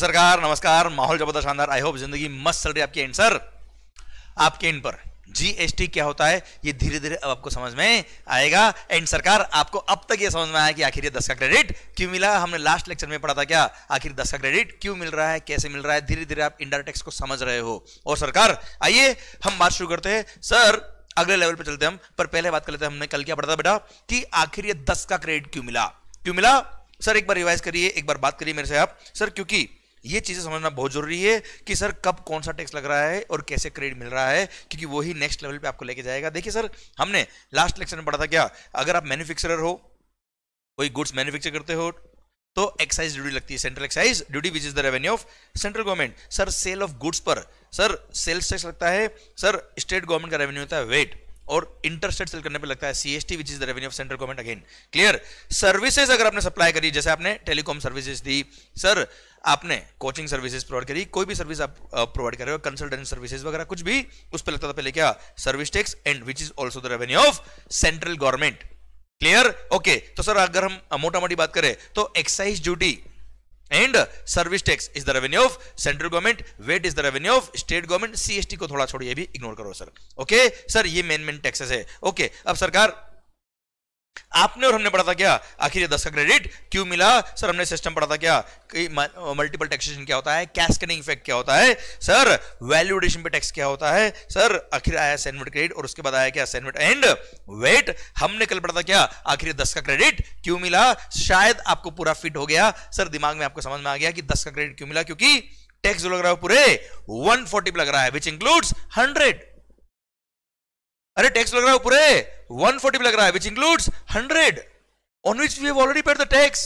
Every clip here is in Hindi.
सरकार नमस्कार माहौल जबरदस्त शानदार आई होप जिंदगी मस्त चल रही है आपके एंड सर आपके एंड पर जीएसटी क्या होता है ये धीरे धीरे अब आपको समझ में आएगा एंड सरकार आपको अब तक ये समझ में आया कि आखिर ये दस का क्रेडिट क्यों मिला हमने लास्ट लेक्चर में पढ़ा था क्या आखिर दस का क्रेडिट क्यों मिल रहा है कैसे मिल रहा है धीरे धीरे आप इंडायरेक्ट टैक्स को समझ रहे हो और सरकार आइए हम बात शुरू करते हैं सर अगले लेवल पर चलते हम पर पहले बात कर लेते हैं हमने कल क्या पढ़ा था बेटा कि आखिर ये दस का क्रेडिट क्यों मिला क्यों मिला सर एक बार रिवाइज करिए एक बार बात करिए मेरे से आप सर क्योंकि ये चीज़ें समझना बहुत ज़रूरी है कि सर कब कौन सा टैक्स लग रहा है और कैसे क्रेडिट मिल रहा है क्योंकि वही नेक्स्ट लेवल पे आपको लेके जाएगा देखिए सर हमने लास्ट लेक्चर में पढ़ा था क्या अगर आप मैन्युफैक्चरर हो कोई गुड्स मैन्युफैक्चर करते हो तो एक्साइज ड्यूटी लगती है central excise duty which is the revenue of central government sir sale of goods पर सर सेल्स टैक्स लगता है सर स्टेट गवर्नमेंट का रेवेन्यू होता है वेट और इंटरस्टेट सेल करने पे लगता है CST which is the revenue of central government again clear services अगर आपने सप्लाई करी जैसे आपने टेलीकॉम सर्विसेज दी सर आपने कोचिंग सर्विसेज प्रोवाइड करी कोई भी सर्विस आप प्रोवाइड uh, कर रहे हो कंसल्टेंट सर्विसेज वगैरह कुछ भी उस पर लगता था पहले क्या service tax and which is also the revenue of central government clear okay तो सर अगर हम मोटा मोटी बात करें तो excise duty and service tax is the revenue of central government VAT is the revenue of state government CST को थोड़ा छोड़िए भी इग्नोर करो सर ओके okay? सर ये मेन मेन टैक्सेस है ओके okay, अब सरकार आपने और हमने पढ़ा था क्या आखिर दस का क्रेडिट क्यों मिला सर हमने सिस्टम पढ़ा था क्या मल्टीपल टैक्सेशन क्या होता है कैस्केडिंग इफेक्ट क्या होता है सर वैल्यूडेशन पे टैक्स क्या होता है सर आखिर आया असाइनमेंट क्रेडिट और उसके बाद आया क्या असाइनमेंट एंड वेट हमने कल पढ़ा था क्या आखिर दस का क्रेडिट क्यों मिला शायद आपको पूरा फिट हो गया सर दिमाग में आपको समझ में आ गया कि दस का क्रेडिट क्यों मिला क्योंकि टैक्स जो लग रहा है पूरे वन लग रहा है विच इंक्लूड्स हंड्रेड अरे टैक्स लग रहा है पूरे 140 फोर्टी लग रहा है which includes 100 on which we already paid the tax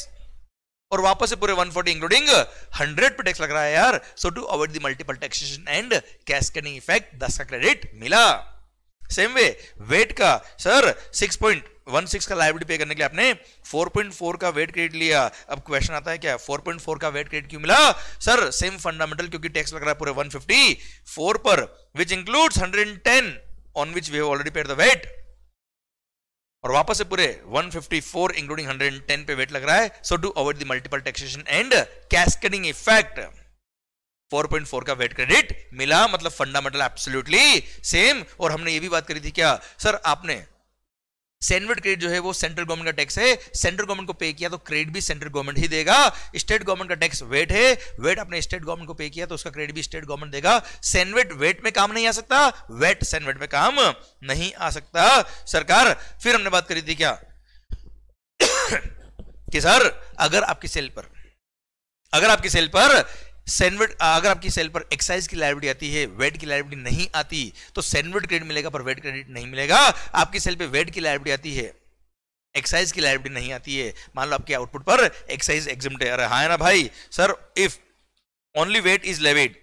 और वापस से पूरे 140 इंक्लूडिंग 100 पे टैक्स लग रहा है यार so to avoid the multiple taxation and cascading effect 10 का क्रेडिट मिला सेम वे वेट का सर 6.16 का लाइबिलिटी पे करने के लिए आपने 4.4 का वेट क्रेडिट लिया अब क्वेश्चन आता है क्या 4.4 का वेट क्रेडिट क्यों मिला सर सेम फंडामेंटल क्योंकि टैक्स लग रहा है पूरे 154 पर which includes 110 on which we have already paid the weight और वापस से पूरे 154 इंक्लूडिंग 110 पे वेट लग रहा है so to avoid the multiple taxation and cascading effect 4.4 का वेट क्रेडिट मिला मतलब फंडामेंटल एब्सोल्युटली सेम और हमने ये भी बात करी थी क्या सर आपने सैनवर्ड क्रेडिट जो है वो सेंट्रल गवर्नमेंट का टैक्स है सेंट्रल गवर्नमेंट को पे किया तो क्रेडिट भी सेंट्रल गवर्नमेंट ही देगा स्टेट गवर्नमेंट का टैक्स वेट है वेट अपने स्टेट गवर्नमेंट को पे किया तो उसका क्रेडिट भी स्टेट गवर्नमेंट देगा सेंवेट वेट में काम नहीं आ सकता वेट सेनवेट में काम नहीं आ सकता सरकार फिर हमने बात करी थी क्या कि सर अगर आपकी सेल पर अगर आपकी सेल पर सैनवर्ड अगर आपकी सेल पर एक्साइज की लाइबिलिटी आती है वेट की लाइबिलिटी नहीं आती तो सैनवर्ड क्रेडिट मिलेगा पर वेट क्रेडिट नहीं मिलेगा आपकी सेल पे वेट की लाइबिलिटी आती है एक्साइज की लाइबिलिटी नहीं आती है मान लो आपके आउटपुट पर एक्साइज एग्जिम अरे हाँ ना भाई sir if only VAT is levied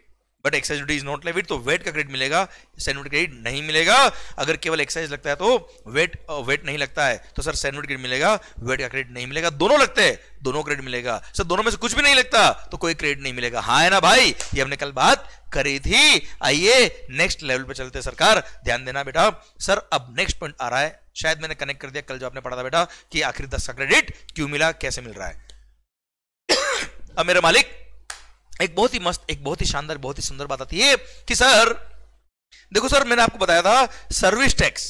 but excise duty is not levied तो वेट का क्रेडिट मिलेगा सैंडविड क्रेडिट नहीं मिलेगा अगर केवल एक्साइज लगता है तो वेट वेट नहीं लगता है तो सर सैंडविड क्रेडिट मिलेगा वेट का क्रेडिट नहीं मिलेगा दोनों लगते हैं दोनों क्रेडिट मिलेगा सर दोनों में से कुछ भी नहीं लगता तो कोई क्रेडिट नहीं मिलेगा हाँ है ना भाई ये हमने कल बात करी थी आइए नेक्स्ट लेवल पर चलते सरकार ध्यान देना बेटा सर अब नेक्स्ट पॉइंट आ रहा है शायद मैंने कनेक्ट कर दिया कल जो आपने पढ़ा था बेटा कि आखिर दस का क्रेडिट क्यों मिला कैसे मिल रहा है अब मेरे मालिक एक बहुत ही मस्त एक बहुत ही शानदार बहुत ही सुंदर बात आती है कि सर देखो सर मैंने आपको बताया था सर्विस टैक्स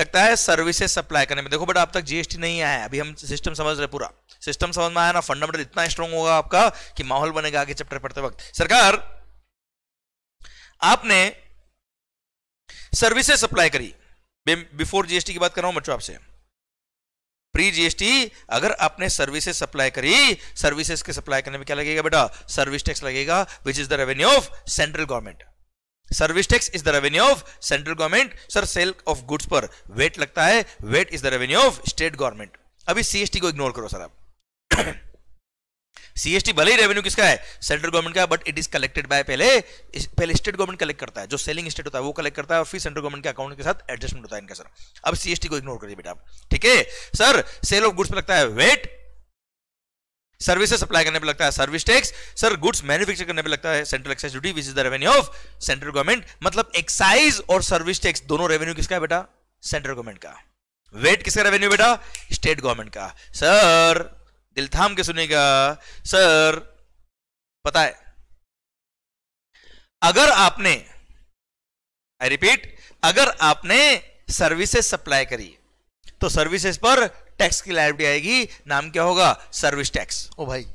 लगता है सर्विसेज सप्लाई करने में देखो बट अब तक जीएसटी नहीं आया अभी हम सिस्टम समझ रहे पूरा सिस्टम समझ में आया ना फंडामेंटल इतना स्ट्रॉन्ग होगा आपका कि माहौल बनेगा आगे चैप्टर पढ़ते वक्त सरकार आपने सर्विसेज सप्लाई करी बिफोर जीएसटी की बात कर रहा हूं बच्चों आपसे प्री जीएसटी अगर आपने सर्विसेज सप्लाई करी सर्विसेज के सप्लाई करने में क्या लगेगा बेटा सर्विस टैक्स लगेगा which is the revenue of central government service tax is the revenue of central government sir sale of goods पर वेट लगता है VAT is the revenue of state government अभी सीएसटी को इग्नोर करो सर आप सीएसटी भले ही रेवेन्यू किसका है सेंट्रल गवर्नमेंट का but it is collected by पहले पहले स्टेट गवर्नमेंट कलेक्ट करता है जो सेलिंग स्टेट होता है वो कलेक्ट करता है और फिर सेंट्रल गवर्नमेंट के अकाउंट के साथ एडजस्टमेंट होता है इनका सर अब सीएसटी को इग्नोर करिए बेटा ठीक है सर सेल ऑफ गुड्स पे लगता है वेट सर्विसेज सप्लाई करने पे लगता है service tax sir goods manufacture करने पे लगता है central excise duty which is the revenue of central government मतलब एक्साइज और सर्विस टैक्स दोनों रेवेन्यू किसका है बेटा सेंट्रल गवर्नमेंट का वेट किसका रेवेन्यू बेटा स्टेट गवर्नमेंट का सर दिल थाम के सुनेगा सर पता है अगर आपने आई रिपीट अगर आपने सर्विसेज सप्लाई करी तो सर्विसेज पर टैक्स की लाइबिलिटी आएगी नाम क्या होगा सर्विस टैक्स ओ भाई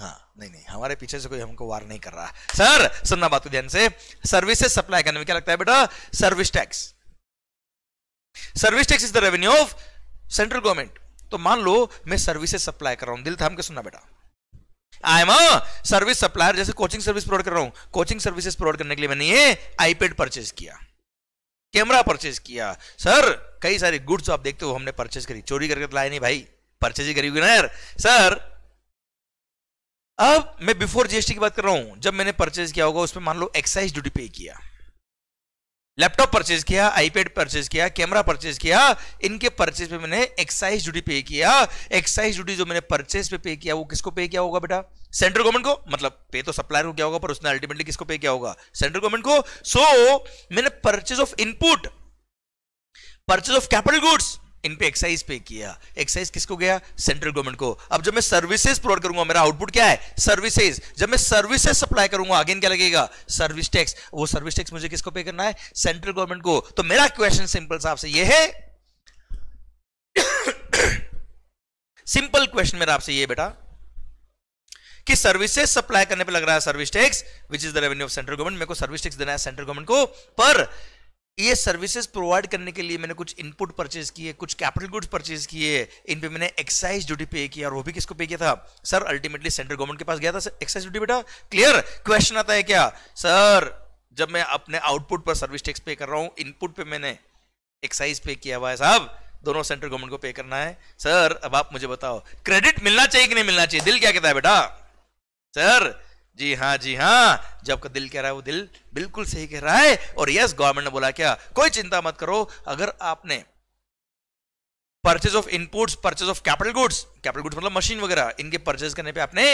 हाँ नहीं नहीं हमारे पीछे से कोई हमको वार नहीं कर रहा सर सुनना बात ध्यान से सर्विसेज सप्लाई करने में क्या लगता है बेटा service tax service tax is the revenue of central government तो मान लो मैं सर्विसेज सप्लाई कर रहा हूं दिल थाम के सुनना बेटा I am a service supplier जैसे कोचिंग सर्विस प्रोवाइड कर रहा हूं कोचिंग सर्विसेज प्रोवाइड करने के लिए मैंने ये आईपेड परचेज किया कैमरा परचेज किया सर कई सारे गुड्स आप देखते हो हमने परचेज करी चोरी करके तो लाए नहीं भाई परचेज ही करी हुई ना यार सर अब मैं बिफोर जीएसटी की बात कर रहा हूं जब मैंने परचेज किया होगा उसमें मान लो एक्साइज ड्यूटी पे किया लैपटॉप परचेज किया आईपैड परचेज किया कैमरा परचेज किया इनके परचेज पे मैंने एक्साइज ड्यूटी पे किया एक्साइज ड्यूटी जो मैंने परचेज पे पे किया वो किसको पे किया होगा बेटा सेंट्रल गवर्नमेंट को मतलब पे तो सप्लायर को क्या होगा पर उसने अल्टीमेटली किसको पे किया होगा सेंट्रल गवर्नमेंट को सो so, मैंने purchase of input purchase of capital goods इन पे एक्साइज पे किया एक्साइज किसको गया सेंट्रल गवर्नमेंट को अब जब मैं सर्विसेज प्रोवाइड करूंगा मेरा आउटपुट क्या है सर्विसेज जब मैं सर्विसेज सप्लाई करूंगा अगेन क्या लगेगा सर्विस टैक्स वो सर्विस टैक्स मुझे किसको पे करना है सेंट्रल गवर्नमेंट को तो मेरा क्वेश्चन सिंपल साहब से यह है सिंपल क्वेश्चन मेरा आपसे ये बेटा कि सर्विसेज सप्लाई करने पे लग रहा है service tax which is the revenue of central government मेरे को सर्विस टैक्स देना है सेंट्रल गवर्नमेंट को पर ये सर्विसेज प्रोवाइड करने के लिए मैंने कुछ इनपुट परचेज किए कुछ कैपिटल गुड्स परचेज किए इन पे मैंने एक्साइज ड्यूटी पे किया और वो भी किसको पे किया था सर अल्टीमेटली सेंट्रल गवर्नमेंट के पास गया था एक्साइज ड्यूटी बेटा क्लियर क्वेश्चन आता है क्या सर जब मैं अपने आउटपुट पर सर्विस टैक्स पे कर रहा हूं इनपुट पे मैंने एक्साइज पे किया हुआ है साहब दोनों सेंट्रल गवर्नमेंट को पे करना है सर अब आप मुझे बताओ क्रेडिट मिलना चाहिए कि नहीं मिलना चाहिए दिल क्या कहता है बेटा सर जी हाँ जी हाँ जो आपका दिल कह रहा है वो दिल बिल्कुल सही कह रहा है और यस गवर्नमेंट ने बोला क्या कोई चिंता मत करो अगर आपने purchase of inputs purchase of capital goods capital goods मतलब मशीन वगैरह इनके परचेज करने पे आपने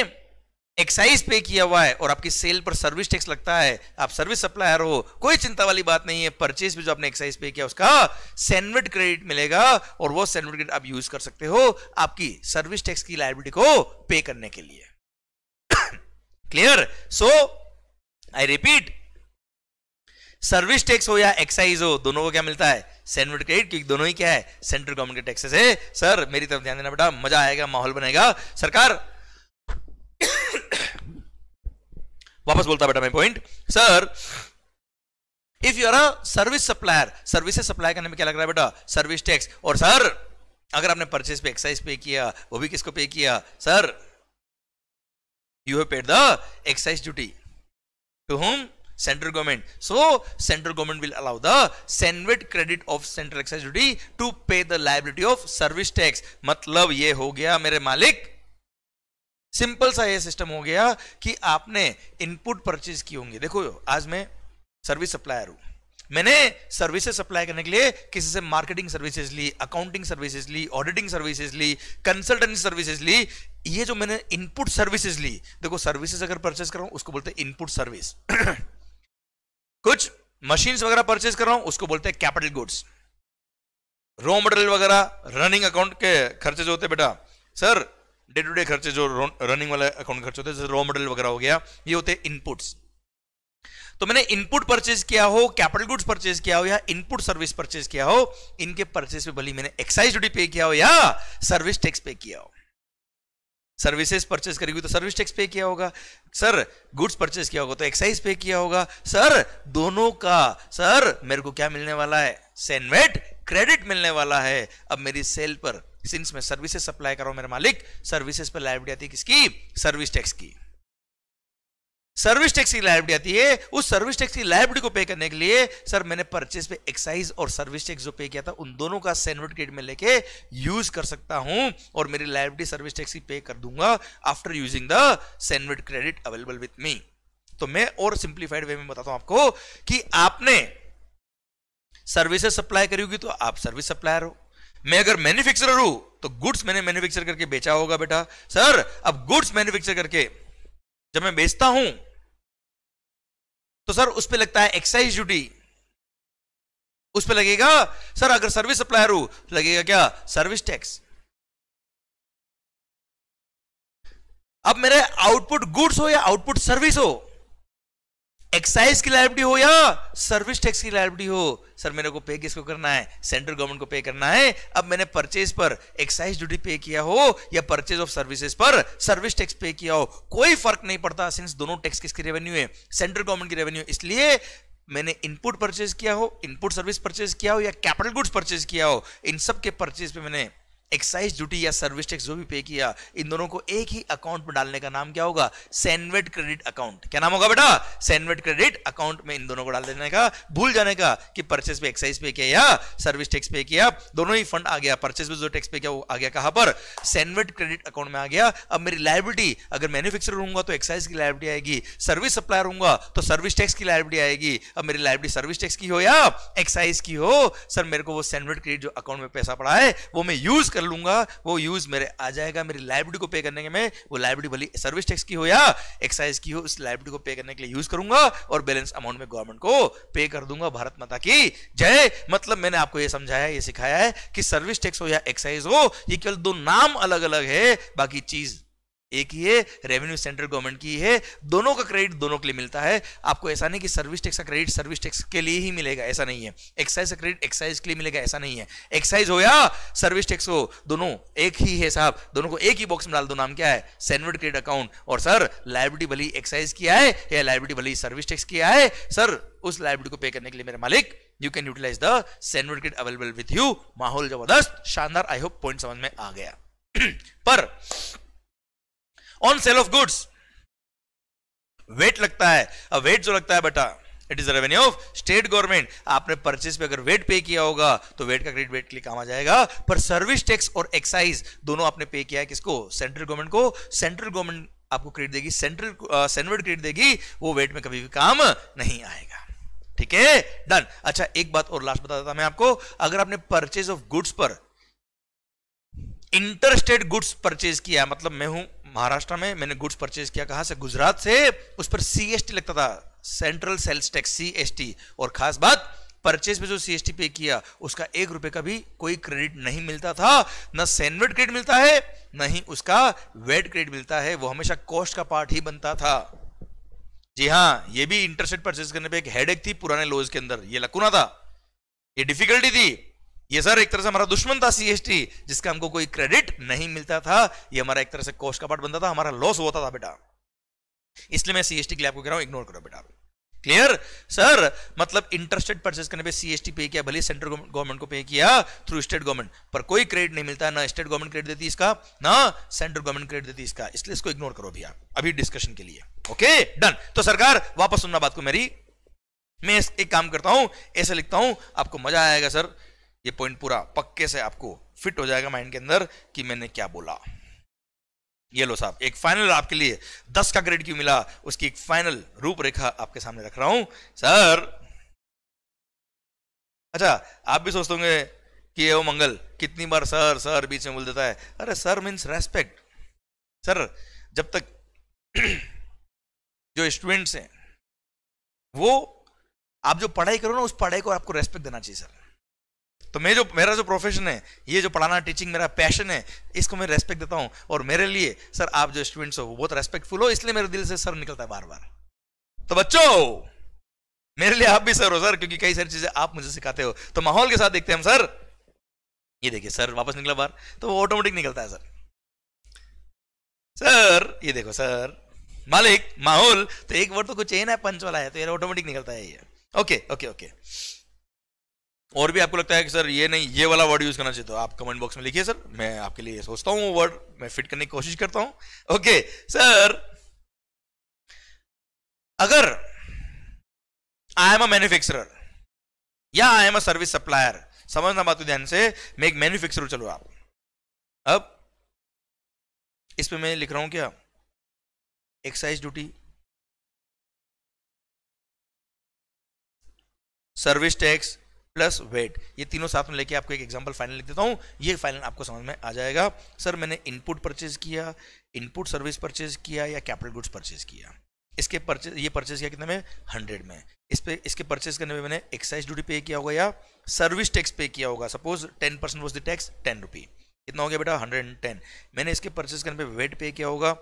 एक्साइज पे किया हुआ है और आपकी सेल पर सर्विस टैक्स लगता है आप सर्विस सप्लायर हो कोई चिंता वाली बात नहीं है परचेज भी जो आपने एक्साइज पे किया उसका सैंडविट क्रेडिट मिलेगा और वो सैंडविट क्रेडिट आप यूज कर सकते हो आपकी सर्विस टैक्स की लाइबिलिटी को पे करने के लिए clear so I repeat service tax हो या एक्साइज हो दोनों को क्या मिलता है सेंट्रल क्रेडिट क्योंकि दोनों ही क्या है सेंट्रल गवर्नमेंट के टैक्सेस है सर मेरी तरफ ध्यान देना बेटा मजा आएगा माहौल बनेगा सरकार वापस बोलता बेटा मैं point sir if you are a service supplier service supply करने में क्या लग रहा है बेटा सर्विस टैक्स और सर अगर आपने परचेज पे एक्साइज पे किया वो भी किसको पे किया sir you have paid the excise duty to whom central government so central government will allow the CENVAT credit of central excise duty to pay the liability of service tax matlab ye ho gaya mere malik simple सा ये सिस्टम हो गया कि आपने इनपुट परचेज किए होंगे देखो आज मैं सर्विस सप्लायर हूं मैंने सर्विसेज सप्लाई करने के लिए किसी से मार्केटिंग सर्विसेज ली अकाउंटिंग सर्विसेज ली ऑडिटिंग सर्विसेज ली कंसल्टेंसी सर्विसेज ली ये जो मैंने इनपुट सर्विसेज ली देखो सर्विसेज अगर परचेस कर रहा हूं उसको बोलते हैं इनपुट सर्विस कुछ मशीन्स वगैरह परचेस कर रहा हूं उसको बोलते हैं कैपिटल गुड्स रो मटेरियल वगैरह रनिंग अकाउंट के खर्चे जो होते हैं बेटा सर डे टू डे खर्चे जो रनिंग वाले अकाउंट खर्चे होते हैं जैसे रो मटेरियल वगैरह हो गया ये होते हैं इनपुट्स तो मैंने इनपुट परचेज किया हो कैपिटल गुड्स परचेज किया हो या इनपुट सर्विस परचेज किया हो इनके परचेज पे भली मैंने एक्साइज ड्यूटी पे किया हो या सर्विस टैक्स पे किया हो सर्विसेज परचेज करी हुई तो सर्विस टैक्स पे किया होगा सर गुड्स परचेज किया होगा तो एक्साइज पे किया होगा सर दोनों का सर मेरे को क्या मिलने वाला है सेनवेट क्रेडिट मिलने वाला है अब मेरी सेल पर सिंस मैं सर्विसेज सप्लाई कर रहा हूं मेरे मालिक सर्विसेज पर लाइबिलिटी आती किसकी सर्विस टैक्स की सर्विस टैक्स की लाइबिलिटी आती है उस सर्विस टैक्स की लाइबिलिटी को पे करने के लिए सर मैंने परचेस पे एक्साइज और सर्विस टैक्स जो पे किया था उन दोनों का सैनवट क्रेडिट में लेके यूज कर सकता हूं और मेरी लाइबिलिटी सर्विस टैक्स की पे कर दूंगा after using the CENVAT credit available with me तो मैं और सिंप्लीफाइड वे में बताता हूं आपको कि आपने सर्विसेस सप्लाई करी होगी तो आप सर्विस सप्लायर हो मैं अगर मैन्युफैक्चरर हूं तो गुड्स मैंने मैन्युफैक्चर करके बेचा होगा बेटा सर अब गुड्स मैन्युफैक्चर करके जब मैं बेचता हूं तो सर उस पर लगता है एक्साइज ड्यूटी उस पर लगेगा सर अगर सर्विस सप्लायर हो लगेगा क्या सर्विस टैक्स अब मेरे आउटपुट गुड्स हो या आउटपुट सर्विस हो एक्साइज की लाइबिलिटी हो या सर्विस टैक्स की लाइबिलिटी हो सर मेरे को पे किसको करना है सेंट्रल गवर्नमेंट को पे करना है अब मैंने परचेज पर एक्साइज ड्यूटी पे किया हो या परचेज ऑफ सर्विसेज पर सर्विस टैक्स पे किया हो कोई फर्क नहीं पड़ता सिंस दोनों टैक्स किसकी रेवेन्यू है सेंट्रल गवर्नमेंट की रेवेन्यू इसलिए मैंने इनपुट परचेज किया हो इनपुट सर्विस परचेज किया हो या कैपिटल गुड्स परचेज किया हो इन सब के परचेज पे मैंने एक्साइज ड्यूटी या सर्विस टैक्स जो भी पे किया इन दोनों को एक ही अकाउंट में डालने का नाम क्या होगा सैनवेट क्रेडिट अकाउंट क्या नाम होगा बेटा सैनवेट क्रेडिट अकाउंट में इन दोनों को डाल देने का भूल जाने का कि परचेस पे एक्साइज पे किया या सर्विस टैक्स पे किया दोनों ही फंड आ गया परचेस पे जो टैक्स पे किया वो आ गया कहां पर सैनवेट क्रेडिट अकाउंट में आ गया अब मेरी लाइबिलिटी अगर मैन्युफैक्चरर रहूंगा तो एक्साइज की लाइबिलिटी आएगी सर्विस सप्लायर रहूंगा तो सर्विस टैक्स की लाइबिलिटी आएगी अब मेरी लाइबिलिटी सर्विस टैक्स की हो या एक्साइज की हो सर मेरे को वो सैनवेट क्रेडिट जो अकाउंट में पैसा पड़ा है वो मैं यूज कर कर लूंगा वो यूज मेरे आ जाएगा मेरी लाइब्रेरी को पे करने के में वो लाइब्रेरी भली सर्विस टैक्स की हो या एक्साइज की हो उस लाइब्रेरी को पे करने के लिए यूज करूंगा और बैलेंस अमाउंट में गवर्नमेंट को पे कर दूंगा भारत माता की जय मतलब मैंने आपको ये समझाया ये सिखाया है कि सर्विस टैक्स हो या एक्साइज हो ये केवल दो नाम अलग अलग है बाकी चीज एक ही है रेवेन्यू सेंट्रल गवर्नमेंट की है दोनों का क्रेडिट दोनों के लिए मिलता है आपको ऐसा नहीं कि सर्विस टैक्स का क्रेडिट सर्विस टैक्स के लिए ही मिलेगा ऐसा नहीं है एक्साइज का क्रेडिट एक्साइज के लिए मिलेगा ऐसा नहीं है एक्साइज हो या सर्विस टैक्स हो दोनों एक ही है साहब दोनों को एक ही बॉक्स में डाल दो नाम क्या है सैनवर्ड क्रेडिट अकाउंट और सर लाइबिलिटी भली एक्साइज किया है या लाइबिलिटी भली सर्विस टैक्स किया है सर उस लाइबिलिटी को पे करने के लिए मेरे मालिक you can utilise the CENVAT credit available with you माहौल जबरदस्त शानदार आई होप पॉइंट समझ में आ गया पर on sale of goods VAT लगता है अब वेट जो लगता है बेटा it is revenue of state government आपने परचेज पे अगर वेट पे किया होगा तो वेट का क्रेडिट वेट के लिए काम आ जाएगा पर सर्विस टैक्स और एक्साइज दोनों आपने पे किया है किसको सेंट्रल गवर्नमेंट को सेंट्रल गवर्नमेंट आपको क्रेडिट देगी सेंट्रल सेनवर्ड क्रेडिट देगी वो वेट में कभी भी काम नहीं आएगा ठीक है डन अच्छा एक बात और लास्ट बता देता मैं आपको अगर आपने परचेज ऑफ गुड्स पर इंटरस्टेट गुड्स परचेज किया मतलब मैं हूं महाराष्ट्र में मैंने गुड्स परचेज किया कहा से गुजरात से उस पर सीएसटी लगता था सेंट्रल सेल्स टैक्स सीएसटी और खास बात परचेज में जो सीएसटी पे किया उसका एक रुपए का भी कोई क्रेडिट नहीं मिलता था न सैनवेट क्रेडिट मिलता है न ही उसका वेट क्रेडिट मिलता है वो हमेशा कॉस्ट का पार्ट ही बनता था जी हाँ ये भी इंटरसेट परचेज करने पे एक हेडेक थी पुराने लोज के अंदर ये लकुना था ये डिफिकल्टी थी ये सर एक तरह से हमारा दुश्मन था सीएसटी जिसका हमको कोई क्रेडिट नहीं मिलता था ये हमारा एक तरह से कोष का पार्ट बनता था हमारा लॉस होता था बेटा इसलिए मैं सीएसटी के लिए आपको कह रहा हूं इग्नोर करो बेटा क्लियर सर मतलब इंटरेस्टेड परचेज करने पे सीएसटी पे किया भले सेंट्रल गवर्नमेंट को पे किया थ्रू स्टेट गवर्नमेंट पर कोई क्रेडिट नहीं मिलता ना स्टेट गवर्नमेंट क्रेडिट देती इसका ना सेंट्रल गवर्नमेंट क्रेडिट देती इसका इसलिए इसको इग्नोर करो भैया अभी डिस्कशन के लिए ओके डन तो सरकार वापस सुनना बात को मेरी मैं एक काम करता हूं ऐसे लिखता हूं आपको मजा आएगा सर ये पॉइंट पूरा पक्के से आपको फिट हो जाएगा माइंड के अंदर कि मैंने क्या बोला ये लो साहब एक फाइनल आपके लिए दस का ग्रेड क्यों मिला उसकी एक फाइनल रूपरेखा आपके सामने रख रहा हूं सर अच्छा आप भी सोचते होंगे कि ये वो मंगल कितनी बार सर सर बीच में बोल देता है अरे सर मीन्स रेस्पेक्ट सर जब तक जो स्टूडेंट्स हैं वो आप जो पढ़ाई करो ना उस पढ़ाई को आपको रेस्पेक्ट देना चाहिए सर तो मैं जो मेरा जो प्रोफेशन है ये जो पढ़ाना टीचिंग मेरा पैशन है इसको मैं रेस्पेक्ट देता हूँ और मेरे लिए सर आप जो स्टूडेंट्स हो वो बहुत रेस्पेक्टफुल हो इसलिए मेरे दिल से सर निकलता है बार बार तो बच्चों मेरे लिए आप भी सर हो सर क्योंकि कई सारी चीजें आप मुझे सिखाते हो तो माहौल के साथ देखते हैं हम सर ये देखिए सर वापस निकला बार तो वो ऑटोमेटिक निकलता है सर सर ये देखो सर मालिक माहौल तो एक वर्ड तो कुछ है ना पंच वाला है तो ये ऑटोमेटिक निकलता है ये ओके ओके ओके और भी आपको लगता है कि सर ये नहीं ये वाला वर्ड यूज करना चाहिए तो आप कमेंट बॉक्स में लिखिए सर मैं आपके लिए सोचता हूँ वो वर्ड मैं फिट करने की कोशिश करता हूँ ओके सर अगर आई एम अ मैन्युफैक्चरर या I am a service supplier समझना बात ध्यान से मैं एक मैन्युफैक्चरर चलो आप अब इस पे मैं लिख रहा हूं क्या excise duty service tax plus VAT ये तीनों साथ में लेके आपको एक एग्जांपल फाइनल लिख देता हूँ ये फाइनल आपको समझ में आ जाएगा सर मैंने इनपुट परचेज किया इनपुट सर्विस परचेज किया या कैपिटल गुड्स परचेज किया इसके परचेज ये परचेज किया कितने में हंड्रेड में इस पे इसके परचेज करने में मैंने एक्साइज ड्यूटी पे किया होगा या सर्विस टैक्स पे किया होगा suppose ten percent was the tax ten rupee कितना हो गया बेटा हंड्रेड एंड टेन मैंने इसके परचेज करने पर वेट पे किया होगा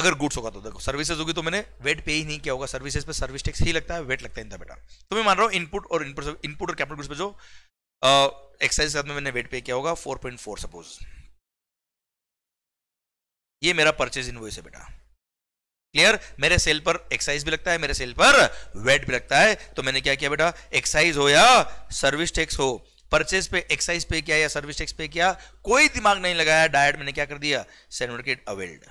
अगर गुड्स होगा तो देखो सर्विसेज होगी तो मैंने वेट पे ही नहीं किया होगा सर्विसेज पे सर्विस टैक्स ही लगता है वेट लगता है इनका बेटा तो मैं मान रहा हूँ इनपुट और इनपुट और कैपिटल गुड्स पे जो एक्साइज के साथ में मैंने वेट पे किया होगा 4.4 सपोज ये मेरा परचेज इनवॉइस है बेटा क्लियर मेरे सेल पर एक्साइज भी लगता है मेरे सेल पर वेट भी लगता है तो मैंने क्या किया बेटा एक्साइज हो या सर्विस टैक्स हो परचेज पे एक्साइज पे किया या सर्विस टैक्स पे किया कोई दिमाग नहीं लगाया डायरेक्ट मैंने क्या कर दिया सर्टिफिकेट अवेल्ड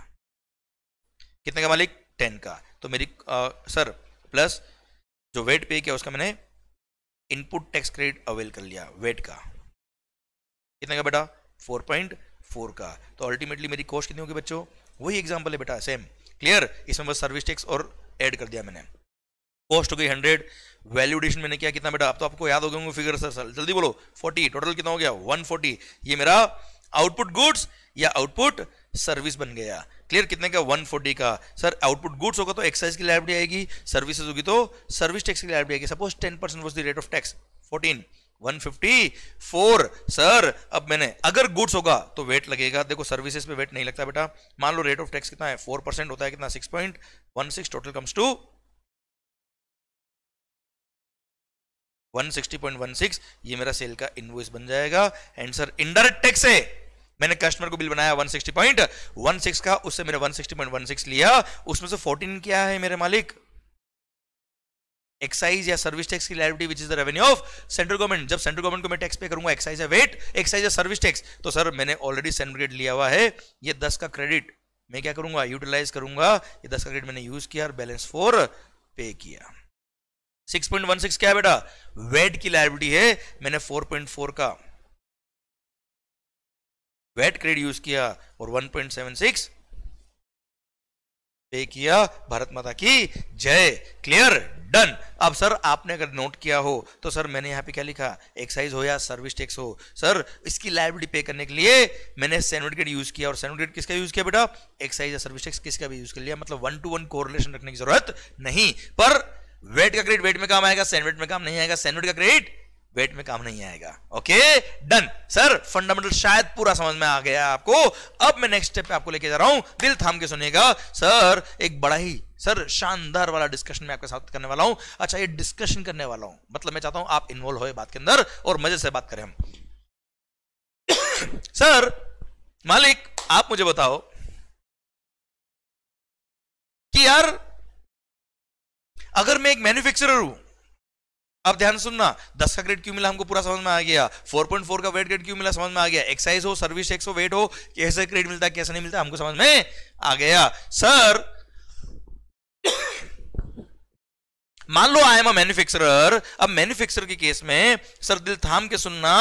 कितने का मालिक टेन का तो मेरी आ, सर प्लस जो वेट पे किया उसका मैंने इनपुट टैक्स क्रेडिट अवेल कर लिया वेट का कितने का बेटा फोर पॉइंट फोर का तो अल्टीमेटली मेरी कॉस्ट कितनी होगी बच्चों वही एग्जाम्पल है बेटा सेम क्लियर इसमें बस सर्विस टैक्स और एड कर दिया मैंने कॉस्ट हो गई हंड्रेड वैल्यूडेशन मैंने किया कितना बेटा अब तो आपको याद हो गए होंगे फिगर सर सर जल्दी बोलो फोर्टी टोटल कितना हो गया वन फोर्टी ये मेरा आउटपुट गुड्स या आउटपुट सर्विस बन गया क्लियर कितने का 140 का सर आउटपुट गुड्स होगा तो एक्साइज की लाइब्रेरी आएगी सर्विसेज होगी तो सर्विस टैक्स की लाइब्रेरी आएगी suppose 10 percent was the rate of tax 14 154 sir अब मैंने अगर गुड्स होगा तो वेट लगेगा देखो सर्विसेज पे वेट नहीं लगता बेटा मान लो रेट ऑफ टैक्स कितना है 4 परसेंट होता है कितना 6.16 टोटल कम्स टू 160.16 ये मेरा सेल का इनवॉइस बन जाएगा एंड सर इनडायरेक्ट टैक्स है मैंने कस्टमर को बिल बनाया 160 पॉइंट 16 का उससे मैंने 160.16 लिया उसमें से 14 क्या है मेरे मालिक एक्साइज या सर्विस टैक्स की liability which is the revenue of central government जब सेंट्रल गवर्नमेंट को मैं टैक्स पे करूंगा एक्साइज या वेट एक्साइज या सर्विस टैक्स तो सर मैंने ऑलरेडी सेंट्रल लिया हुआ है ये दस का क्रेडिट मैं क्या करूंगा यूटिलाइज करूंगा ये दस का क्रेडिट मैंने यूज किया और बैलेंस फोर पे किया 6.16 क्या है बेटा वेट की लाइबिलिटी है मैंने 4.4 का वेट क्रेड यूज किया और 1.76 पे किया भारत माता की जय क्लियर डन अब सर आपने अगर नोट किया हो तो सर मैंने यहां पे क्या लिखा एक्साइज हो या सर्विस टैक्स हो सर इसकी लाइबिलिटी पे करने के लिए मैंने सैनवेट गेट यूज किया और सैनवेट गेट किसका यूज किया बेटा एक्साइज या सर्विस टैक्स किसका भी यूज कर लिया मतलब वन टू वन कोरिलेशन रखने की जरूरत नहीं पर वेट का क्रेडिट वेट में काम आएगा सैनविट में काम नहीं आएगा सैनविट का क्रेडिट वेट में काम नहीं आएगा ओके डन सर फंडामेंटल शायद पूरा समझ में आ गया आपको अब मैं नेक्स्ट स्टेप पे आपको लेके जा रहा हूं दिल थाम के सुनेगा सर एक बड़ा ही सर शानदार वाला डिस्कशन में आपके साथ करने वाला हूं अच्छा ये डिस्कशन करने वाला हूं मतलब मैं चाहता हूं आप इन्वॉल्व हो बात के अंदर और मजे से बात करें हम सर मालिक आप मुझे बताओ कि यार अगर मैं एक मैन्युफैक्चरर हूं अब ध्यान सुनना दस का ग्रेड क्यों मिला हमको पूरा समझ में आ गया 4.4 का वेट ग्रेड क्यों मिला समझ में आ गया एक्साइज हो सर्विस एक्स हो वेट हो कैसे ग्रेड मिलता है कैसे नहीं मिलता हमको समझ में आ गया सर मान लो आई एम अ मैन्युफैक्चरर अब मैन्युफैक्चरर के केस में सर दिल थाम के सुनना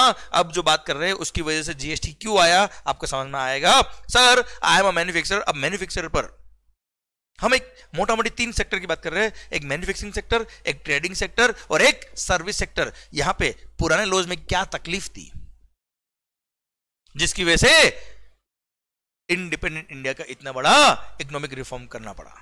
अब जो बात कर रहे हैं उसकी वजह से जीएसटी क्यों आया आपको समझ में आएगा sir I am a manufacturer अब मैन्युफैक्चरर पर हम एक मोटा मोटी तीन सेक्टर की बात कर रहे हैं एक मैन्युफैक्चरिंग सेक्टर एक ट्रेडिंग सेक्टर और एक सर्विस सेक्टर यहां पे पुराने लोज में क्या तकलीफ थी जिसकी वजह से इंडिपेंडेंट इंडिया का इतना बड़ा इकोनॉमिक रिफॉर्म करना पड़ा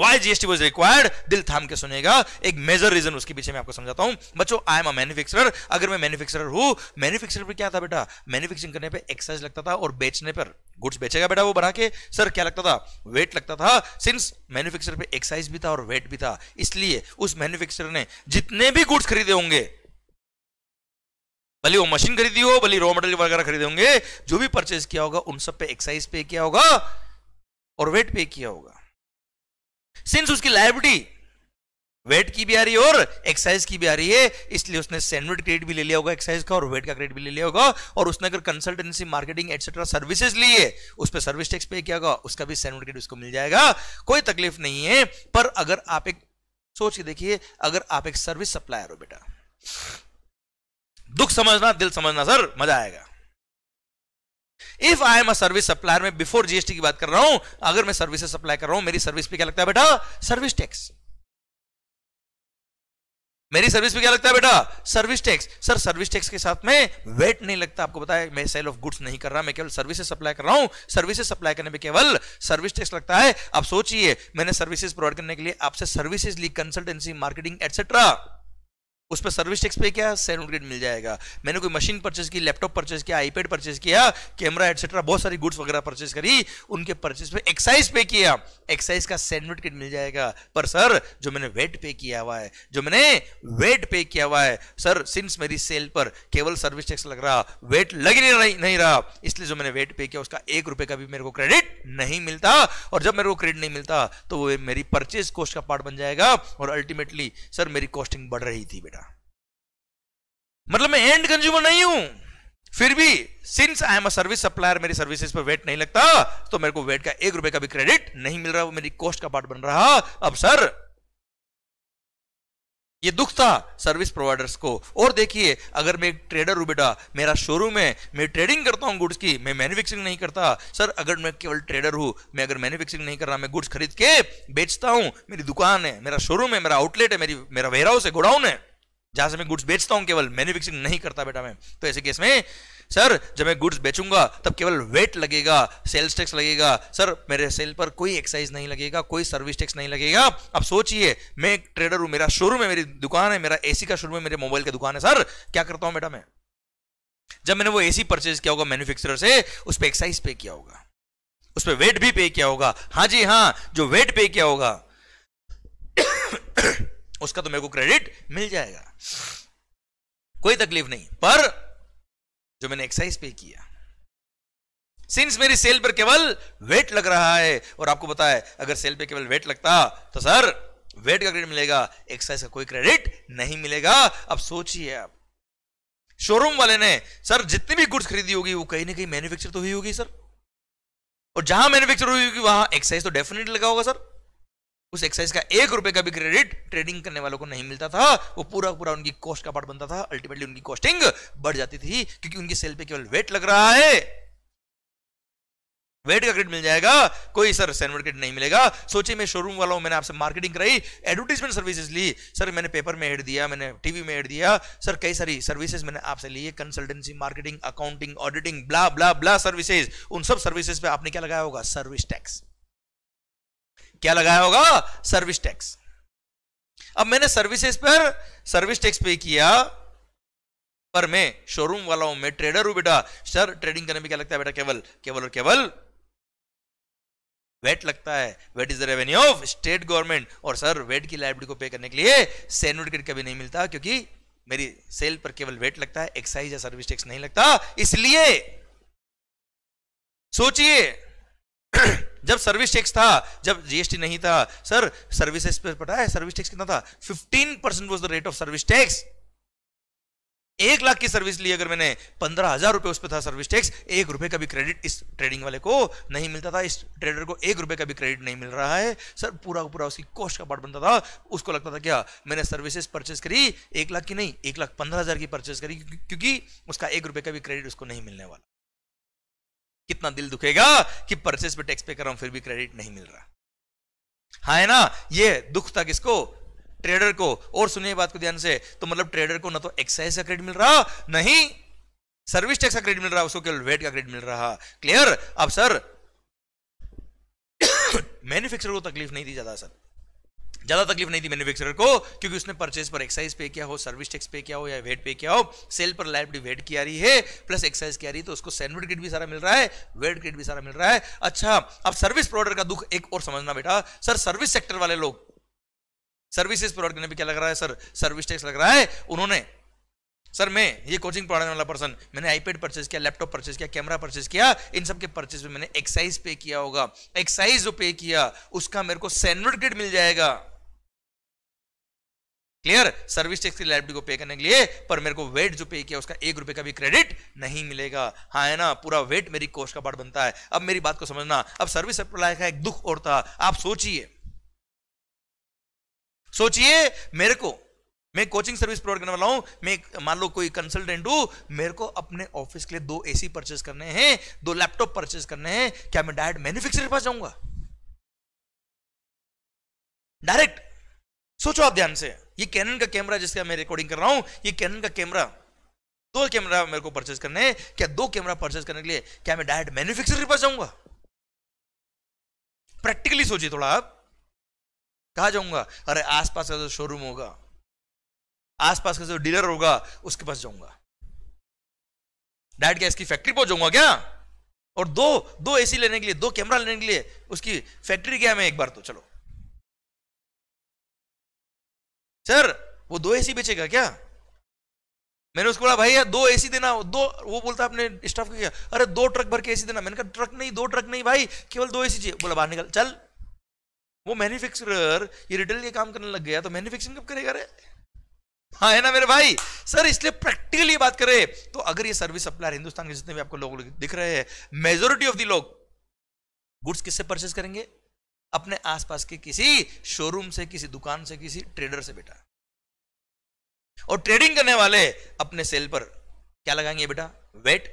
वाई जीएसटी वॉज रिक्वायर्ड दिल थाम के सुनेगा एक मेजर रीजन उसके पीछे मैं आपको समझाता हूं बच्चों आई एम अ मैन्युफैक्चरर अगर मैं मैन्युफैक्चरर हूं मैन्युफैक्चरर पर क्या था बेटा मैन्युफैक्चरिंग करने पे एक्साइज लगता था और बेचने पर गुड्स बेचेगा बेटा वो बना के सर क्या लगता था वेट लगता था सिंस मैन्युफैक्चरर पे एक्साइज भी था और वेट भी था इसलिए उस मैन्युफैक्चरर ने जितने भी गुड्स खरीदे होंगे भले वो मशीन खरीदी हो भले रॉ मटेरियल वगैरह खरीदे होंगे जो भी परचेज किया होगा उन सब पे एक्साइज पे किया होगा और वेट पे किया होगा सिंस उसकी लाइबिलिटी वेट की भी आ रही है और एक्सरसाइज की भी आ रही है इसलिए उसने सैंडविच क्रेडिट भी ले लिया होगा एक्सरसाइज का और वेट का क्रेडिट भी ले लिया होगा और उसने अगर कंसल्टेंसी मार्केटिंग एक्सेट्रा सर्विसेज ली है उस पर सर्विस टैक्स पे किया होगा उसका भी सैंडविच क्रेडिट उसको मिल जाएगा कोई तकलीफ नहीं है पर अगर आप एक सोच के देखिए अगर आप एक सर्विस सप्लायर हो बेटा दुख समझना दिल समझना सर मजा आएगा if I am a service supplier में बिफोर जीएसटी की बात कर रहा हूं अगर मैं सर्विस सप्लाई कर रहा हूं मेरी सर्विस पे क्या लगता है बेटा सर्विस टैक्स मेरी सर्विस पे क्या लगता है बेटा service tax sir service tax के साथ में वेट नहीं लगता आपको पता है मैं सेल ऑफ गुड्स नहीं कर रहा मैं केवल सर्विसेज सप्लाई कर रहा हूं सर्विसेज सप्लाई करने पे केवल सर्विस टैक्स लगता है आप सोचिए मैंने सर्विसेज प्रोवाइड करने के लिए आपसे सर्विसेज ली कंसल्टेंसी मार्केटिंग एटसेट्रा उस पर सर्विस टैक्स पे क्या सेवन ग्रेड मिल जाएगा मैंने कोई मशीन परचेज की लैपटॉप परचेस किया आईपैड परचेज किया कैमरा एटसेट्रा बहुत सारी गुड्स वगैरह परचेज करी उनके परचेज पे एक्साइज पे किया एक्साइज का सैंडविच किट मिल जाएगा पर सर जो मैंने वेट पे किया हुआ है जो मैंने वेट पे किया हुआ है सर सिंस मेरी सेल पर केवल सर्विस टैक्स लग रहा वेट लग नहीं, नहीं रहा इसलिए जो मैंने वेट पे किया उसका एक रुपए का भी मेरे को क्रेडिट नहीं मिलता और जब मेरे को क्रेडिट नहीं मिलता तो वो मेरी परचेज कॉस्ट का पार्ट बन जाएगा और अल्टीमेटली सर मेरी कॉस्टिंग बढ़ रही थी बेटा मतलब मैं एंड कंज्यूमर नहीं हूं फिर भी since I am a service supplier मेरी सर्विसेज पर वेट नहीं लगता तो मेरे को वेट का एक रुपए का भी क्रेडिट नहीं मिल रहा वो मेरी कॉस्ट का पार्ट बन रहा अब सर ये दुख था सर्विस प्रोवाइडर्स को और देखिए अगर मैं एक ट्रेडर हूँ बेटा मेरा शोरूम है मैं ट्रेडिंग करता हूं गुड्स की मैं मैन्युफैक्चरिंग नहीं करता सर अगर मैं केवल ट्रेडर हूं मैं अगर मैन्युफैक्चरिंग नहीं कर रहा मैं गुड्स खरीद के बेचता हूँ मेरी दुकान है मेरा शोरूम है मेरा आउटलेट है मेरी मेरा वेयर हाउस है गोडाउन है जहां से मैं गुड्स बेचता हूं केवल मैन्युफैक्चरिंग नहीं करता बेटा मैं तो ऐसे केस में सर जब मैं गुड्स बेचूंगा तब केवल वेट लगेगा सेल्स टैक्स लगेगा सर मेरे सेल पर कोई एक्साइज नहीं लगेगा कोई सर्विस टैक्स नहीं लगेगा अब सोचिए मैं एक ट्रेडर हूं मेरा शोरूम है मेरी दुकान है मेरा एसी का शोरूम है मेरे मोबाइल की दुकान है सर क्या करता हूं बेटा मैं जब मैंने वो एसी परचेज किया होगा मैन्युफैक्चरर से उस पर एक्साइज पे किया होगा उस पर वेट भी पे किया होगा हाँ जी हाँ जो वेट पे किया होगा उसका तो मेरे को क्रेडिट मिल जाएगा कोई तकलीफ नहीं पर जो मैंने एक्साइज पे किया सिंस मेरी सेल पर केवल वेट लग रहा है और आपको पता है अगर सेल पे केवल वेट लगता तो सर वेट का क्रेडिट मिलेगा एक्साइज का कोई क्रेडिट नहीं मिलेगा अब सोचिए आप शोरूम वाले ने सर जितनी भी गुड्स खरीदी होगी वो कहीं ना कहीं मैन्युफैक्चर तो हुई होगी सर और जहां मैन्युफैक्चर हुई होगी वहां एक्साइज तो डेफिनेटली लगा होगा सर उस एक्सरसाइज का एक रुपए का भी क्रेडिट ट्रेडिंग करने वालों को नहीं मिलता था वो पूरा पूरा उनकी कॉस्ट का पार्ट बनता था अल्टीमेटली उनकी कॉस्टिंग बढ़ जाती थी क्योंकि उनकी सेल पे केवल वेट लग रहा है वेट का क्रेडिट मिल जाएगा कोई सर सैनवर क्रेडिट नहीं मिलेगा सोचे मैं शोरूम वाला हूं मैंने आपसे मार्केटिंग कराई एडवर्टीजमेंट सर्विसेज ली सर मैंने पेपर में एड दिया मैंने टीवी में एड दिया सर कई सारी सर्विसेज मैंने आपसे ली है consultancy marketing accounting auditing blah blah blah services उन सब सर्विसेज पे आपने क्या लगाया होगा सर्विस टैक्स क्या लगाया होगा सर्विस टैक्स अब मैंने सर्विसेज पर सर्विस टैक्स पे किया पर मैं शोरूम वाला हूं मैं ट्रेडर हूं बेटा सर ट्रेडिंग करने में क्या लगता है बेटा केवल केवल और केवल वेट लगता है VAT is the revenue of state government और सर वेट की लाइब्रेरी को पे करने के लिए सैनिट कभी नहीं मिलता क्योंकि मेरी सेल पर केवल वेट लगता है एक्साइज या सर्विस टैक्स नहीं लगता इसलिए सोचिए जब सर्विस टैक्स था जब जीएसटी नहीं था सर सर्विस पे पता है सर्विस टैक्स कितना था fifteen percent was the rate of service tax एक लाख की सर्विस ली अगर मैंने पंद्रह हजार रुपए उस पर था सर्विस टैक्स एक रुपए का भी क्रेडिट इस ट्रेडिंग वाले को नहीं मिलता था इस ट्रेडर को एक रुपए का भी क्रेडिट नहीं मिल रहा है सर पूरा पूरा उसकी कॉस्ट का पार्ट बनता था उसको लगता था क्या मैंने सर्विसेज परचेस करी एक लाख की नहीं एक लाख पंद्रह हजार की परचेस करी क्योंकि उसका एक रुपए का भी क्रेडिट उसको नहीं मिलने वाला कितना दिल दुखेगा कि परचेस पे टैक्स पे कर रहा हूं फिर भी क्रेडिट नहीं मिल रहा हा है ना ये दुख था किसको ट्रेडर को और सुनिए बात को ध्यान से तो मतलब ट्रेडर को ना तो एक्साइज का क्रेडिट मिल रहा नहीं सर्विस टैक्स का क्रेडिट मिल रहा उसको केवल वेट का क्रेडिट मिल रहा क्लियर अब सर मैन्युफैक्चरर को तकलीफ नहीं दी ज्यादा सर ज़्यादा तकलीफ नहीं थी मैन्युफैक्चरर को क्योंकि उसने परचेज पर एक्साइज पे किया हो सर्विस टैक्स पे किया हो या वेट पे किया हो सेल पर लाइब्रेरी वेट किया रही है प्लस एक्साइज किया रही है तो उसको सैंडविच किट भी सारा मिल रहा है वेट किट भी सारा मिल रहा है अच्छा अब सर्विस प्रोवाइडर का दुख एक और समझना बेटा सर सर्विस सेक्टर वाले लोग सर्विसेज प्रोवाइड करने भी क्या लग रहा है सर सर्विस टैक्स लग रहा है उन्होंने सर मैं ये कोचिंग पढ़ाने वाला पर्सन मैंने आईपैड परचेज किया लैपटॉप परचेज किया कैमरा परचेज किया इन सब के परचेज में मैंने एक्साइज पे किया होगा एक्साइज जो पे किया उसका मेरे को सैंडविच किट मिल जाएगा क्लियर सर्विस टैक्स की लाइब्रेरी को पे करने के लिए पर मेरे को वेट जो पे किया उसका एक रुपए का भी क्रेडिट नहीं मिलेगा हाँ है ना पूरा वेट मेरी कोस्ट का पार्ट बनता है अब मेरी बात को समझना अब सर्विस सप्लाई का एक दुख और था आप सोचिए सोचिए मेरे को मैं कोचिंग सर्विस प्रोवाइड करने वाला हूं मैं मान लो कोई कंसल्टेंट हूं मेरे को अपने ऑफिस के लिए दो एसी परचेस करने हैं दो लैपटॉप परचेस करने हैं क्या मैं डायरेक्ट मैन्युफैक्चरर के पास जाऊंगा डायरेक्ट सोचो आप ध्यान से ये कैनन का कैमरा जिसका मैं रिकॉर्डिंग कर रहा हूं ये कैनन का कैमरा दो कैमरा मेरे को परचेज करने हैं क्या दो कैमरा परचेज करने के लिए क्या मैं डायरेक्ट मैन्युफैक्चरर के पास जाऊंगा प्रैक्टिकली सोचिए थोड़ा आप कहा जाऊंगा अरे आसपास का जो शोरूम होगा आसपास का जो डीलर होगा उसके पास जाऊंगा डायरेक्ट क्या इसकी फैक्ट्री पहुंच जाऊंगा क्या और दो दो एसी लेने के लिए दो कैमरा लेने के लिए उसकी फैक्ट्री गया मैं एक बार तो चलो सर वो दो एसी बेचेगा क्या मैंने उसको बोला भाई यार दो एसी देना दो वो बोलता अपने स्टाफ को क्या अरे दो ट्रक भर के एसी देना मैंने कहा ट्रक नहीं दो ट्रक नहीं भाई केवल दो एसी चाहिए बोला बाहर निकल चल वो मैन्युफैक्चरर ये रिटेल के काम करने लग गया तो मैन्युफैक्चरिंग कब करेगा अरे हाँ है ना मेरे भाई सर इसलिए प्रैक्टिकली बात करें तो अगर ये सर्विस सप्लायर हिंदुस्तान के जितने भी आपको लोग दिख रहे हैं मेजोरिटी ऑफ द लोग गुड्स किससे परचेस करेंगे अपने आसपास के किसी शोरूम से किसी दुकान से किसी ट्रेडर से बेटा और ट्रेडिंग करने वाले अपने सेल पर क्या लगाएंगे बेटा VAT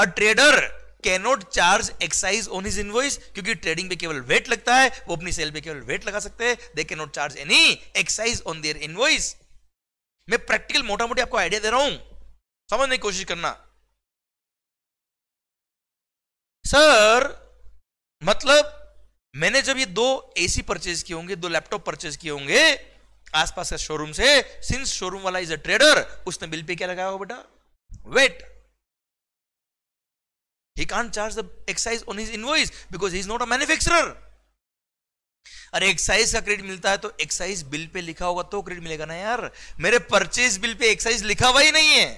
a trader cannot charge excise on his invoice क्योंकि ट्रेडिंग पे केवल वेट लगता है वो अपनी सेल पे केवल वेट लगा सकते हैं they cannot charge any excise on their invoice मैं प्रैक्टिकल मोटा मोटी आपको आइडिया दे रहा हूं समझने की कोशिश करना सर मतलब मैंने जब ये दो एसी परचेज किए होंगे दो लैपटॉप परचेज किए होंगे आसपास का शोरूम से सिंस शोरूम वाला इज अ ट्रेडर उसने बिल पे क्या लगाया हो बेटा VAT he can charge the excise on his invoice because he is not a manufacturer अरे एक्साइज का क्रेडिट मिलता है तो एक्साइज बिल पे लिखा होगा तो क्रेडिट मिलेगा ना यार मेरे परचेज बिल पे एक्साइज लिखा हुआ ही नहीं है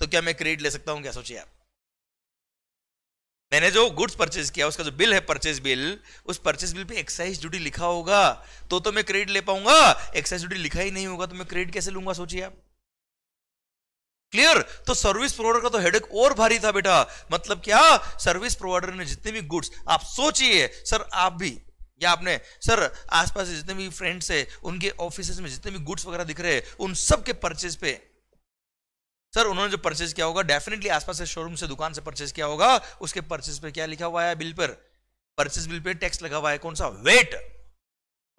तो क्या मैं क्रेडिट ले सकता हूं क्या सोचिए आप मैंने जो गुड्स परचेज किया उसका जो बिल है परचेज बिल उस परचेज बिल पे एक्साइज ड्यूटी लिखा होगा तो तो मैं क्रेडिट ले पाऊंगा एक्साइज ड्यूटी लिखा ही नहीं होगा तो मैं क्रेडिट कैसे लूंगा सोचिए आप क्लियर तो सर्विस प्रोवाइडर का तो हेडेक और भारी था बेटा मतलब क्या सर्विस प्रोवाइडर ने जितने भी गुड्स आप सोचिए सर आप भी या आपने सर आसपास जितने भी फ्रेंड्स है उनके ऑफिस में जितने भी गुड्स वगैरह दिख रहे हैं उन सब के परचेज पे सर उन्होंने जो परचेज किया होगा डेफिनेटली आसपास से शोरूम से दुकान से परचेज किया होगा उसके परचेज पे क्या लिखा हुआ है बिल पर परचेज बिल पे टैक्स लगा हुआ है कौन सा वेट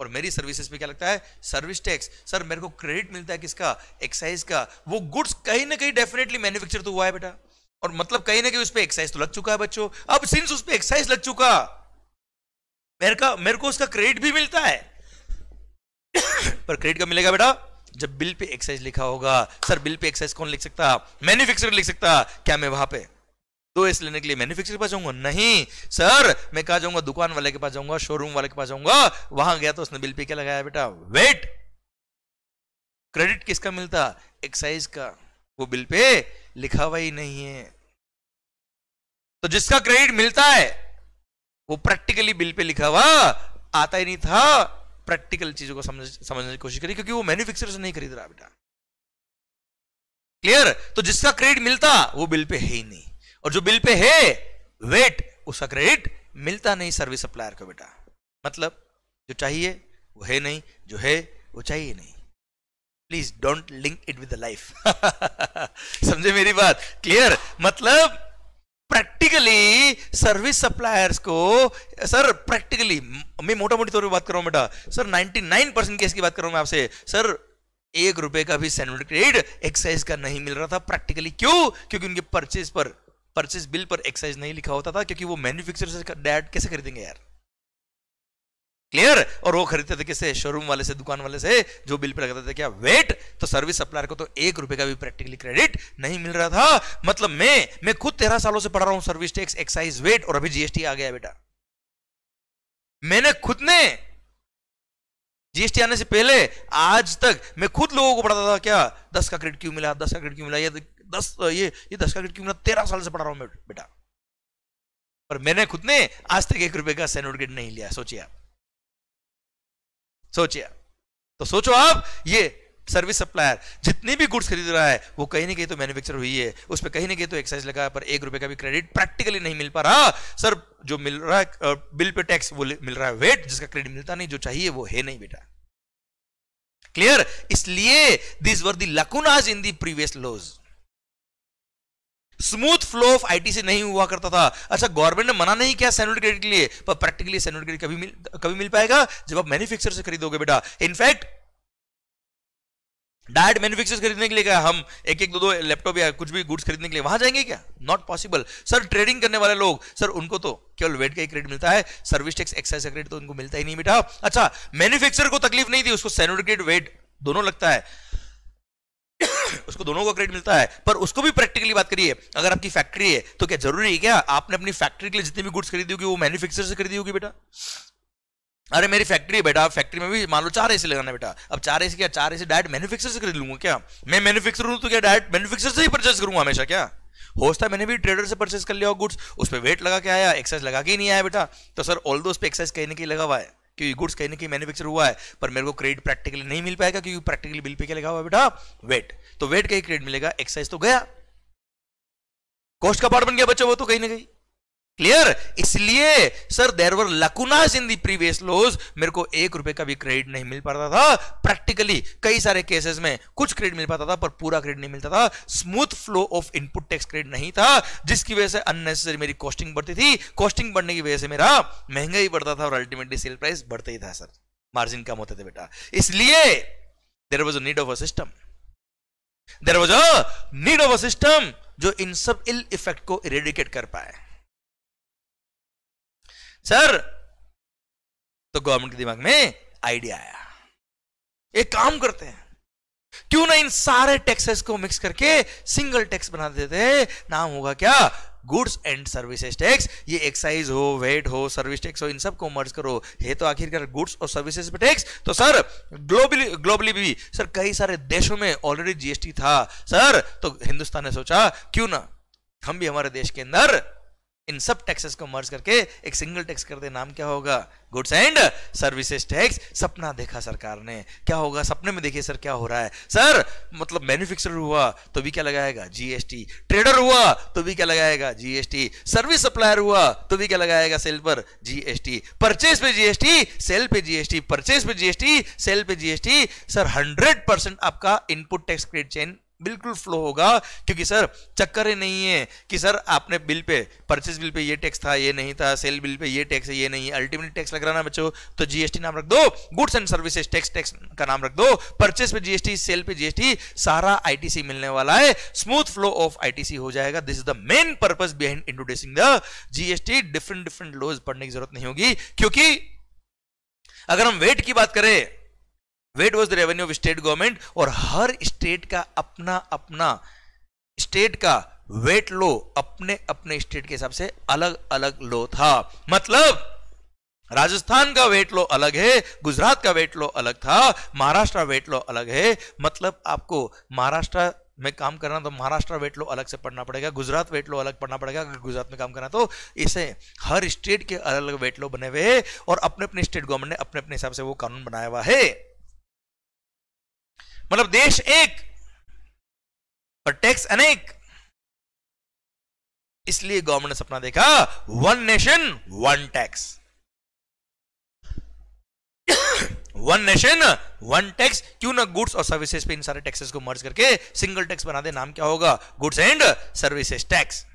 और मेरी सर्विसेज पे क्या लगता है सर्विस टैक्स सर मेरे को क्रेडिट मिलता है किसका एक्साइज का वो गुड्स कहीं ना कहीं डेफिनेटली मैन्युफैक्चर तो हुआ है बेटा और मतलब कहीं ना कहीं उस पर एक्साइज तो लग चुका है बच्चों अब सिंस उस पर एक्साइज लग चुका मेरे का मेरे को उसका क्रेडिट भी मिलता है पर क्रेडिट का मिलेगा बेटा जब बिल पे एक्साइज लिखा होगा सर बिल पे एक्साइज कौन लिख सकता मैन्युफैक्चरर लिख सकता क्या मैं वहां पे दो एस लेने के लिए मैन्युफैक्चरर के पास जाऊंगा नहीं सर मैं कहा जाऊंगा दुकान वाले के पास जाऊंगा शोरूम वाले के पास जाऊंगा वहां गया तो उसने बिल पे क्या लगाया बेटा वेट क्रेडिट किसका मिलता एक्साइज का वो बिल पे लिखा हुआ ही नहीं है तो जिसका क्रेडिट मिलता है वो प्रैक्टिकली बिल पे लिखा हुआ आता ही नहीं था प्रैक्टिकल चीजों को समझ समझने की कोशिश करी क्योंकि वो मैन्युफैक्चर से नहीं खरीद रहा बेटा क्लियर तो जिसका क्रेडिट मिलता वो बिल पे है ही नहीं और जो बिल पे है वेट उसका क्रेडिट मिलता नहीं सर्विस सप्लायर को बेटा मतलब जो चाहिए वो है नहीं जो है वो चाहिए नहीं please don't link it with the life समझे मेरी बात क्लियर मतलब प्रैक्टिकली सर्विस सप्लायर्स को सर प्रैक्टिकली मैं मोटा मोटी तौर तो पर बात कर रहा हूं बेटा सर 99 परसेंट केस की बात कर रहा हूं मैं आपसे सर एक रुपए का भी सैनिटरी क्रेडिट एक्साइज का नहीं मिल रहा था प्रैक्टिकली क्यों क्योंकि उनके परचेज पर परचेज बिल पर एक्साइज नहीं लिखा होता था क्योंकि वो मैन्युफैक्चरर से डायरेक्ट कैसे खरीदेंगे यार क्लियर और वो खरीदते थे किसे शोरूम वाले से दुकान वाले से जो बिल पे लगाते थे क्या वेट तो सर्विस सप्लायर को तो एक रुपए का भी प्रैक्टिकली क्रेडिट नहीं मिल रहा था मतलब मैं मैं खुद तेरह सालों से पढ़ा रहा हूं सर्विस टैक्स एक्साइज वेट और अभी जीएसटी आ गया बेटा मैंने खुद ने जीएसटी आने से पहले आज तक मैं खुद लोगों को पढ़ाता था क्या दस का क्रेडिट क्यों मिला दस का क्रेडिट क्यों मिला ये दस ये ये दस का क्रेडिट क्यों मिला तेरह साल से पढ़ा रहा हूं बेटा पर मैंने खुद ने आज तक एक रुपए का सैनोट क्रेडिट नहीं लिया सोचिए आप सोचिए तो सोचो आप ये सर्विस सप्लायर जितनी भी गुड्स खरीद रहा है वो कहीं ना कहीं तो मैन्युफैक्चर हुई है उस पर कहीं ना कहीं तो एक्साइज लगा पर एक रुपए का भी क्रेडिट प्रैक्टिकली नहीं मिल पा रहा सर जो मिल रहा है बिल पे टैक्स वो मिल रहा है वेट जिसका क्रेडिट मिलता नहीं जो चाहिए वो है नहीं बेटा क्लियर इसलिए this were the lacunas in the previous laws smooth flow of IT से नहीं हुआ करता था अच्छा गवर्नमेंट ने मना नहीं किया सैन्यूल क्रेडिट के लिए पर प्रैक्टिकली सैन्यूल क्रेडिट कभी मिल कभी मिल पाएगा जब आप मैन्युफैक्चर से खरीदोगे बेटा इनफैक्ट डायरेक्ट मैन्युफैक्चर खरीदने के लिए क्या हम एक एक दो दो लैपटॉप या कुछ भी गुड्स खरीदने के लिए वहां जाएंगे क्या नॉट पॉसिबल सर ट्रेडिंग करने वाले लोग सर उनको तो केवल वेट का ही क्रेडिट मिलता है सर्विस टैक्स एक्साइज क्रेडिट तो उनको मिलता ही नहीं बेटा अच्छा मैन्युफैक्चर को तकलीफ नहीं थी उसको सैन्यूल क्रेडिट वेट दोनों लगता है उसको दोनों को क्रेडिट मिलता है पर उसको भी प्रैक्टिकली बात करिए अगर आपकी फैक्ट्री है तो क्या जरूरी है क्या आपने अपनी फैक्ट्री के लिए जितनी भी गुड्स खरीदी होगी वो मैन्युफैक्चरर से खरीदी होगी बेटा अरे मेरी फैक्ट्री है बेटा फैक्ट्री में भी मान लो चार ऐसे लगाना है बेटा अब चार ऐसे क्या चार ऐसे डायरेक्ट मैन्युफैक्चर से खरीद लूंगा क्या मैं मैन्युफैक्चर हूं तो क्या डायरेक्ट मैन्युफैक्चर से ही परचेस करूंगा हमेशा क्या होता है मैंने भी ट्रेडर से परचेस कर लिया गुड्स उस पर वेट लगा के आया एक्साइज लगा के ही नहीं आया बेटा तो सर ऑल दो उस पर एक्साइज कहीं नहीं लगा हुआ है क्योंकि गुड्स कहीं ना कहीं मैन्युफैक्चर हुआ है पर मेरे को क्रेडिट प्रैक्टिकली नहीं मिल पाएगा क्योंकि प्रैक्टिकली बिल पे क्या लिखा हुआ बेटा वेट तो वेट का ही क्रेडिट मिलेगा एक्साइज तो गया कॉस्ट का पार्ट बन गया बच्चों वो तो कहीं ना कहीं क्लियर इसलिए sir there were लकुनाज in the previous लोज मेरे को एक रुपए का भी क्रेडिट नहीं मिल पाता था प्रैक्टिकली कई सारे केसेस में कुछ क्रेडिट मिल पाता था पर पूरा क्रेडिट नहीं मिलता था smooth flow of input tax credit नहीं था जिसकी वजह से अननेसेसरी मेरी कॉस्टिंग बढ़ती थी कॉस्टिंग बढ़ने की वजह से मेरा महंगाई बढ़ता था और अल्टीमेटली सेल प्राइस बढ़ता ही था सर मार्जिन कम होते थे बेटा इसलिए there was need of a system there was a need of a system जो इन सब इल इफेक्ट को इरेडिकेट कर पाए सर तो गवर्नमेंट के दिमाग में आइडिया आया एक काम करते हैं क्यों ना इन सारे टैक्सेस को मिक्स करके सिंगल टैक्स बना देते हैं नाम होगा क्या गुड्स एंड सर्विसेज टैक्स ये एक्साइज हो वेट हो सर्विस टैक्स हो इन सबको मर्ज करो ये तो आखिरकार गुड्स और सर्विसेज पे टैक्स तो सर ग्लोबली ग्लोबली भी सर कई सारे देशों में ऑलरेडी जीएसटी था सर तो हिंदुस्तान ने सोचा क्यों ना हम भी हमारे देश के अंदर इन सब टैक्सेस को मर्ज करके एक सिंगल टैक्स कर दे नाम क्या होगा गुड्स एंड सर्विसेज टैक्स सपना देखा सरकार ने क्या होगा सपने में देखिए सर क्या हो रहा है सर मतलब मैन्युफैक्चरर हुआ तो भी क्या लगाएगा जीएसटी ट्रेडर हुआ तो भी क्या लगाएगा जीएसटी सर्विस सप्लायर हुआ तो भी क्या लगाएगा सेल पर जीएसटी परचेस पे जीएसटी सेल पे जीएसटी परचेस पे जीएसटी सेल पे जीएसटी सर हंड्रेड आपका इनपुट टैक्स क्रेडिट चेन बिल्कुल फ्लो होगा क्योंकि सर चक्कर ही नहीं है कि सर आपने बिल पे परचेज बिल पे ये टैक्स था ये नहीं था सेल बिल पे ये टैक्स है ये नहीं है अल्टीमेट टैक्स लग रहा ना बच्चों तो जीएसटी नाम रख दो goods and services tax tax का नाम रख दो परचेज पे जीएसटी सेल पे जीएसटी सारा आईटीसी मिलने वाला है स्मूथ फ्लो ऑफ आईटीसी हो जाएगा this is the main purpose behind introducing the GST different different laws पढ़ने की जरूरत नहीं होगी क्योंकि अगर हम वेट की बात करें VAT was the revenue of state government और हर स्टेट का अपना अपना स्टेट का वेट लो अपने अपने स्टेट के हिसाब से अलग अलग लो था मतलब राजस्थान का वेट लो अलग है गुजरात का वेट लो अलग था महाराष्ट्र वेट लो अलग है मतलब आपको महाराष्ट्र में काम करना तो महाराष्ट्र वेट लो अलग से पढ़ना पड़ेगा गुजरात वेट लो अलग पढ़ना पड़ेगा अगर गुजरात में काम करना तो इसे हर स्टेट के अलग अलग वेट लो बने हुए और अपने अपने स्टेट गवर्नमेंट ने अपने अपने हिसाब से वो कानून बनाया हुआ है मतलब देश एक पर टैक्स अनेक इसलिए गवर्नमेंट ने सपना देखा one nation one tax one nation one tax क्यों ना गुड्स और सर्विसेज पे इन सारे टैक्सेस को मर्ज करके सिंगल टैक्स बना दे नाम क्या होगा गुड्स एंड सर्विसेज टैक्स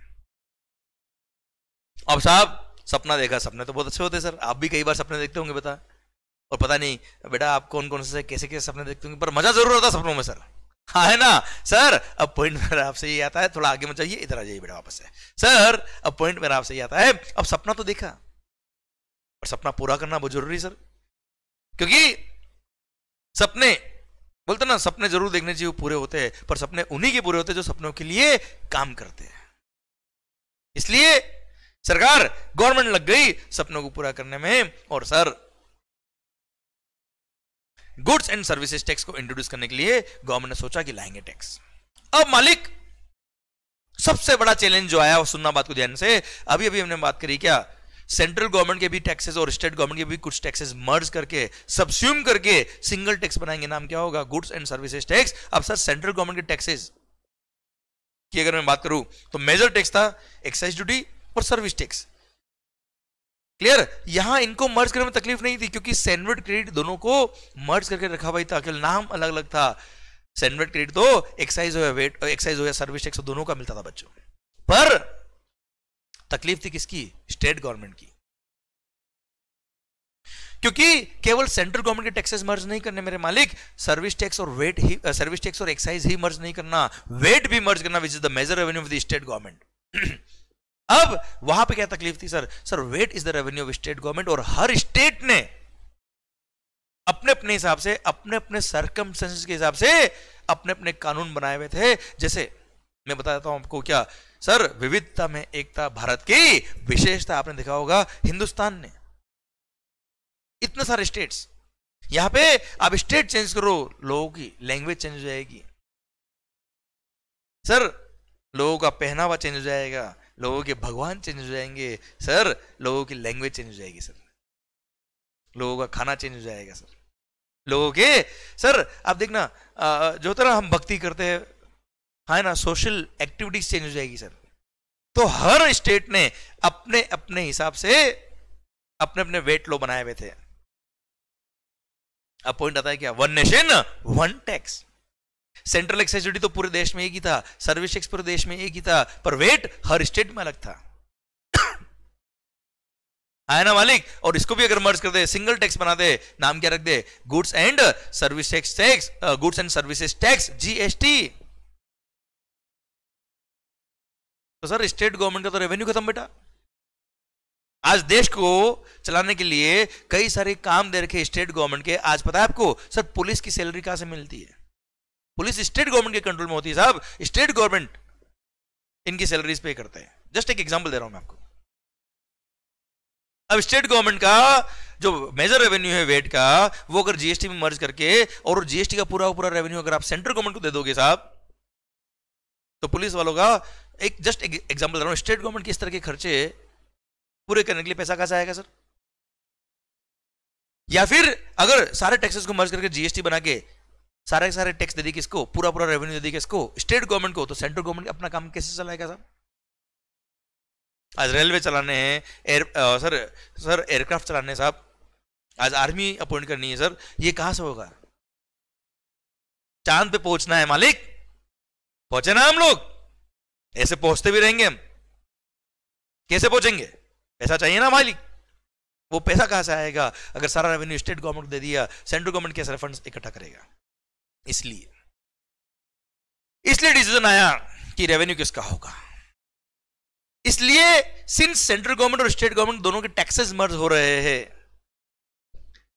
अब साहब सपना देखा सपने तो बहुत अच्छे होते सर आप भी कई बार सपने देखते होंगे बता और पता नहीं बेटा आप कौन कौन से कैसे कैसे सपने देखते होंगे पर मजा जरूर होता सपनों में सर हाँ है ना सर अब पॉइंट मेरा आपसे ये आता है थोड़ा आगे मत जाइए इधर आ जाइए बेटा वापस है सर अब पॉइंट मेरा आपसे ये आता है अब सपना तो देखा और सपना पूरा करना बहुत जरूरी सर क्योंकि सपने बोलते ना सपने जरूर देखने चाहिए पूरे होते हैं पर सपने उन्हीं के पूरे होते हैं जो सपनों के लिए काम करते हैं इसलिए सरकार गवर्नमेंट लग गई सपनों को पूरा करने में और sir goods and services tax को इंट्रोड्यूस करने के लिए गवर्नमेंट ने सोचा कि लाएंगे टैक्स अब मालिक सबसे बड़ा चैलेंज जो आया वो सुनना बात को ध्यान से अभी अभी हमने बात करी क्या सेंट्रल गवर्नमेंट के भी टैक्सेस और स्टेट गवर्नमेंट के भी कुछ टैक्सेस मर्ज करके सब्स्यूम करके सिंगल टैक्स बनाएंगे नाम क्या होगा गुड्स एंड सर्विसेज टैक्स अब सर सेंट्रल गवर्नमेंट के टैक्सेस की अगर मैं बात करूं तो मेजर टैक्स था एक्साइज ड्यूटी और सर्विस टैक्स क्लियर यहां इनको मर्ज करने में तकलीफ नहीं थी क्योंकि सैंडविड क्रेडिट दोनों को मर्ज करके रखा हुआ था केवल नाम अलग अलग था सैंडविड क्रेडिट तो एक्साइज हो या वेट एक्साइज हो या सर्विस टैक्स दोनों का मिलता था बच्चों पर तकलीफ थी किसकी स्टेट गवर्नमेंट की क्योंकि केवल सेंट्रल गवर्नमेंट के टैक्सेस मर्ज नहीं करने मेरे मालिक सर्विस टैक्स और वेट ही सर्विस टैक्स और एक्साइज ही मर्ज नहीं करना वेट भी मर्ज करना which is the major revenue of the state government अब वहां पे क्या तकलीफ थी sir sir VAT is the revenue of state government और हर स्टेट ने अपने अपने हिसाब से अपने अपने सरकम के हिसाब से अपने अपने कानून बनाए हुए थे जैसे मैं बता देता हूं आपको क्या सर विविधता में एकता भारत की विशेषता आपने देखा होगा हिंदुस्तान ने इतने सारे स्टेट्स यहां पे आप स्टेट चेंज करो लोगों की लैंग्वेज चेंज हो जाएगी सर लोगों का पहनावा चेंज हो जाएगा लोगों के भगवान चेंज हो जाएंगे सर लोगों की लैंग्वेज चेंज हो जाएगी सर लोगों का खाना चेंज हो जाएगा सर लोगों के सर आप देखना जो तरह हम भक्ति करते हैं है ना सोशल एक्टिविटीज चेंज हो जाएगी सर तो हर स्टेट ने अपने अपने हिसाब से अपने अपने वेट लो बनाए हुए थे अब पॉइंट आता है क्या one nation one tax central excise duty तो पूरे देश में एक ही था सर्विस टैक्स पूरे देश में एक ही था पर वेट हर स्टेट में अलग था आया ना मालिक और इसको भी अगर मर्ज कर दे सिंगल टैक्स बना दे नाम क्या रख दे goods and service tax tax goods and services tax GST तो सर स्टेट गवर्नमेंट का तो रेवेन्यू खत्म बेटा आज देश को चलाने के लिए कई सारे काम दे रखे स्टेट गवर्नमेंट के आज पता है आपको सर पुलिस की सैलरी कहां से मिलती है पुलिस स्टेट गवर्नमेंट के कंट्रोल में होती है साहब स्टेट गवर्नमेंट इनकी सैलरीज पे करते हैं जस्ट एक एग्जाम्पल दे रहा हूं मैं आपको अब स्टेट गवर्नमेंट का जो मेजर रेवेन्यू है वेट का वो अगर जीएसटी में मर्ज करके और जीएसटी का पूरा पूरा रेवेन्यू अगर आप सेंट्रल गवर्नमेंट को दे दोगे साहब तो पुलिस वालों का एक जस्ट एक एग्जाम्पल दे रहा हूं स्टेट गवर्नमेंट किस तरह के खर्चे पूरे करने के लिए पैसा कैसा आएगा सर या फिर अगर सारे टैक्सेस को मर्ज करके जीएसटी बना के सारे के सारे टैक्स दे दी किसको पूरा पूरा रेवेन्यू दे दी किसको स्टेट गवर्नमेंट को तो सेंट्रल गवर्नमेंट अपना काम कैसे चलाएगा साहब आज रेलवे चलाने हैं एयर सर सर एयरक्राफ्ट चलाने साहब आज आर्मी अपॉइंट करनी है सर ये कहां से होगा चांद पे पहुंचना है मालिक पहुंचे ना हम लोग ऐसे पहुंचते भी रहेंगे हम कैसे पहुंचेंगे पैसा चाहिए ना मालिक वो पैसा कहां से आएगा अगर सारा रेवेन्यू स्टेट गवर्नमेंट को दे दिया सेंट्रल गवर्नमेंट कैसे फंड इकट्ठा करेगा इसलिए इसलिए डिसीजन आया कि रेवेन्यू किसका होगा इसलिए सिंस सेंट्रल गवर्नमेंट और स्टेट गवर्नमेंट दोनों के टैक्सेस मर्ज हो रहे हैं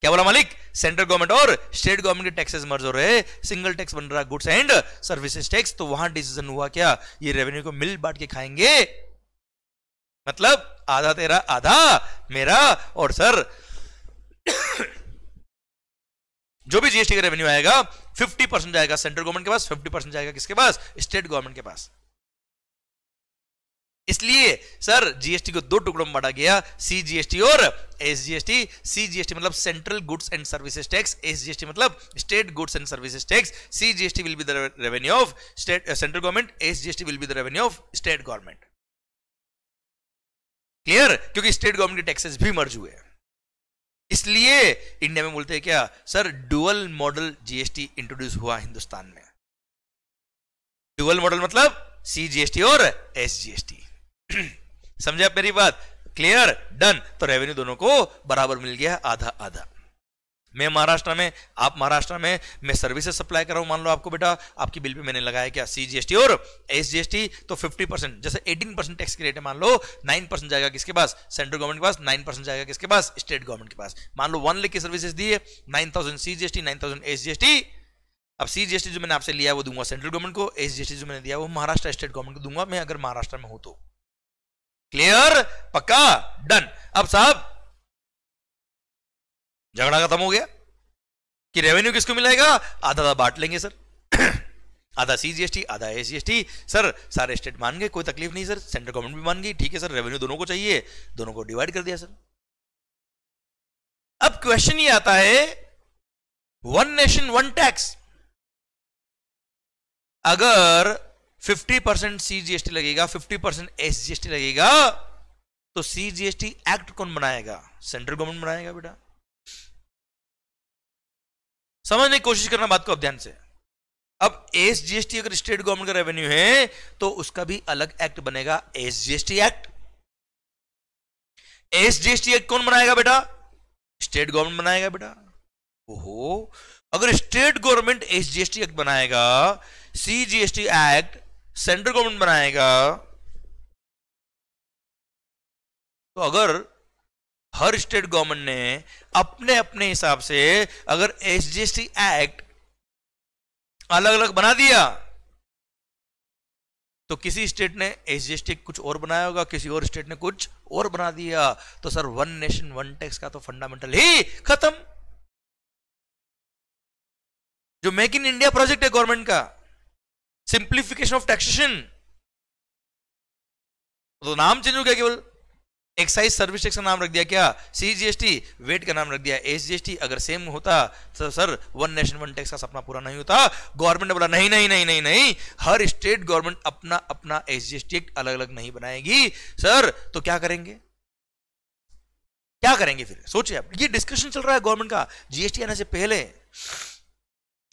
क्या बोला मालिक सेंट्रल गवर्नमेंट और स्टेट गवर्नमेंट के टैक्सेस मर्ज हो रहे हैं सिंगल टैक्स बन रहा गुड्स एंड सर्विसेज टैक्स तो वहां डिसीजन हुआ क्या ये रेवेन्यू को मिल बांट के खाएंगे मतलब आधा तेरा आधा मेरा और सर जो भी जीएसटी का रेवेन्यू आएगा 50 परसेंट जाएगा सेंट्रल गवर्नमेंट के पास 50 परसेंट जाएगा किसके पास स्टेट गवर्नमेंट के पास इसलिए सर जीएसटी को दो टुकड़ों में बांटा गया सीजीएसटी और एसजीएसटी सीजीएसटी मतलब central goods and services tax SGST मतलब state goods and services tax CGST will be the revenue of state central government SGST will be the revenue of state government clear क्योंकि स्टेट गवर्नमेंट के टैक्सेस भी मर्ज हुए हैं इसलिए इंडिया में बोलते हैं क्या sir dual model GST introduce हुआ हिंदुस्तान में डुअल मॉडल मतलब सी जीएसटी और एस जीएसटी समझे आप मेरी बात क्लियर डन तो रेवेन्यू दोनों को बराबर मिल गया आधा आधा मैं महाराष्ट्र में आप महाराष्ट्र में मैं सर्विसेज सप्लाई कर रहा हूं मान लो आपको बेटा आपकी बिल पे मैंने लगाया क्या सी सीजीएसटी और एस टी तो फिफ्टी परसेंट जैसे एटीन परसेंट टैक्स की रेट है मान लो नाइन परसेंट जाएगा किसके पास सेंट्रल गवर्नमेंट के पास नाइन परसेंट जाएगा किसके पास स्टेट गवर्नमेंट के पास मान लो वन लेख की सर्विसेज दी है nine thousand CGST nine thousand T अब सी टी जो मैंने आपसे लिया वो दूंगा सेंट्रल गवर्नमेंट को एस टी जो मैंने दिया वो महाराष्ट्र स्टेट गवर्नमेंट को दूंगा मैं अगर महाराष्ट्र में हूं तो क्लियर पक्का डन अब साहब झगड़ा खत्म हो गया कि रेवेन्यू किसको मिलाएगा आधा आधा बांट लेंगे सर आधा सीजीएसटी आधा एसजीएसटी सर सारे स्टेट मान गए कोई तकलीफ नहीं सर सेंट्रल गवर्नमेंट भी मान गई ठीक है सर रेवेन्यू दोनों को चाहिए दोनों को डिवाइड कर दिया सर अब क्वेश्चन ये आता है वन नेशन वन टैक्स अगर 50 परसेंट सीजीएसटी लगेगा 50 परसेंट एसजीएसटी लगेगा तो सीजीएसटी एक्ट कौन बनाएगा सेंट्रल गवर्नमेंट बनाएगा बेटा समझने की कोशिश करना बात को अब ध्यान से अब एस जीएसटी अगर स्टेट गवर्नमेंट का रेवेन्यू है तो उसका भी अलग एक्ट बनेगा S GST act S GST act कौन बनाएगा बेटा स्टेट गवर्नमेंट बनाएगा बेटा ओहो अगर state government S GST act बनाएगा C GST act central government बनाएगा तो अगर हर स्टेट गवर्नमेंट ने अपने अपने हिसाब से अगर एसजीएसटी एक्ट अलग अलग बना दिया तो किसी स्टेट ने एसजीएसटी कुछ और बनाया होगा किसी और स्टेट ने कुछ और बना दिया तो sir one nation one tax का तो फंडामेंटल ही खत्म जो मेक इन इंडिया प्रोजेक्ट है गवर्नमेंट का सिंप्लीफिकेशन ऑफ टैक्सेशन तो नाम चेंज हो गया केवल एक्साइज सर्विस टैक्स का नाम रख दिया क्या C G S T VAT का नाम रख दिया एस जी एस टी अगर सेम होता तो sir one nation one tax का सपना पूरा नहीं होता गवर्नमेंट ने बोला नहीं नहीं नहीं नहीं नहीं हर स्टेट गवर्नमेंट अपना अपना S G S T act अलग अलग नहीं बनाएगी सर तो क्या करेंगे क्या करेंगे फिर सोचिए आप ये डिस्कशन चल रहा है गवर्नमेंट का जीएसटी आने से पहले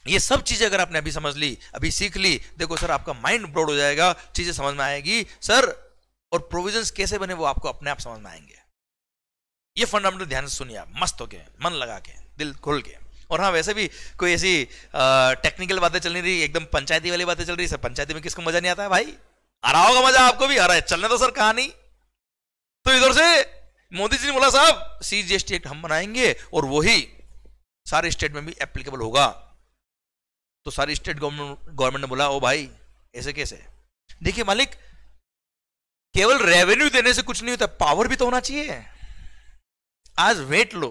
ये सब चीजें अगर आपने अभी समझ ली अभी सीख ली देखो सर आपका माइंड ब्रॉड हो जाएगा चीजें समझ में आएगी सर और प्रोविजन कैसे बने वो आपको अपने आप समझ में आएंगे ये फंडामेंटल ध्यान से सुनिए आप मस्त होके मन लगा के दिल खोल के और हाँ वैसे भी कोई ऐसी टेक्निकल बातें चल नहीं रही एकदम पंचायती वाली बातें चल रही सर पंचायती में किसको मजा नहीं आता है भाई आ रहा होगा मजा आपको भी आ रहा है चलने तो सर कहानी तो इधर से मोदी जी ने बोला साहब C G S T act हम बनाएंगे और वही सारे स्टेट में भी एप्लीकेबल होगा तो सारी स्टेट गवर्नमेंट गवर्नमेंट ने बोला ओ भाई ऐसे कैसे देखिए मालिक केवल रेवेन्यू देने से कुछ नहीं होता पावर भी तो होना चाहिए आज वेट लो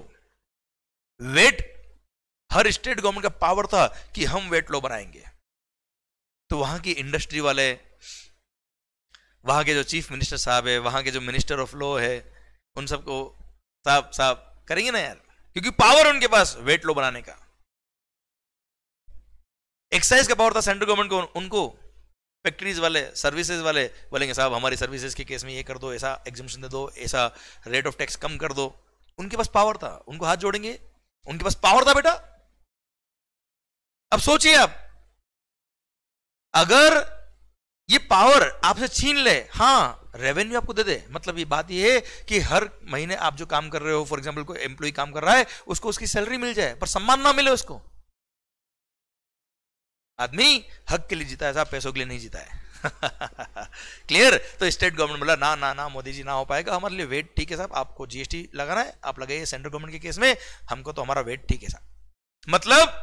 वेट हर स्टेट गवर्नमेंट का पावर था कि हम वेट लो बनाएंगे तो वहां की इंडस्ट्री वाले वहां के जो चीफ मिनिस्टर साहब है वहां के जो मिनिस्टर ऑफ लॉ है उन सबको साहब साहब करेंगे ना यार क्योंकि पावर उनके पास वेट लो बनाने का एक्साइज का पावर था सेंट्रल गवर्नमेंट को उनको फैक्ट्रीज वाले सर्विसेज वाले बोलेंगे साहब हमारी सर्विसेज के केस में ये कर दो ऐसा एग्जिबिशन दे दो ऐसा रेट ऑफ टैक्स कम कर दो उनके पास पावर था उनको हाथ जोड़ेंगे उनके पास पावर था बेटा अब सोचिए आप अगर ये पावर आपसे छीन ले हाँ रेवेन्यू आपको दे दे मतलब ये बात ये है कि हर महीने आप जो काम कर रहे हो फॉर एग्जाम्पल कोई एम्प्लॉय काम कर रहा है उसको उसकी सैलरी मिल जाए पर सम्मान ना मिले उसको आदमी हक के लिए जीता है साहब पैसों के लिए नहीं जीता है क्लियर तो स्टेट गवर्नमेंट बोला ना ना ना मोदी जी ना हो पाएगा हमारे लिए वेट ठीक है साहब आपको जीएसटी लगाना है आप लगाइए सेंट्रल गवर्नमेंट के केस में हमको तो हमारा वेट ठीक है साहब मतलब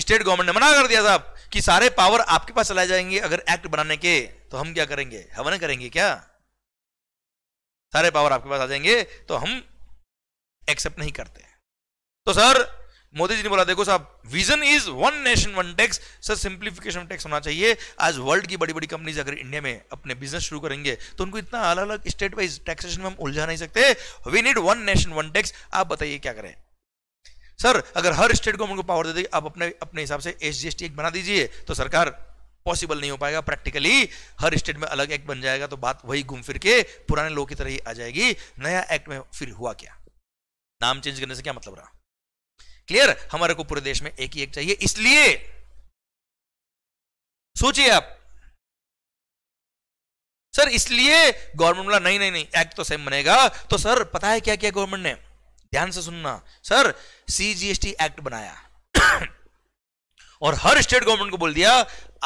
स्टेट गवर्नमेंट ने मना कर दिया साहब कि सारे पावर आपके पास चलाए जाएंगे अगर एक्ट बनाने के तो हम क्या करेंगे हवन करेंगे क्या सारे पावर आपके पास आ जाएंगे तो हम एक्सेप्ट नहीं करते तो सर मोदी जी ने बोला देखो साहब vision is one nation one tax sir simplification tax होना चाहिए आज वर्ल्ड की बड़ी बड़ी कंपनीज अगर इंडिया में अपने बिजनेस शुरू करेंगे तो उनको इतना अलग अलग स्टेट वाइज टैक्सेशन में हम उलझा नहीं सकते we need one nation one tax आप बताइए क्या करें सर अगर हर स्टेट को उनको पावर दे देगी आप अपने अपने हिसाब से एस जी एक्ट बना दीजिए तो सरकार पॉसिबल नहीं हो पाएगा प्रैक्टिकली हर स्टेट में अलग एक्ट बन जाएगा तो बात वही घूम फिर के पुराने लोग की तरह ही आ जाएगी नया एक्ट में फिर हुआ क्या नाम चेंज करने से क्या मतलब रहा क्लियर हमारे को पूरे देश में एक ही एक चाहिए इसलिए सोचिए आप सर इसलिए गवर्नमेंट बोला नहीं नहीं नहीं एक्ट तो सेम बनेगा तो सर पता है क्या क्या गवर्नमेंट ने ध्यान से सुनना सर सीजीएसटी एक्ट बनाया और हर स्टेट गवर्नमेंट को बोल दिया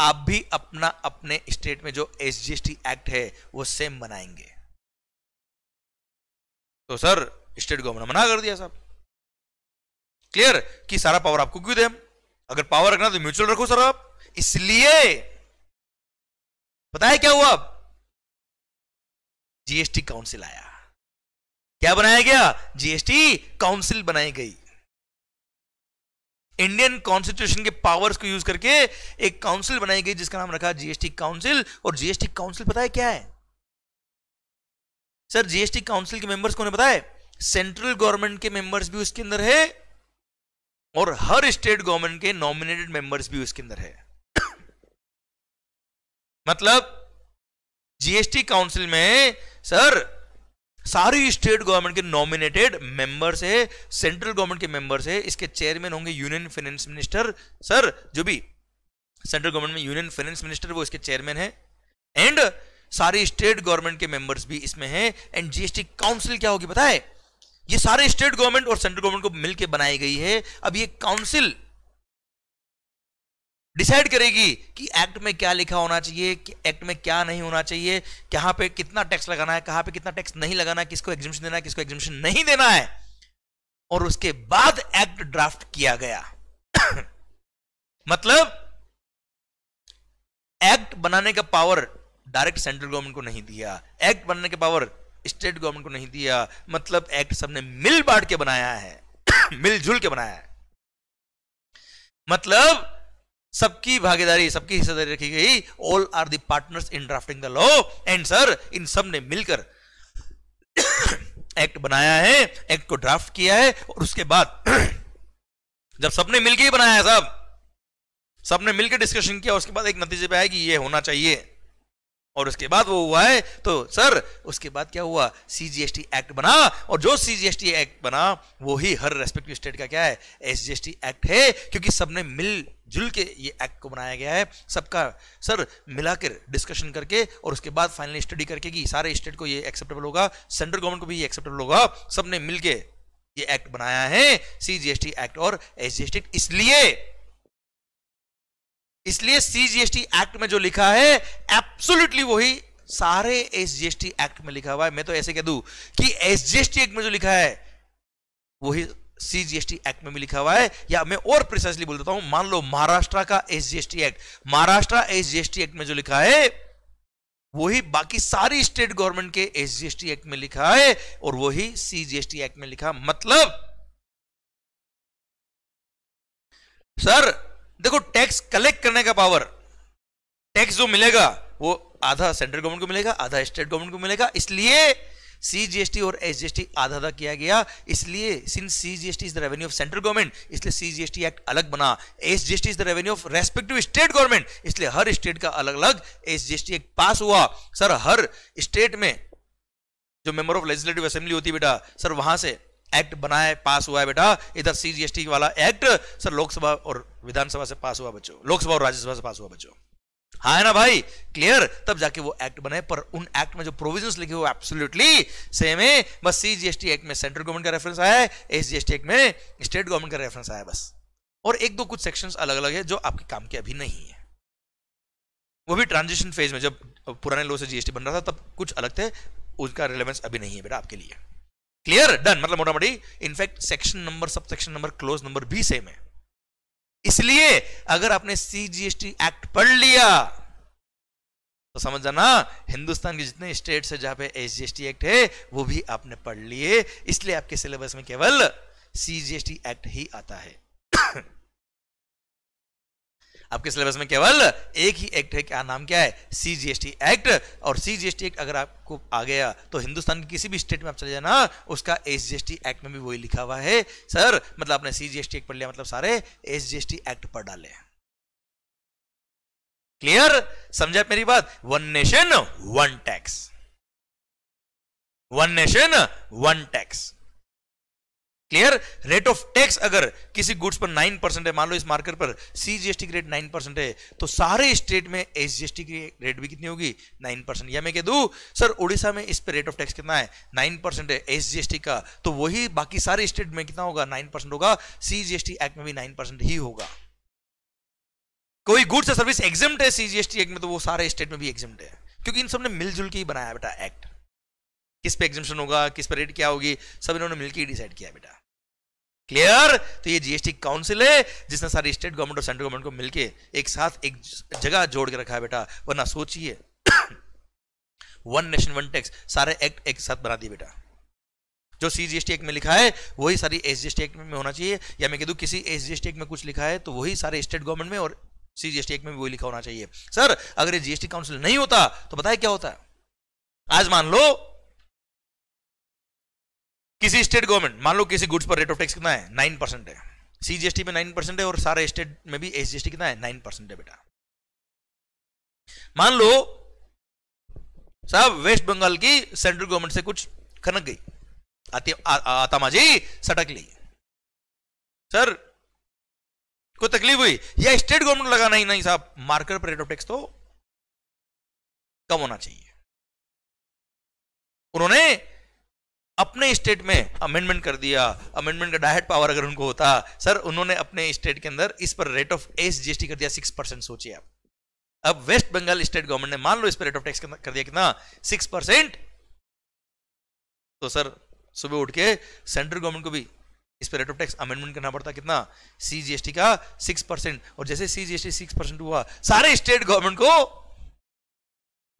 आप भी अपना अपने स्टेट में जो एसजीएसटी एक्ट है वो सेम बनाएंगे तो सर स्टेट गवर्नमेंट मना कर दिया सब क्लियर कि सारा पावर आपको क्यों दे अगर पावर रखना तो म्यूचुअल रखो सर आप इसलिए पता है क्या हुआ आप जीएसटी काउंसिल आया क्या बनाया गया जीएसटी काउंसिल बनाई गई इंडियन कॉन्स्टिट्यूशन के पावर्स को यूज करके एक काउंसिल बनाई गई जिसका नाम रखा जीएसटी काउंसिल और जीएसटी काउंसिल पता है क्या है सर जीएसटी काउंसिल के मेंबर्स को ने बताया सेंट्रल गवर्नमेंट के मेंबर्स भी उसके अंदर है और हर स्टेट गवर्नमेंट के नॉमिनेटेड मेंबर्स भी उसके अंदर है मतलब जीएसटी काउंसिल में सर सारी स्टेट गवर्नमेंट के नॉमिनेटेड मेंबर्स है सेंट्रल गवर्नमेंट के मेंबर्स है इसके चेयरमैन होंगे यूनियन फाइनेंस मिनिस्टर सर जो भी सेंट्रल गवर्नमेंट में यूनियन फाइनेंस मिनिस्टर वो इसके चेयरमैन है एंड सारी स्टेट गवर्नमेंट के मेंबर्स भी इसमें हैं एंड जीएसटी काउंसिल क्या होगी बताए ये सारे स्टेट गवर्नमेंट और सेंट्रल गवर्नमेंट को मिलकर बनाई गई है अब ये काउंसिल डिसाइड करेगी कि एक्ट में क्या लिखा होना चाहिए कि एक्ट में क्या नहीं होना चाहिए कहां पे कितना टैक्स लगाना है कहां पे कितना टैक्स नहीं लगाना है किसको एग्जिबिशन देना है किसको एग्जिबिशन नहीं देना है और उसके बाद एक्ट ड्राफ्ट किया गया मतलब एक्ट बनाने का पावर डायरेक्ट सेंट्रल गवर्नमेंट को नहीं दिया एक्ट बनाने का पावर स्टेट गवर्नमेंट को नहीं दिया मतलब एक्ट सबने मिल बांट के बनाया है मिलजुल के बनाया है मतलब सबकी भागीदारी सबकी हिस्सेदारी रखी गई all are the partners in drafting the law and sir इन सब ने मिलकर एक्ट बनाया है एक्ट को ड्राफ्ट किया है और उसके बाद जब सबने मिलकर ही बनाया है सब सबने मिलकर डिस्कशन किया उसके बाद एक नतीजे पे आया कि ये होना चाहिए और उसके बाद वो हुआ है तो सर उसके बाद क्या हुआ सीजीएसटी एक्ट बना और जो सीजीएसटी एक्ट बना वो ही हर रेस्पेक्टिव स्टेट का क्या है एसजीएसटी एक्ट है क्योंकि सबने मिल जुल के ये एक्ट को बनाया गया है सबका सर मिलाकर डिस्कशन करके और उसके बाद फाइनली स्टडी करके कि सारे स्टेट को ये एक्सेप्टेबल होगा सेंट्रल गवर्नमेंट को भी ये एक्सेप्टेबल होगा सबने मिल ये एक्ट बनाया है सीजीएसटी एक्ट और एसजीएसटी इसलिए इसलिए सीजीएसटी एक्ट में जो लिखा है एब्सोल्युटली वही सारे एसजीएसटी एक्ट में लिखा हुआ है मैं तो ऐसे कह दू कि एसजीएसटी एक्ट में जो लिखा है वही सीजीएसटी एक्ट में भी लिखा हुआ है या मैं और प्रिसाइसली बोल देता हूं मान लो महाराष्ट्र का SGST act Maharashtra SGST act में जो लिखा है वही बाकी सारी स्टेट गवर्नमेंट के एसजीएसटी एक्ट में लिखा है और वही सीजीएसटी एक्ट में लिखा मतलब सर देखो टैक्स कलेक्ट करने का पावर टैक्स जो मिलेगा वो आधा सेंट्रल गवर्नमेंट को मिलेगा आधा स्टेट गवर्नमेंट को मिलेगा इसलिए सीजीएसटी और एसजीएसटी आधा आधा किया गया इसलिए since CGST is the revenue of central government इसलिए सीजीएसटी एक्ट अलग बना SGST is the revenue of respective state government इसलिए हर स्टेट का अलग अलग एसजीएसटी एक्ट पास हुआ सर हर स्टेट में जो मेंबर ऑफ लेजिस्लेटिव असेंबली होती बेटा सर वहां से एक्ट बनाए पास हुआ है बेटा इधर सीजीएसटी वाला एक्ट सर लोकसभा और विधानसभा से पास हुआ बच्चों लोकसभा और राज्यसभा से पास हुआ बच्चों हाँ है ना भाई क्लियर तब जाके वो एक्ट बने पर उन एक्ट में जो प्रोविजंस लिखे हुए एब्सोल्युटली सेम है बस सीजीएसटी एक्ट में सेंट्रल गवर्नमेंट का रेफरेंस आया है एसजीएसटी एक्ट में स्टेट गवर्नमेंट का रेफरेंस आया बस और एक दो कुछ सेक्शंस अलग अलग है जो आपके काम के अभी नहीं है वो भी ट्रांजिशन फेज में जब पुराने लॉ से जीएसटी बन रहा था तब कुछ अलग थे उसका रिलेवेंस अभी नहीं है बेटा आपके लिए क्लियर डन मतलब मोटा मोटी in fact section number sub section number clause number भी सेम है इसलिए अगर आपने सीजीएसटी एक्ट पढ़ लिया तो समझ जाना हिंदुस्तान के जितने स्टेट्स है जहां पे एसजीएसटी एक्ट है वो भी आपने पढ़ लिए इसलिए आपके सिलेबस में केवल सीजीएसटी एक्ट ही आता है आपके सिलेबस में केवल एक ही एक्ट है क्या नाम क्या है सीजीएसटी एक्ट और सीजीएसटी एक्ट अगर आपको आ गया तो हिंदुस्तान के किसी भी स्टेट में आप चले जाना उसका एसजीएसटी एक्ट में भी वही लिखा हुआ है सर मतलब आपने सीजीएसटी एक्ट पढ़ लिया मतलब सारे एसजीएसटी एक्ट पढ़ डाले क्लियर समझा मेरी बात one nation one tax one nation one tax clear rate of tax अगर किसी गुड्स पर नाइन परसेंट है मान लो इस मार्केट पर सीजीएसटी की रेट नाइन परसेंट है तो सारे स्टेट में एसजीएसटी की रेट भी कितनी होगी नाइन परसेंट या मैं कह दू सर उड़ीसा में इस पर रेट ऑफ टैक्स कितना है नाइन परसेंट है एसजीएसटी का तो वही बाकी सारे स्टेट में कितना होगा नाइन परसेंट होगा सीजीएसटी एक्ट में भी नाइन परसेंट ही होगा कोई गुड्स या सर्विस एग्जाम है सीजीएसटी एक्ट में तो वो सारे स्टेट में भी एग्जाम है क्योंकि इन सबने मिलजुल के ही बनाया बेटा एक्ट किस पे एग्जामेशन होगा किस पे रेट क्या होगी सब इन्होंने मिलकर ही डिसाइड किया बेटा क्लियर तो ये जीएसटी काउंसिल है जिसने सारी स्टेट गवर्नमेंट और सेंट्रल गवर्नमेंट को मिलके एक साथ एक जगह जोड़ के रखा है बेटा वरना सोचिए वन नेशन वन टैक्स सारे एक्ट एक साथ बना दिए बेटा जो C G S T act में लिखा है वही सारी S G S T act में होना चाहिए या मैं कह दू किसी S G S T act में कुछ लिखा है तो वही सारे स्टेट गवर्नमेंट में और C G S T act में भी वही लिखा होना चाहिए सर अगर ये जीएसटी काउंसिल नहीं होता तो बताए क्या होता है आज मान लो किसी स्टेट गवर्नमेंट मान लो किसी गुड्स पर रेट ऑफ टैक्स कितना है नाइन परसेंट है सीजीएसटी में नाइन परसेंट है और सारे स्टेट में भी एसजीएसटी कितना है नाइन परसेंट है बेटा मान लो साहब वेस्ट बंगाल की सेंट्रल गवर्नमेंट से कुछ खनक गई आतामा जी सटक ली सर कोई तकलीफ हुई या स्टेट गवर्नमेंट लगा नहीं नहीं साहब मार्कर पर रेट ऑफ टैक्स तो कम होना चाहिए उन्होंने अपने स्टेट में अमेंडमेंट कर दिया अमेंडमेंट का डायरेक्ट पावर अगर उनको होता सर उन्होंने अपने स्टेट के अंदर इस पर रेट ऑफ एस जीएसटी कर दिया सिक्स परसेंट सोचिए आप अब वेस्ट बंगाल स्टेट गवर्नमेंट ने मान लो इस पर रेट ऑफ टैक्स कर दिया कितना सिक्स परसेंट तो सर सुबह उठ के सेंट्रल गवर्नमेंट को भी इस पर रेट ऑफ टैक्स अमेंडमेंट करना पड़ता कितना सीजीएसटी का सिक्स परसेंट और जैसे सीजीएसटी सिक्स परसेंट हुआ सारे स्टेट गवर्नमेंट को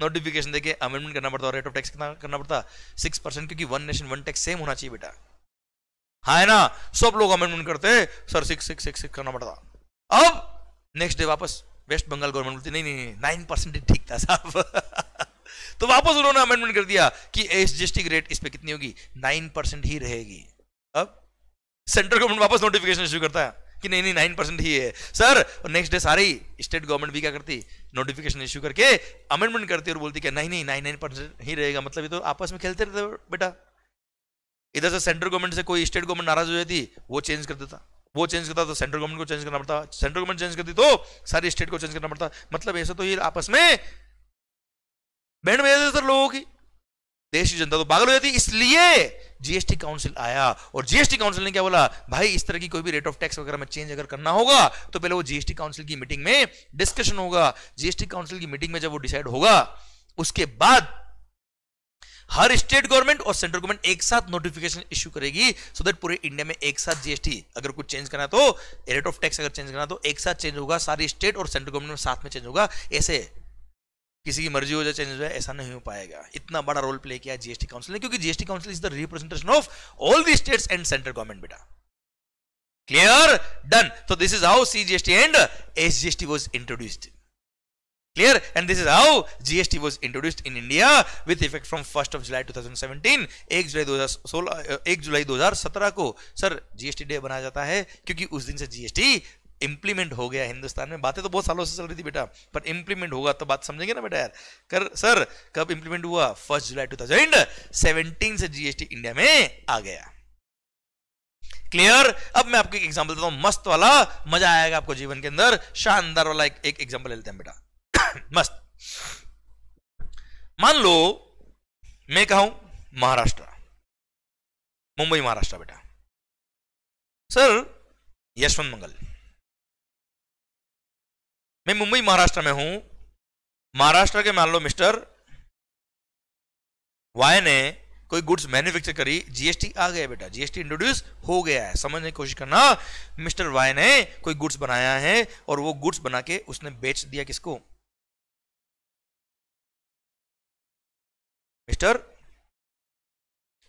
नोटिफिकेशन देके अमेंडमेंट करना पड़ता है रेट ऑफ टैक्स कितना करना पड़ता सिक्स परसेंट क्योंकि one nation one tax same होना चाहिए बेटा हाँ है ना सब लोग अमेंडमेंट करते sir six six six six करना पड़ता अब नेक्स्ट डे वापस वेस्ट बंगाल गवर्नमेंट बोलती नहीं नहीं नाइन परसेंट ठीक था साहब तो वापस उन्होंने अमेंडमेंट कर दिया कि एस जी की रेट इस पर कितनी होगी नाइन परसेंट ही रहेगी अब सेंट्रल गवर्नमेंट वापस नोटिफिकेशन इश्यू करता है कि नहीं नहीं नाइन परसेंट ही है सर और नेक्स्ट डे सारी स्टेट गवर्नमेंट भी क्या करती नोटिफिकेशन इश्यू करके अमेंडमेंट करती और बोलती कि नहीं नहीं नाइन नाइन परसेंट ही रहेगा मतलब ये तो आपस में खेलते रहते बेटा इधर से सेंट्रल गवर्नमेंट से कोई स्टेट गवर्नमेंट नाराज हो जाती वो चेंज कर देता वो चेंज करता तो सेंट्रल गवर्नमेंट को चेंज करना पड़ता सेंट्रल गवर्नमेंट चेंज करती तो सारी स्टेट को चेंज करना पड़ता मतलब ऐसे तो ये आपस में बैंड बजा देते लोगों की देश की जनता तो पागल हो जाती इसलिए जीएसटी काउंसिल आया और जीएसटी काउंसिल ने क्या बोला भाई इस तरह की कोई भी रेट ऑफ टैक्स वगैरह में चेंज अगर करना होगा तो पहले वो जीएसटी काउंसिल की मीटिंग में डिस्कशन होगा जीएसटी काउंसिल की मीटिंग में जब वो डिसाइड होगा उसके बाद हर स्टेट गवर्नमेंट और सेंट्रल गवर्नमेंट एक साथ नोटिफिकेशन इश्यू करेगी सो दैट पूरे इंडिया में एक साथ जीएसटी अगर कुछ चेंज करना तो रेट ऑफ टैक्स अगर चेंज करना तो एक साथ चेंज होगा सारी स्टेट और सेंट्रल गवर्नमेंट साथ में चेंज होगा ऐसे किसी की मर्जी हो जाए चेंज हो जाए ऐसा नहीं हो पाएगा इतना बड़ा रोल प्ले किया जीएसटी काउंसिल ने क्योंकि GST council is the representation of all the states and central government बेटा क्लियर डन तो this is how C GST and S GST was introduced clear and this is how gst was introduced in india with effect from 1st of july 2017 एक जुलाई 2016 हजार जुलाई 2017 को सर जीएसटी डे बनाया जाता है क्योंकि उस दिन से जीएसटी इंप्लीमेंट हो गया हिंदुस्तान में बातें तो बहुत सालों से चल रही थी बेटा पर इंप्लीमेंट होगा तो बात समझेंगे ना बेटा यार कर सर कब इंप्लीमेंट हुआ first July two thousand seventeen से जीएसटी इंडिया में आ गया क्लियर अब मैं आपको एक एग्जाम्पल देता हूं मस्त वाला मजा आएगा आपको जीवन के अंदर शानदार वाला एक एग्जाम्पल लेते हैं बेटा मस्त मान लो मैं कहूं महाराष्ट्र मुंबई महाराष्ट्र बेटा सर यशवंत मंगल मैं मुंबई महाराष्ट्र में हूं महाराष्ट्र के मान लो मिस्टर वाय ने कोई गुड्स मैन्युफैक्चर करी जीएसटी आ गया बेटा जीएसटी इंट्रोड्यूस हो गया है समझने की कोशिश करना मिस्टर वाय ने कोई गुड्स बनाया है और वो गुड्स बना के उसने बेच दिया किसको मिस्टर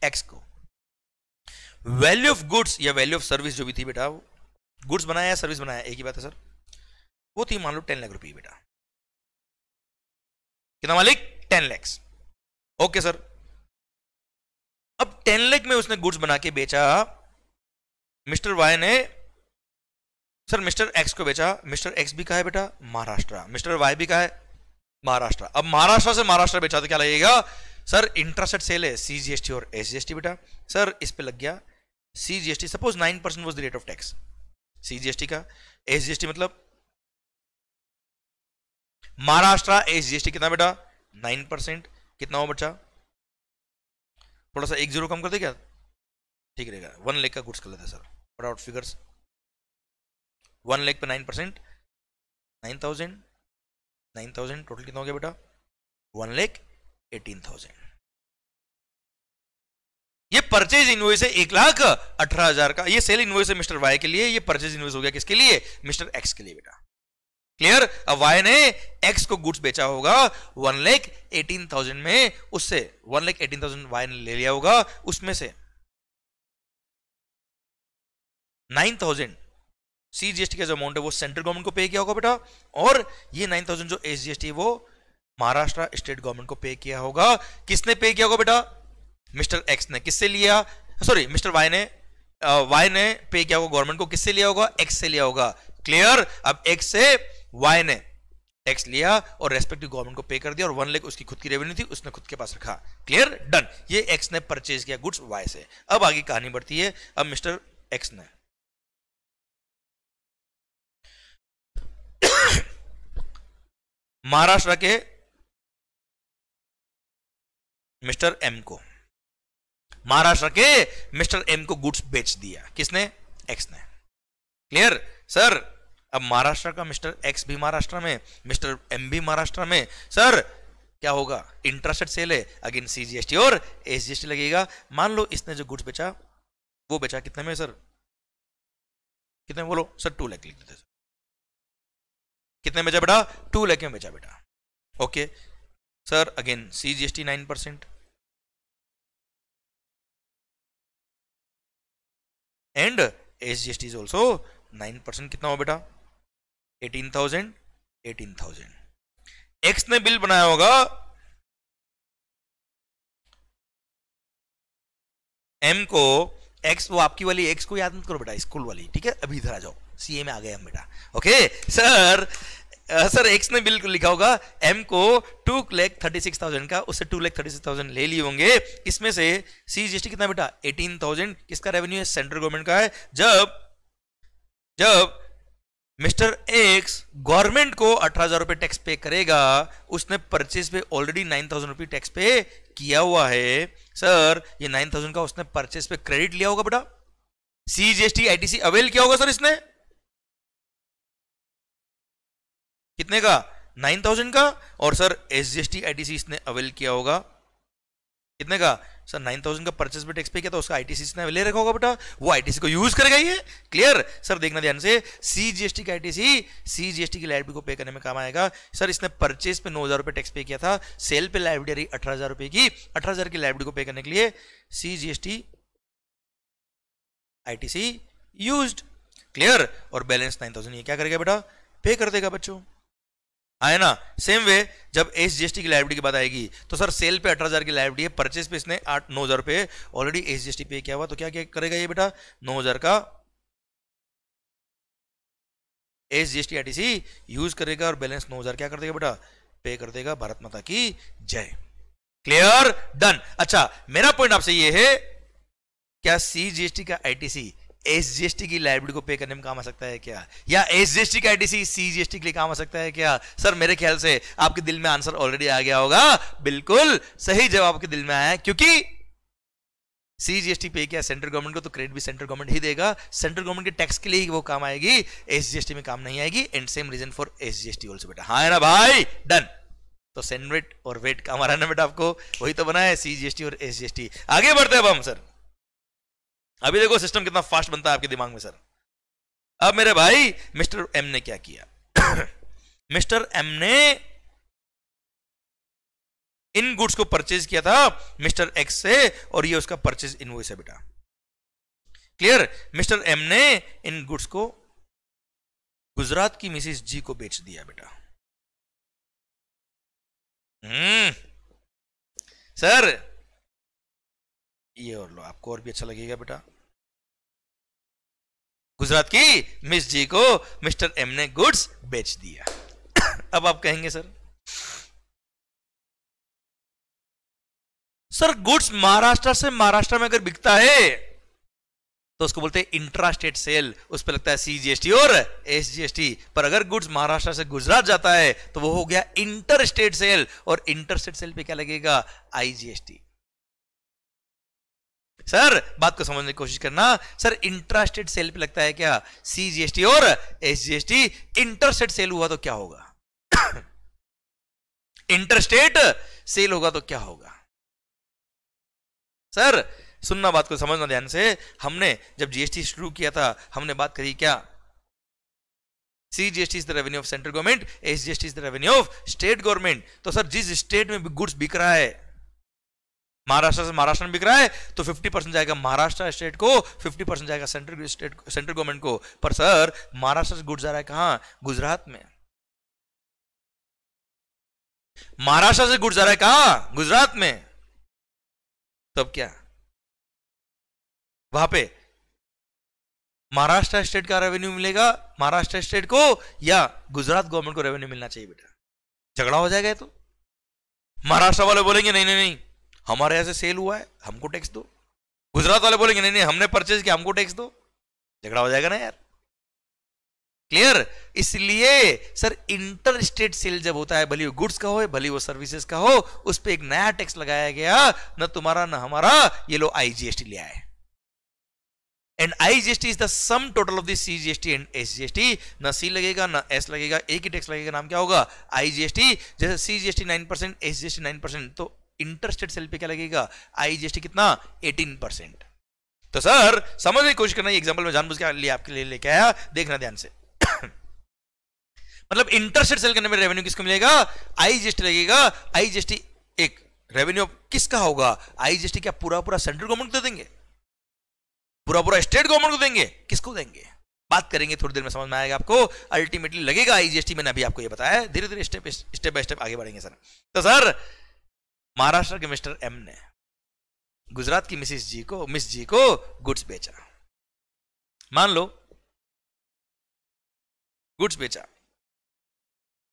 एक्स को वैल्यू ऑफ गुड्स या वैल्यू ऑफ सर्विस जो भी थी बेटा वो गुड्स बनाया सर्विस बनाया एक ही बात है सर वो थी मान लो टेन लाख रुपये बेटा कितना मालिक टेन लैक्स ओके सर अब टेन लैख में उसने गुड्स बना के बेचा मिस्टर वाई ने सर मिस्टर एक्स को बेचा मिस्टर एक्स भी कहा है बेटा महाराष्ट्र मिस्टर वाई भी कहा है महाराष्ट्र अब महाराष्ट्र से महाराष्ट्र बेचा तो क्या लगेगा सर इंटरेस्ट सेल है सीजीएसटी और एसजीएसटी बेटा सर इस पे लग गया CGST suppose nine percent was the rate of tax CGST का एसजीएसटी मतलब महाराष्ट्र एस जीएसटी कितना बेटा नाइन परसेंट कितना हो बच्चा थोड़ा सा एक जीरो कम कर दे क्या ठीक रहेगा वन लेख का गुड्स कर लेते sir sir out figures one lakh पे nine percent nine thousand nine thousand total कितना हो गया बेटा वन लेख एटीन थाउजेंड ये परचेज इन्वॉइस है एक लाख अठारह हजार का ये सेल इन्वॉइस है मिस्टर वाई के लिए ये परचेज इन्वॉइस हो गया किसके लिए मिस्टर एक्स के लिए बेटा क्लियर अब वाई ने एक्स को गुड्स बेचा होगा वन लेख एटीन थाउजेंड में उससे one lakh eighteen thousand Y ने ले लिया होगा उसमें से नाइन थाउजेंड सी सीजीएसटी का जो अमाउंट है वो सेंट्रल गवर्नमेंट को पे किया होगा बेटा और ये नाइन थाउजेंड जो एसजीएसटी वो महाराष्ट्र स्टेट गवर्नमेंट को पे किया होगा किसने पे किया होगा बेटा मिस्टर एक्स ने किससे लिया सॉरी मिस्टर वाई ने वाई ने पे किया होगा गवर्नमेंट को किससे लिया होगा एक्स से लिया होगा क्लियर अब एक्स से वाई ने टैक्स लिया और रेस्पेक्टिव गवर्नमेंट को पे कर दिया और वन लेख उसकी खुद की रेवेन्यू थी उसने खुद के पास रखा क्लियर डन ये एक्स ने परचेज किया गुड्स वाई से अब आगे कहानी बढ़ती है अब मिस्टर एक्स ने महाराष्ट्र के मिस्टर एम को महाराष्ट्र के मिस्टर एम को गुड्स बेच दिया किसने एक्स ने क्लियर सर अब महाराष्ट्र का मिस्टर एक्स भी महाराष्ट्र में मिस्टर एम भी महाराष्ट्र में सर क्या होगा इंटरेस्टेड सेल है अगेन सीजीएसटी और एसजीएसटी लगेगा मान लो इसने जो गुड्स बेचा वो बेचा कितने में सर कितने में बोलो सर टू लैख लिख देते कितने बेचा बेटा टू लैख में बेचा बेटा okay sir again CGST nine percent and SGST is also nine percent कितना हो बेटा eighteen thousand eighteen thousand X ने बिल बनाया होगा एम को एक्स वो आपकी वाली एक्स को याद मत करो बेटा स्कूल वाली ठीक है अभी इधर आ जाओ सीए में आ गए हम बेटा ओके सर आ, सर एक्स ने बिल लिखा होगा एम को टू लेख थर्टी सिक्स थाउजेंड का उससे टू लेख थर्टी सिक्स थाउजेंड ले लिए होंगे इसमें से सी जी कितना बेटा एटीन थाउजेंड किसका रेवेन्यू है सेंट्रल गवर्नमेंट का है जब जब मिस्टर एक्स गवर्नमेंट को अठारह हजार रुपए टैक्स पे करेगा उसने परचेज पे ऑलरेडी नाइन थाउजेंड रुपये टैक्स पे किया हुआ है सर ये नाइन थाउजेंड का उसने परचेज पे क्रेडिट लिया होगा बेटा सी टी आईटीसी अवेल किया होगा सर इसने कितने का नाइन थाउजेंड का और sir S G S T I T C इसने अवेल किया होगा कितने का सर नाइन थाउजेंड का परचेस भी टैक्स पे किया था उसका आईटीसी ने ले रखा होगा बेटा वो आईटीसी को यूज कर गई है क्लियर सर देखना ध्यान से सीजीएसटी का आईटीसी सीजीएसटी की लाइब्रेरी को पे करने में काम आएगा सर इसने परचेस पे नौ हजार रुपये टैक्स पे किया था सेल पे लाइब्रेरी अठारह हजार रुपये की अठारह हजार की लाइब्रेरी को पे करने के लिए सीजीएसटी आईटीसी यूज्ड क्लियर और बैलेंस नाइन थाउजेंड ये क्या करेगा बेटा पे कर देगा बच्चों आए ना सेम वे जब एस जी एस टी की लाइब्रेरी की बात आएगी तो सर सेल पे अठारह हज़ार की लाइब्रेरी है परचेज पे इसने आठ नौ हज़ार रुपए already S G S T pay किया हुआ तो क्या क्या करेगा ये बेटा नौ हज़ार का S G S T I T C use करेगा और बैलेंस नौ हज़ार क्या कर देगा बेटा पे कर देगा भारत माता की जय क्लियर डन अच्छा मेरा पॉइंट आपसे ये है क्या सी जी एस टी का I T C S G S T की लाइब्रेरी को पे करने में काम आ सकता है क्या या एस जी एस टी का ITC C G S T के लिए काम आ सकता है क्या सर मेरे ख्याल से आपके दिल में आंसर ऑलरेडी आ गया होगा बिल्कुल सही जवाब आपके दिल में आया क्योंकि सी जी एस टी पे किया सेंट्रल गवर्नमेंट को तो क्रेडिट भी सेंट्रल गवर्नमेंट ही देगा सेंट्रल गवर्नमेंट के टैक्स के लिए ही वो काम आएगी एस एस जी टी में काम नहीं आएगी and same reason for S S G T also बेटा हाँ ना भाई डन तो सेंडवेट और वेट का हमारा ना बेटा आपको वही तो बना है सीजीएसटी और एसजीएसटी आगे बढ़ते हैं अब हम सर अभी देखो सिस्टम कितना फास्ट बनता है आपके दिमाग में सर अब मेरे भाई मिस्टर एम ने क्या किया मिस्टर एम ने इन गुड्स को परचेज किया था मिस्टर एक्स से और ये उसका परचेज इनवॉइस है बेटा क्लियर मिस्टर एम ने इन गुड्स को गुजरात की मिसिस जी को बेच दिया बेटा हम्म सर ये और लो आपको और भी अच्छा लगेगा बेटा गुजरात की मिस जी को मिस्टर एम ने गुड्स बेच दिया अब आप कहेंगे सर सर गुड्स महाराष्ट्र से महाराष्ट्र में अगर बिकता है तो उसको बोलते हैं इंट्रा स्टेट सेल उस पर लगता है सीजीएसटी और एसजीएसटी पर अगर गुड्स महाराष्ट्र से गुजरात जाता है तो वो हो गया इंटर स्टेट सेल और इंटर स्टेट सेल पे क्या लगेगा आईजीएसटी सर बात को समझने की कोशिश करना सर इंट्रास्टेट सेल पे लगता है क्या सी टी और एस जीएसटी इंटरस्टेट सेल हुआ तो क्या होगा इंटरस्टेट सेल होगा तो क्या होगा सर सुनना बात को समझना ध्यान से हमने जब जीएसटी शुरू किया था हमने बात करी क्या CGST is the revenue of central government SGST is the revenue of state government तो सर जिस स्टेट में गुड्स बिक रहा है महाराष्ट्र से महाराष्ट्र में बिक रहा है तो 50 परसेंट जाएगा महाराष्ट्र स्टेट को 50 परसेंट जाएगा सेंट्रल स्टेट सेंट्रल गवर्नमेंट को पर सर महाराष्ट्र से गुड जा रहा है कहां गुजरात में महाराष्ट्र से गुड जा रहा है कहा गुजरात में तब क्या वहां पे महाराष्ट्र स्टेट का रेवेन्यू मिलेगा महाराष्ट्र स्टेट को या गुजरात गवर्नमेंट को रेवेन्यू मिलना चाहिए बेटा झगड़ा हो जाएगा तो महाराष्ट्र वाले बोलेंगे नहीं नहीं नहीं हमारे यहां से सेल हुआ है हमको टैक्स दो गुजरात वाले बोलेंगे नहीं नहीं हमने परचेज किया हमको टैक्स दो झगड़ा हो जाएगा ना यार क्लियर इसलिए सर इंटर स्टेट सेल जब होता है भली वो गुड्स का हो भली वो सर्विसेज का हो उस पर एक नया टैक्स लगाया गया न तुम्हारा न हमारा ये लो आईजीएसटी ले आए and IGST is the sum total of this T and T न सी लगेगा ना एस लगेगा एक ही टैक्स लगेगा नाम क्या होगा आईजीएसटी जैसे CGST nine percent S S G T nine percent तो इंटरेस्टेड सेल पे क्या लगेगा आईजीएसटी कितना 18 परसेंट तो सर समझने की कोशिश करना ये एग्जांपल में जानबूझ के लिए आपके लिए लेके आया देखना ध्यान से मतलब इंटरेस्टेड सेल करने में रेवेन्यू किसको मिलेगा आईजीएसटी लगेगा आईजीएसटी एक रेवेन्यू किसका होगा आईजीएसटी क्या पूरा पूरा सेंट्रल गवर्नमेंट को दे देंगे पूरा पूरा स्टेट गवर्नमेंट को देंगे किसको देंगे बात करेंगे थोड़ी देर में समझ में आएगा आपको अल्टीमेटली लगेगा आईजीएसटी मैंने अभी आपको ये बताया धीरे धीरे स्टेप स्टेप बाय स्टेप आगे बढ़ेंगे सर तो सर महाराष्ट्र के मिस्टर एम ने गुजरात की मिसिस जी को मिस जी को गुड्स बेचा मान लो गुड्स बेचा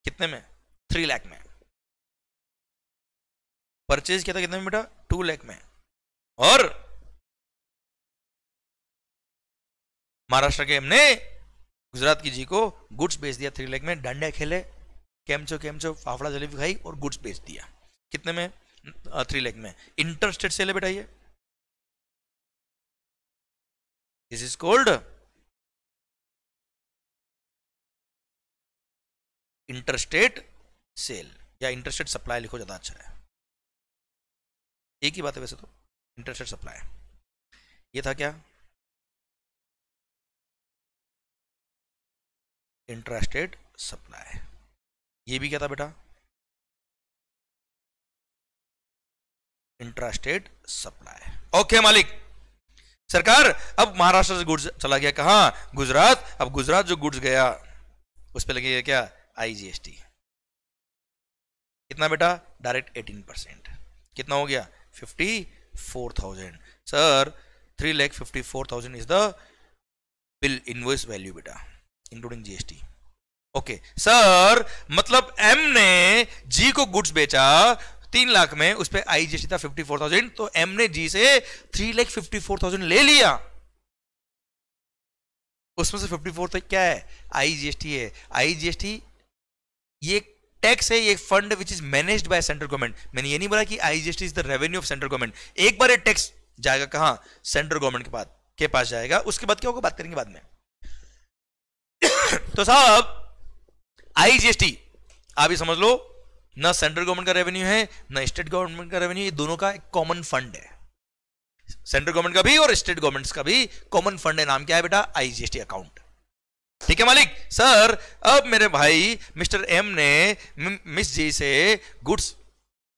कितने में थ्री लाख में परचेज किया था कितने में बेटा टू लाख में और महाराष्ट्र के हमने गुजरात की जी को गुड्स बेच दिया थ्री लाख में डंडे खेले कैमचो कैमचो फाफड़ा जलेबी खाई और गुड्स बेच दिया कितने में थ्री लेग में इंटर स्टेट सेल है बेटा ये this is called interstate sale या इंटरस्टेट सप्लाई लिखो ज़्यादा अच्छा है एक ही बात है वैसे तो इंटरस्टेट सप्लाई ये था क्या इंटरस्टेट सप्लाई ये भी क्या था बेटा इंट्रास्टेट सप्लाई ओके मालिक सरकार अब महाराष्ट्र से गुड्स चला गया कहा गुजरात अब गुजरात जो गुड्स गया उस पर लगेगा क्या आईजीएसटी कितना बेटा डायरेक्ट 18 परसेंट कितना हो गया 54,000 sir three lakh fifty four thousand is the bill invoice value बेटा इंक्लूडिंग जीएसटी ओके सर मतलब एम ने जी को गुड्स बेचा तीन लाख में उस पर आई जी था फिफ्टी फोर थाउजेंड तो एम ने जी से three lakh fifty four thousand ले लिया उसमें से फिफ्टी फोर तक क्या है आईजीएसटी है आईजीएसटी ये टैक्स है ये fund which is managed by central government मैंने ये नहीं बोला कि IGST is the revenue of central government एक बार ये टैक्स जाएगा कहां सेंट्रल गवर्नमेंट के पास के पास जाएगा उसके बाद क्या होगा बात करेंगे बाद में तो साहब आईजीएसटी आप ये समझ लो ना सेंट्रल गवर्नमेंट का रेवेन्यू है ना स्टेट गवर्नमेंट का रेवेन्यू ये दोनों का एक कॉमन फंड है सेंट्रल गवर्नमेंट का भी और स्टेट गवर्नमेंट का भी कॉमन फंड है नाम क्या है बेटा आईजीएसटी अकाउंट ठीक है मालिक सर अब मेरे भाई मिस्टर एम ने मिस जी से गुड्स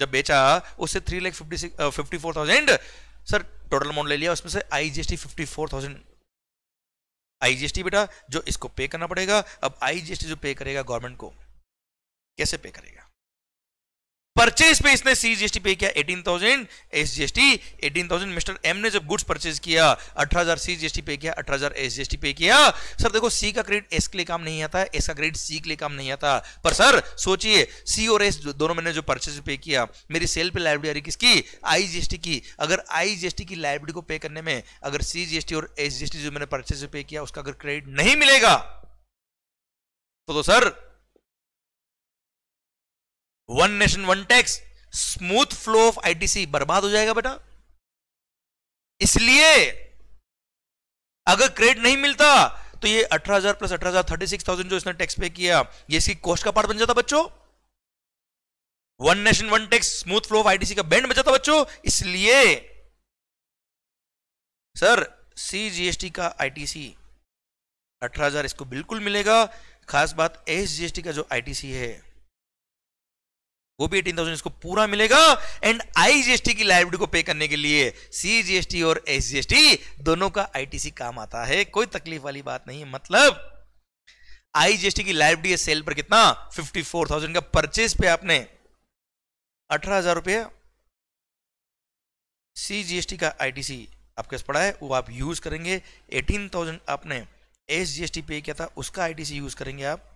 जब बेचा उससे three lakh fifty fifty four thousand sir total amount ले लिया उसमें से IGST fifty four thousand IGST बेटा जो इसको पे करना पड़ेगा अब आईजीएसटी जो पे करेगा गवर्नमेंट को कैसे पे करेगा परचेज पे इसने सीजीएसटी पे किया 18,000 एसजीएसटी 18,000 मिस्टर एम ने जब गुड्स परचेज किया 18,000 सीजीएसटी पे किया 18,000 एसजीएसटी पे किया सर देखो सी का क्रेडिट एस के लिए काम नहीं आता एस का क्रेडिट सी के लिए काम नहीं आता पर सर सोचिए सी और एस दोनों मैंने जो परचेज पे किया मेरी सेल पे लाइब्रेरी आ रही किसकी आईजीएसटी की अगर आईजीएसटी की लाइब्रेरी को पे करने में अगर सीजीएसटी और एसजीएसटी जो मैंने परचेज पे किया उसका अगर क्रेडिट नहीं मिलेगा तो, तो sir one nation one tax smooth flow of ITC बर्बाद हो जाएगा बेटा इसलिए अगर क्रेडिट नहीं मिलता तो ये 18,000 प्लस 18,000 36,000 जो इसने टैक्स पे किया ये इसकी कॉस्ट का पार्ट बन जाता बच्चों one nation one tax smooth flow of ITC का बैंड बन जाता बच्चों इसलिए सर सी जीएसटी का आईटीसी 18,000 इसको बिल्कुल मिलेगा खास बात एस टी का जो आईटीसी है वो भी एटीन थाउजेंड इसको पूरा मिलेगा एंड आईजीएसटी की लाइब्रेरी को पे करने के लिए सीजीएसटी और एसजीएसटी दोनों का आईटीसी काम आता है कोई तकलीफ वाली बात नहीं मतलब आईजीएसटी की लाइब्रेरी सेल पर कितना फिफ्टी थाउजेंड का परचेज पे आपने अठारह हजार रुपये सीजीएसटी का आईटीसी आपके पास पड़ा है वो आप यूज करेंगे एटीन थाउजेंड आपने एसजीएसटी पे किया था उसका आईटीसी यूज करेंगे आप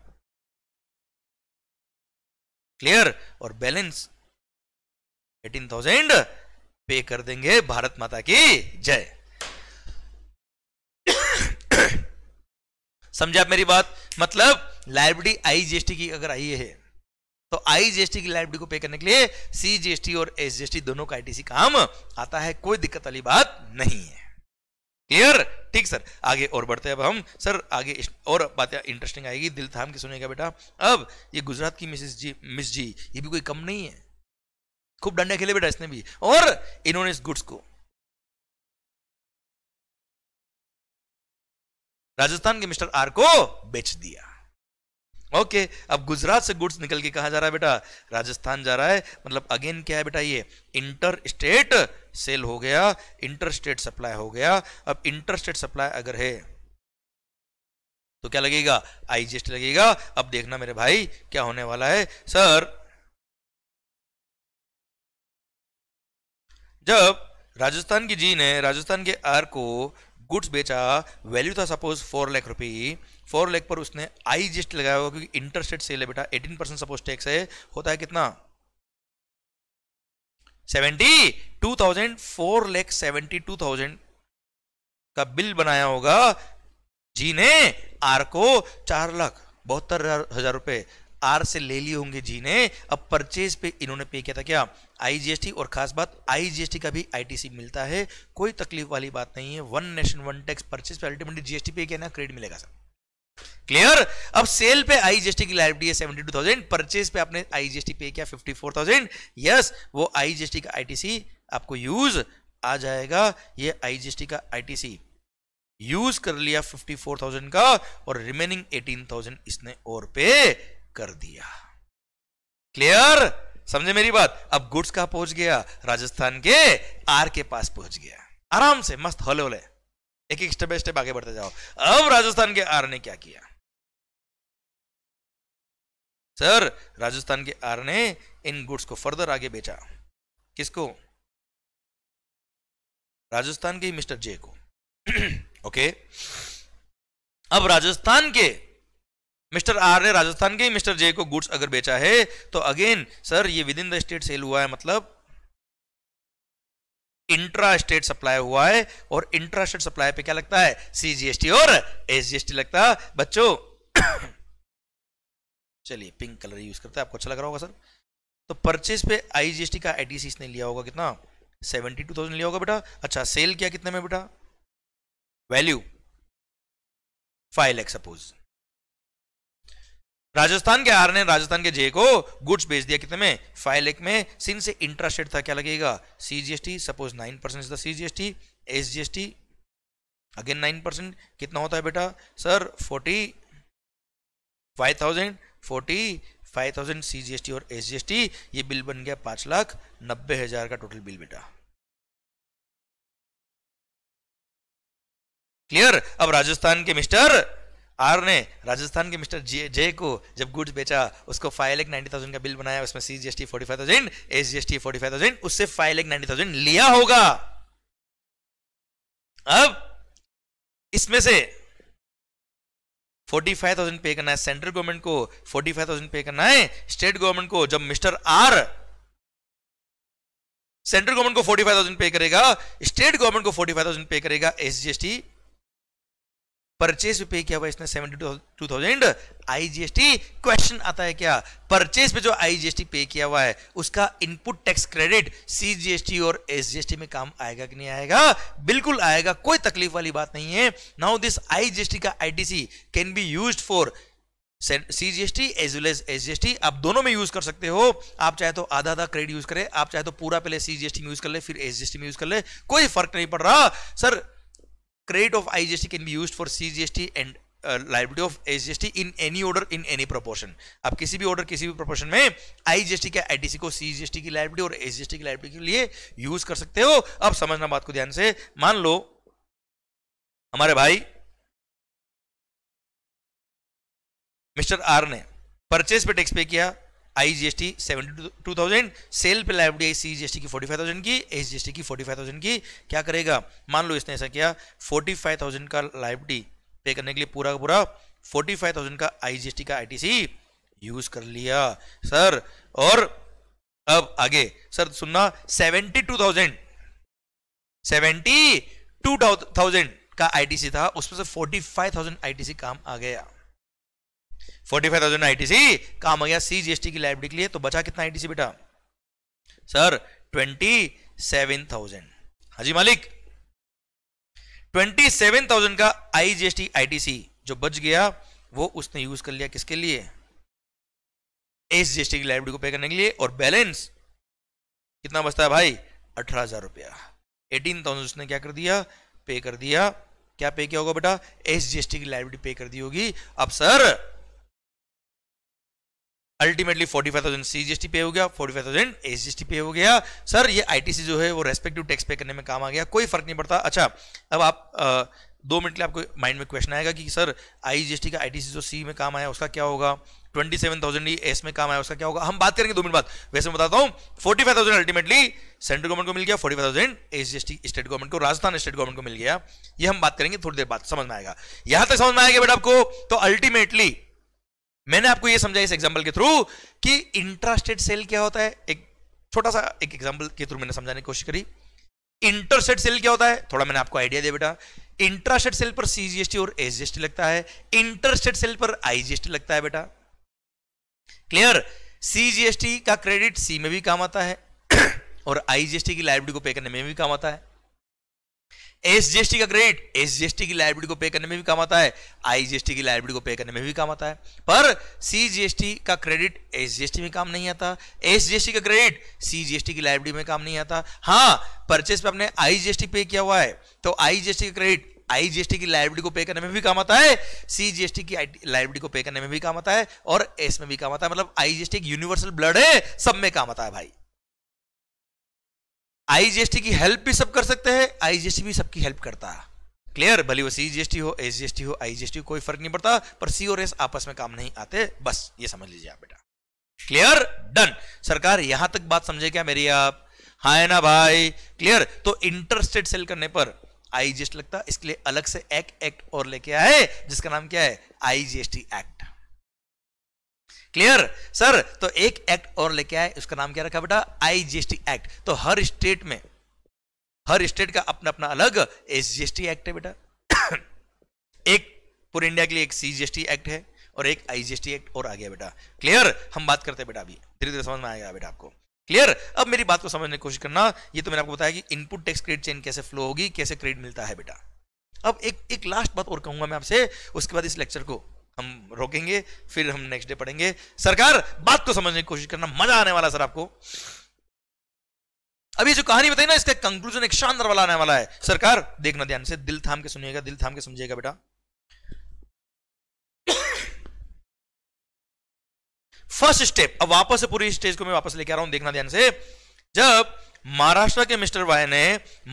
क्लियर और बैलेंस एटीन थाउजेंड पे कर देंगे भारत माता की जय समझा आप मेरी बात मतलब लाइब्रेरी आईजीएसटी की अगर आई है तो आईजीएसटी की लाइब्रेरी को पे करने के लिए सीजीएसटी और एसजीएसटी दोनों का आईटीसी काम आता है कोई दिक्कत वाली बात नहीं है क्लियर ठीक सर आगे और बढ़ते हैं अब हम सर आगे और बातें इंटरेस्टिंग आएगी दिल थाम के सुनेगा बेटा अब ये गुजरात की मिसिस जी मिस जी ये भी कोई कम नहीं है खूब डंडे खेले बेटा इसने भी और इन्होंने इस गुड्स को राजस्थान के मिस्टर आर को बेच दिया ओके okay, अब गुजरात से गुड्स निकल के कहा जा रहा है बेटा राजस्थान जा रहा है मतलब अगेन क्या है बेटा ये इंटर स्टेट सेल हो गया इंटरस्टेट सप्लाई हो गया अब इंटरस्टेट सप्लाई अगर है तो क्या लगेगा आईजीएसटी लगेगा अब देखना मेरे भाई क्या होने वाला है सर जब राजस्थान की जी ने राजस्थान के आर को गुड्स बेचा वैल्यू था suppose four lakh rupee four lakh पर उसने आई लगाया होगा क्योंकि इंटरस्टेट सेल है बेटा एटीन परसेंट सपोज टैक्स है होता है कितना seventy two thousand four lakh seventy two thousand का बिल बनाया होगा जी ने आर को चार लाख बहत्तर हजार रुपए आर से ले लिए होंगे जी ने अब परचेज पे इन्होंने पे किया था क्या आईजीएसटी और खास बात आईजीएसटी का भी आईटीसी मिलता है कोई तकलीफ वाली बात नहीं है one nation one tax purchase पे अल्टीमेटली जीएसटी पे किया ना क्रेडिट मिलेगा सर क्लियर अब सेल पे आईजीएसटी की लाइबिलिटी है थाउजेंड परचेज पे आपने आईजीएसटी पे किया थाउजेंड यस वो आईजीएसटी का आईटीसी आपको यूज आ जाएगा ये आईजीएसटी का आईटीसी यूज कर लिया फिफ्टी फोर थाउजेंड का और रिमेनिंग एटीन थाउजेंड इसने और पे कर दिया क्लियर समझे मेरी बात अब गुड्स कहा पहुंच गया राजस्थान के आर के पास पहुंच गया आराम से मस्त हले हले एक एक स्टेप बाय स्टेप आगे बढ़ते जाओ अब राजस्थान के आर ने क्या किया सर राजस्थान के आर ने इन गुड्स को फर्दर आगे बेचा किसको राजस्थान के मिस्टर जे को ओके अब राजस्थान के मिस्टर आर ने राजस्थान के मिस्टर जे को गुड्स अगर बेचा है तो अगेन सर ये within the state sale हुआ है मतलब इंट्रा स्टेट सप्लाई हुआ है और इंट्रा स्टेट सप्लाई पे क्या लगता है सीजीएसटी और एसजीएसटी लगता है बच्चों चलिए पिंक कलर यूज करते हैं आपको अच्छा लग रहा होगा सर तो परचेज पे आईजीएसटी का आईटीसी इसने लिया होगा कितना सेवेंटी टू थाउजेंड लिया होगा बेटा अच्छा सेल किया कितने में बेटा value five lakh suppose Rajasthan के आर ने राजस्थान के जे को गुड्स बेच दिया कितने में फाइव लेख में सिंह से इंटरेस्टेड था क्या लगेगा सीजीएसटी सपोज नाइन परसेंट था CGST SGST again nine percent कितना होता है बेटा sir forty five thousand forty five thousand C G S T और एस जी एस टी ये बिल बन गया पांच लाख नब्बे हजार का टोटल बिल बेटा क्लियर अब राजस्थान के मिस्टर आर ने राजस्थान के मिस्टर जय को जब गुड्स बेचा उसको फाइव लैख नाइन्टी थाउजेंड का बिल बनाया उसमें C G S T forty five thousand S G S T forty five thousand उससे फाइव लैख नाइन्टी थाउजेंड लिया होगा अब इसमें से फोर्टी फाइव थाउजेंड पे करना है सेंट्रल गवर्नमेंट को फोर्टी फाइव थाउजेंड पे करना है स्टेट गवर्नमेंट को जब मिस्टर आर सेंट्रल गवर्नमेंट को फोर्टी फाइव थाउजेंड पे करेगा स्टेट गवर्नमेंट को फोर्टी फाइव थाउजेंड पे करेगा S G S T purchase पे पे किया हुआ इसने seventy two thousand IGST question आता है क्या परचेज पे जो आईजीएसटी पे किया हुआ है उसका इनपुट टैक्स क्रेडिट सीजीएसटी और एसजीएसटी में काम आएगा कि नहीं आएगा बिल्कुल आएगा कोई तकलीफ वाली बात नहीं है नाउ दिस आईजीएसटी का ITC can be use for CGST as well as S SGST आप दोनों में यूज कर सकते हो आप चाहे तो आधा आधा क्रेडिट यूज करें आप चाहे तो पूरा पहले सीजीएसटी में यूज कर ले फिर एसजीएसटी में यूज कर ले कोई फर्क नहीं पड़ रहा sir credit of IGST can be used for CGST and liability of S in any order in any proportion आप किसी भी ऑर्डर किसी भी प्रोपोर्शन में आई जी के आईडीसी को सी जी एस टी की लाइबिलिटी और एस की लाइबिलिटी के लिए यूज कर सकते हो अब समझना बात को ध्यान से मान लो हमारे भाई मिस्टर आर ने परचेज पे टैक्स पे किया I G S T seventy two thousand sale पे liability C G S T की फोर्टी फाइव थाउजेंड की एस जी एस टी की फोर्टी फाइव थाउजेंड की क्या करेगा मान लो इसने ऐसा किया फोर्टी फाइव थाउजेंड का लाइव डी पे करने के लिए पूरा का पूरा फोर्टी फाइव थाउजेंड का आई जी एस टी का आई टी सी यूज कर लिया सर और अब आगे सर सुनना seventy two thousand seventy two thousand का आईटीसी था उसमें से फोर्टी फाइव थाउजेंड आईटीसी काम आ गया फोर्टी फाइव थाउजेंड आईटीसी काम आ गया सी जीएसटी की लाइब्रेरी के लिए तो बचा कितना आईटीसी बेटा सर ट्वेंटी सेवन थाउजेंड हाजी मालिक ट्वेंटी सेवन थाउजेंड का आई जीएसटी आईटीसी जो बच गया वो उसने यूज कर लिया किसके लिए एस जीएसटी की लाइब्रेरी को पे करने के लिए और बैलेंस कितना बचता है भाई अठारह हजार रुपया एटीन थाउजेंड उसने क्या कर दिया पे कर दिया क्या पे किया होगा बेटा एस जीएसटी की लाइब्रेरी पे कर दी होगी अब सर अल्टीमेटली 45,000 टी पे हो गया 45,000 एसजीएसटी पे हो गया सर ये आईटीसी जो है वो रेस्पेक्टिव टैक्स पे करने में काम आ गया कोई फर्क नहीं पड़ता अच्छा अब आप आ, दो मिनट के लिए आपको माइंड में क्वेश्चन आएगा कि सर आईजीएसटी का आईटीसी जो सी में काम आया उसका क्या होगा 27,000 एस में काम आया उसका क्या होगा हम बात करेंगे दो मिनट बाद वैसे बताता हूँ थाउजेंड अल्टीमेटली सेंट्रल गवर्नमेंट को मिल गया एस टी स्टेट गवर्नमेंट को राजस्थान स्टेट गवर्नमेंट को मिल गया ये हम बात करेंगे थोड़ी देर बाद समझ में आएगा यहां तक समझ में आएगा बेटा आपको तो अल्टीमेटली मैंने आपको यह समझा इस एग्जाम्पल के थ्रू कि इंट्रास्टेट सेल क्या होता है एक छोटा सा एक एग्जाम्पल के थ्रू मैंने समझाने की कोशिश करी इंटरसेट सेल क्या होता है थोड़ा मैंने आपको आइडिया दिया बेटा इंट्रास्टेट सेल पर सीजीएसटी और एसजीएसटी लगता है इंटरसेट सेल पर आईजीएसटी लगता है बेटा क्लियर सीजीएसटी का क्रेडिट सी में भी काम आता है और आईजीएसटी की लाइब्रेरी को पे करने में भी काम आता है एसजीएसटी का क्रेडिट एसजीएसटी की लाइब्रेरी को पे करने में भी काम आता है आईजीएसटी की लाइब्रेरी को पे करने में भी काम आता है पर सीजीएसटी का क्रेडिट एसजीएसटी में काम नहीं आता एसजीएसटी का क्रेडिट सीजीएसटी की लाइब्रेरी में काम नहीं आता हाँ परचेस पे आपने आईजीएसटी पे किया हुआ है तो आईजीएसटी का क्रेडिट आईजीएसटी की लाइब्रेरी को पे करने में भी काम आता है सीजीएसटी की लाइब्रेरी को पे करने में भी काम आता है और एस में भी काम आता है मतलब आईजीएसटी यूनिवर्सल ब्लड है सब में काम आता है भाई आईजीएसटी की हेल्प भी सब कर सकते हैं आईजीएसटी भी सबकी हेल्प करता है क्लियर भले वो सीजीएसटी हो एसजीएसटी हो आईजीएसटी कोई फर्क नहीं पड़ता पर सी और एस आपस में काम नहीं आते बस ये समझ लीजिए आप बेटा क्लियर डन सरकार यहां तक बात समझे क्या मेरी आप हाँ है ना भाई क्लियर तो इंटरस्टेट सेल करने पर आईजीएसटी लगता इसके लिए अलग से एक एक्ट और लेके आए जिसका नाम क्या है आईजीएसटी एक्ट क्लियर सर तो एक एक्ट और लेके आए उसका नाम क्या रखा बेटा आईजीएसटी एक्ट तो हर स्टेट में हर स्टेट का अपना अपना अलग एसजीएसटी एक्ट है बेटा एक पूरे इंडिया के लिए एक सीजीएसटी एक्ट है और एक आईजीएसटी एक्ट और आ गया बेटा क्लियर हम बात करते हैं बेटा अभी धीरे धीरे समझ में आएगा बेटा आपको क्लियर अब मेरी बात को समझने की कोशिश करना ये तो मैंने आपको बताया कि इनपुट टैक्स क्रेडिट चेन कैसे फ्लो होगी कैसे क्रेडिट मिलता है बेटा अब एक एक लास्ट बात और कहूंगा मैं आपसे उसके बाद इस लेक्चर को हम रोकेंगे फिर हम नेक्स्ट डे पढ़ेंगे सरकार बात को समझने की कोशिश करना मजा आने वाला सर आपको अभी जो कहानी बताई ना इसका कंक्लूजन एक शानदार वाला आने वाला है सरकार देखना ध्यान से दिल थाम के सुनिएगा दिल थाम के समझिएगा बेटा फर्स्ट स्टेप अब वापस पूरी स्टेज को मैं वापस लेके आ रहा हूं देखना ध्यान से जब महाराष्ट्र के मिस्टर वाई ने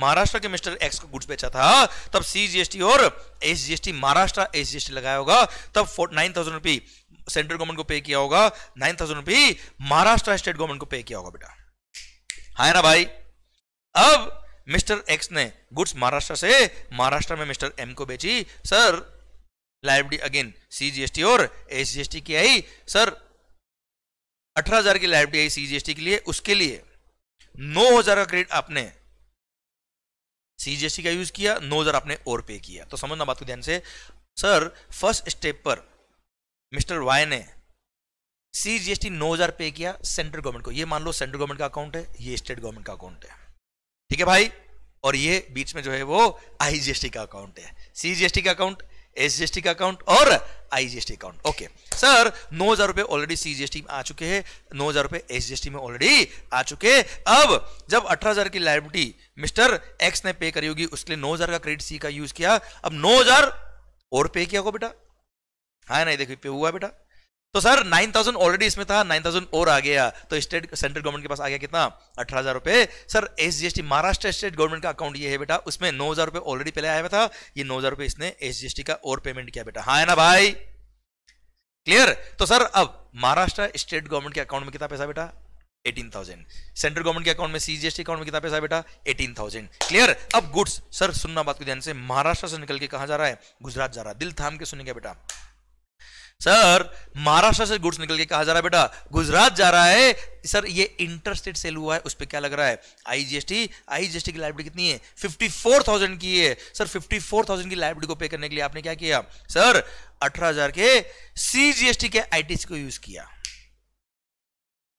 महाराष्ट्र के मिस्टर एक्स को गुड्स बेचा था तब सीजीएसटी और एसजीएसटी महाराष्ट्र एसजीएसटी लगाया होगा तब nine thousand rupee central government को पे किया होगा nine thousand rupee Maharashtra state government को पे किया होगा बेटा है हाँ ना भाई अब मिस्टर एक्स ने गुड्स महाराष्ट्र से महाराष्ट्र में मिस्टर एम को बेची सर लाइब्रेरी अगेन सीजीएसटी और एसजीएसटी की आई सर अठारह हजार की लाइब्रेरी आई सीजीएसटी के लिए उसके लिए नौ हजार का क्रेडिट आपने सीजीएसटी का यूज किया नौ हजार आपने और पे किया तो समझना बात को ध्यान से सर फर्स्ट स्टेप पर मिस्टर वाई ने सीजीएसटी नौ हजार पे किया सेंट्रल गवर्नमेंट को ये मान लो सेंट्रल गवर्नमेंट का अकाउंट है ये स्टेट गवर्नमेंट का अकाउंट है ठीक है भाई और ये बीच में जो है वो आईजीएसटी का अकाउंट है सीजीएसटी का अकाउंट एसजीएसटी का अकाउंट और आईजीएसटी अकाउंट ओके सर नौ हजार रुपए ऑलरेडी सीजीएसटी में आ चुके हैं नौ हजार रुपए एसजीएसटी में ऑलरेडी आ चुके अब जब अठारह हजार की लाइबिलिटी मिस्टर एक्स ने पे करी होगी उसके लिए नौ हजार का क्रेडिट सी का यूज किया अब नौ हजार और पे किया को बेटा हाँ नहीं देखिए पे हुआ बेटा तो सर 9000 ऑलरेडी इसमें था 9000 और आ गया तो स्टेट सेंट्रल गवर्नमेंट के पास आ गया कितना अठारह हजार रुपए sir S G S T Maharashtra state government का अकाउंट ये है बेटा उसमें नौ हजार रुपए ऑलरेडी पहले आया हुआ था ये नौ हजार रुपए इसने एस जी एस टी का और पेमेंट किया बेटा हाँ है ना भाई क्लियर तो सर अब महाराष्ट्र स्टेट गवर्नमेंट के अकाउंट में कितना पैसा बेटा 18,000 सेंट्रल गवर्नमेंट के अकाउंट में सीजीएसटी अकाउंट में कितना पैसा बेटा 18,000 क्लियर अब गुड्स सर सुनना बात को ध्यान से महाराष्ट्र से निकल के कहा जा रहा है गुजरात जा रहा है दिल थाम के सुनेंगे बेटा सर महाराष्ट्र से गुड्स निकल के कहा जा रहा है बेटा गुजरात जा रहा है सर ये इंटरस्टेट सेल हुआ है उस पर क्या लग रहा है आईजीएसटी आईजीएसटी की लाइब्रेरी कितनी है फिफ्टी फोर थाउजेंड की है सर फिफ्टी फोर थाउजेंड की लाइब्रेरी को पे करने के लिए आपने क्या किया सर अठारह हजार के सीजीएसटी के आईटीसी को यूज किया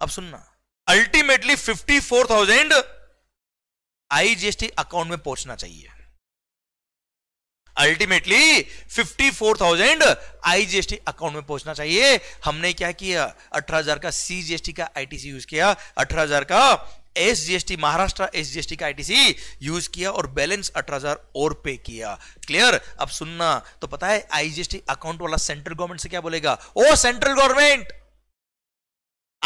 अब सुनना ultimately fifty four thousand IGST account में पहुंचना चाहिए अल्टीमेटली 54,000 आईजीएसटी अकाउंट में पहुंचना चाहिए हमने क्या किया 18,000 का सीजीएसटी का आईटीसी यूज किया 18,000 का एसजीएसटी महाराष्ट्र एसजीएसटी का आईटीसी यूज किया और बैलेंस 18,000 और पे किया क्लियर अब सुनना तो पता है आईजीएसटी अकाउंट वाला सेंट्रल गवर्नमेंट से क्या बोलेगा ओ सेंट्रल गवर्नमेंट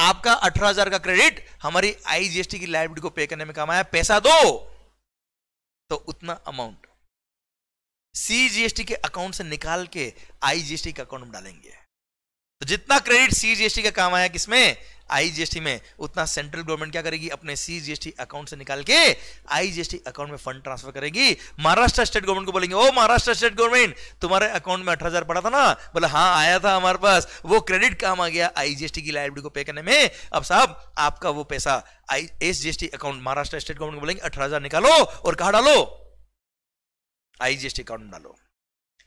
आपका 18,000 का क्रेडिट हमारी आईजीएसटी की लाइब्रेरी को पे करने में काम आया पैसा दो तो उतना अमाउंट सीजीएसटी के अकाउंट से निकाल के आईजीएसटी के अकाउंट में डालेंगे तो जितना क्रेडिट सीजीएसटी का काम आया किसमें आईजीएसटी में उतना सेंट्रल गवर्नमेंट क्या करेगी अपने सीजीएसटी अकाउंट से निकाल के आईजीएसटी अकाउंट में फंड ट्रांसफर करेगी महाराष्ट्र स्टेट गवर्नमेंट को बोलेंगे ओ महाराष्ट्र स्टेट गवर्नमेंट तुम्हारे अकाउंट में अठारह पड़ा था ना बोले हाँ आया था हमारे पास वो क्रेडिट काम आ गया आईजीएसटी की लाइबिलिटी को पे करने में अब साहब आपका वो पैसा आई एस अकाउंट महाराष्ट्र स्टेट गवर्नमेंट को बोलेंगे अठारह निकालो और कहा डालो आईजीएसटी अकाउंट डालो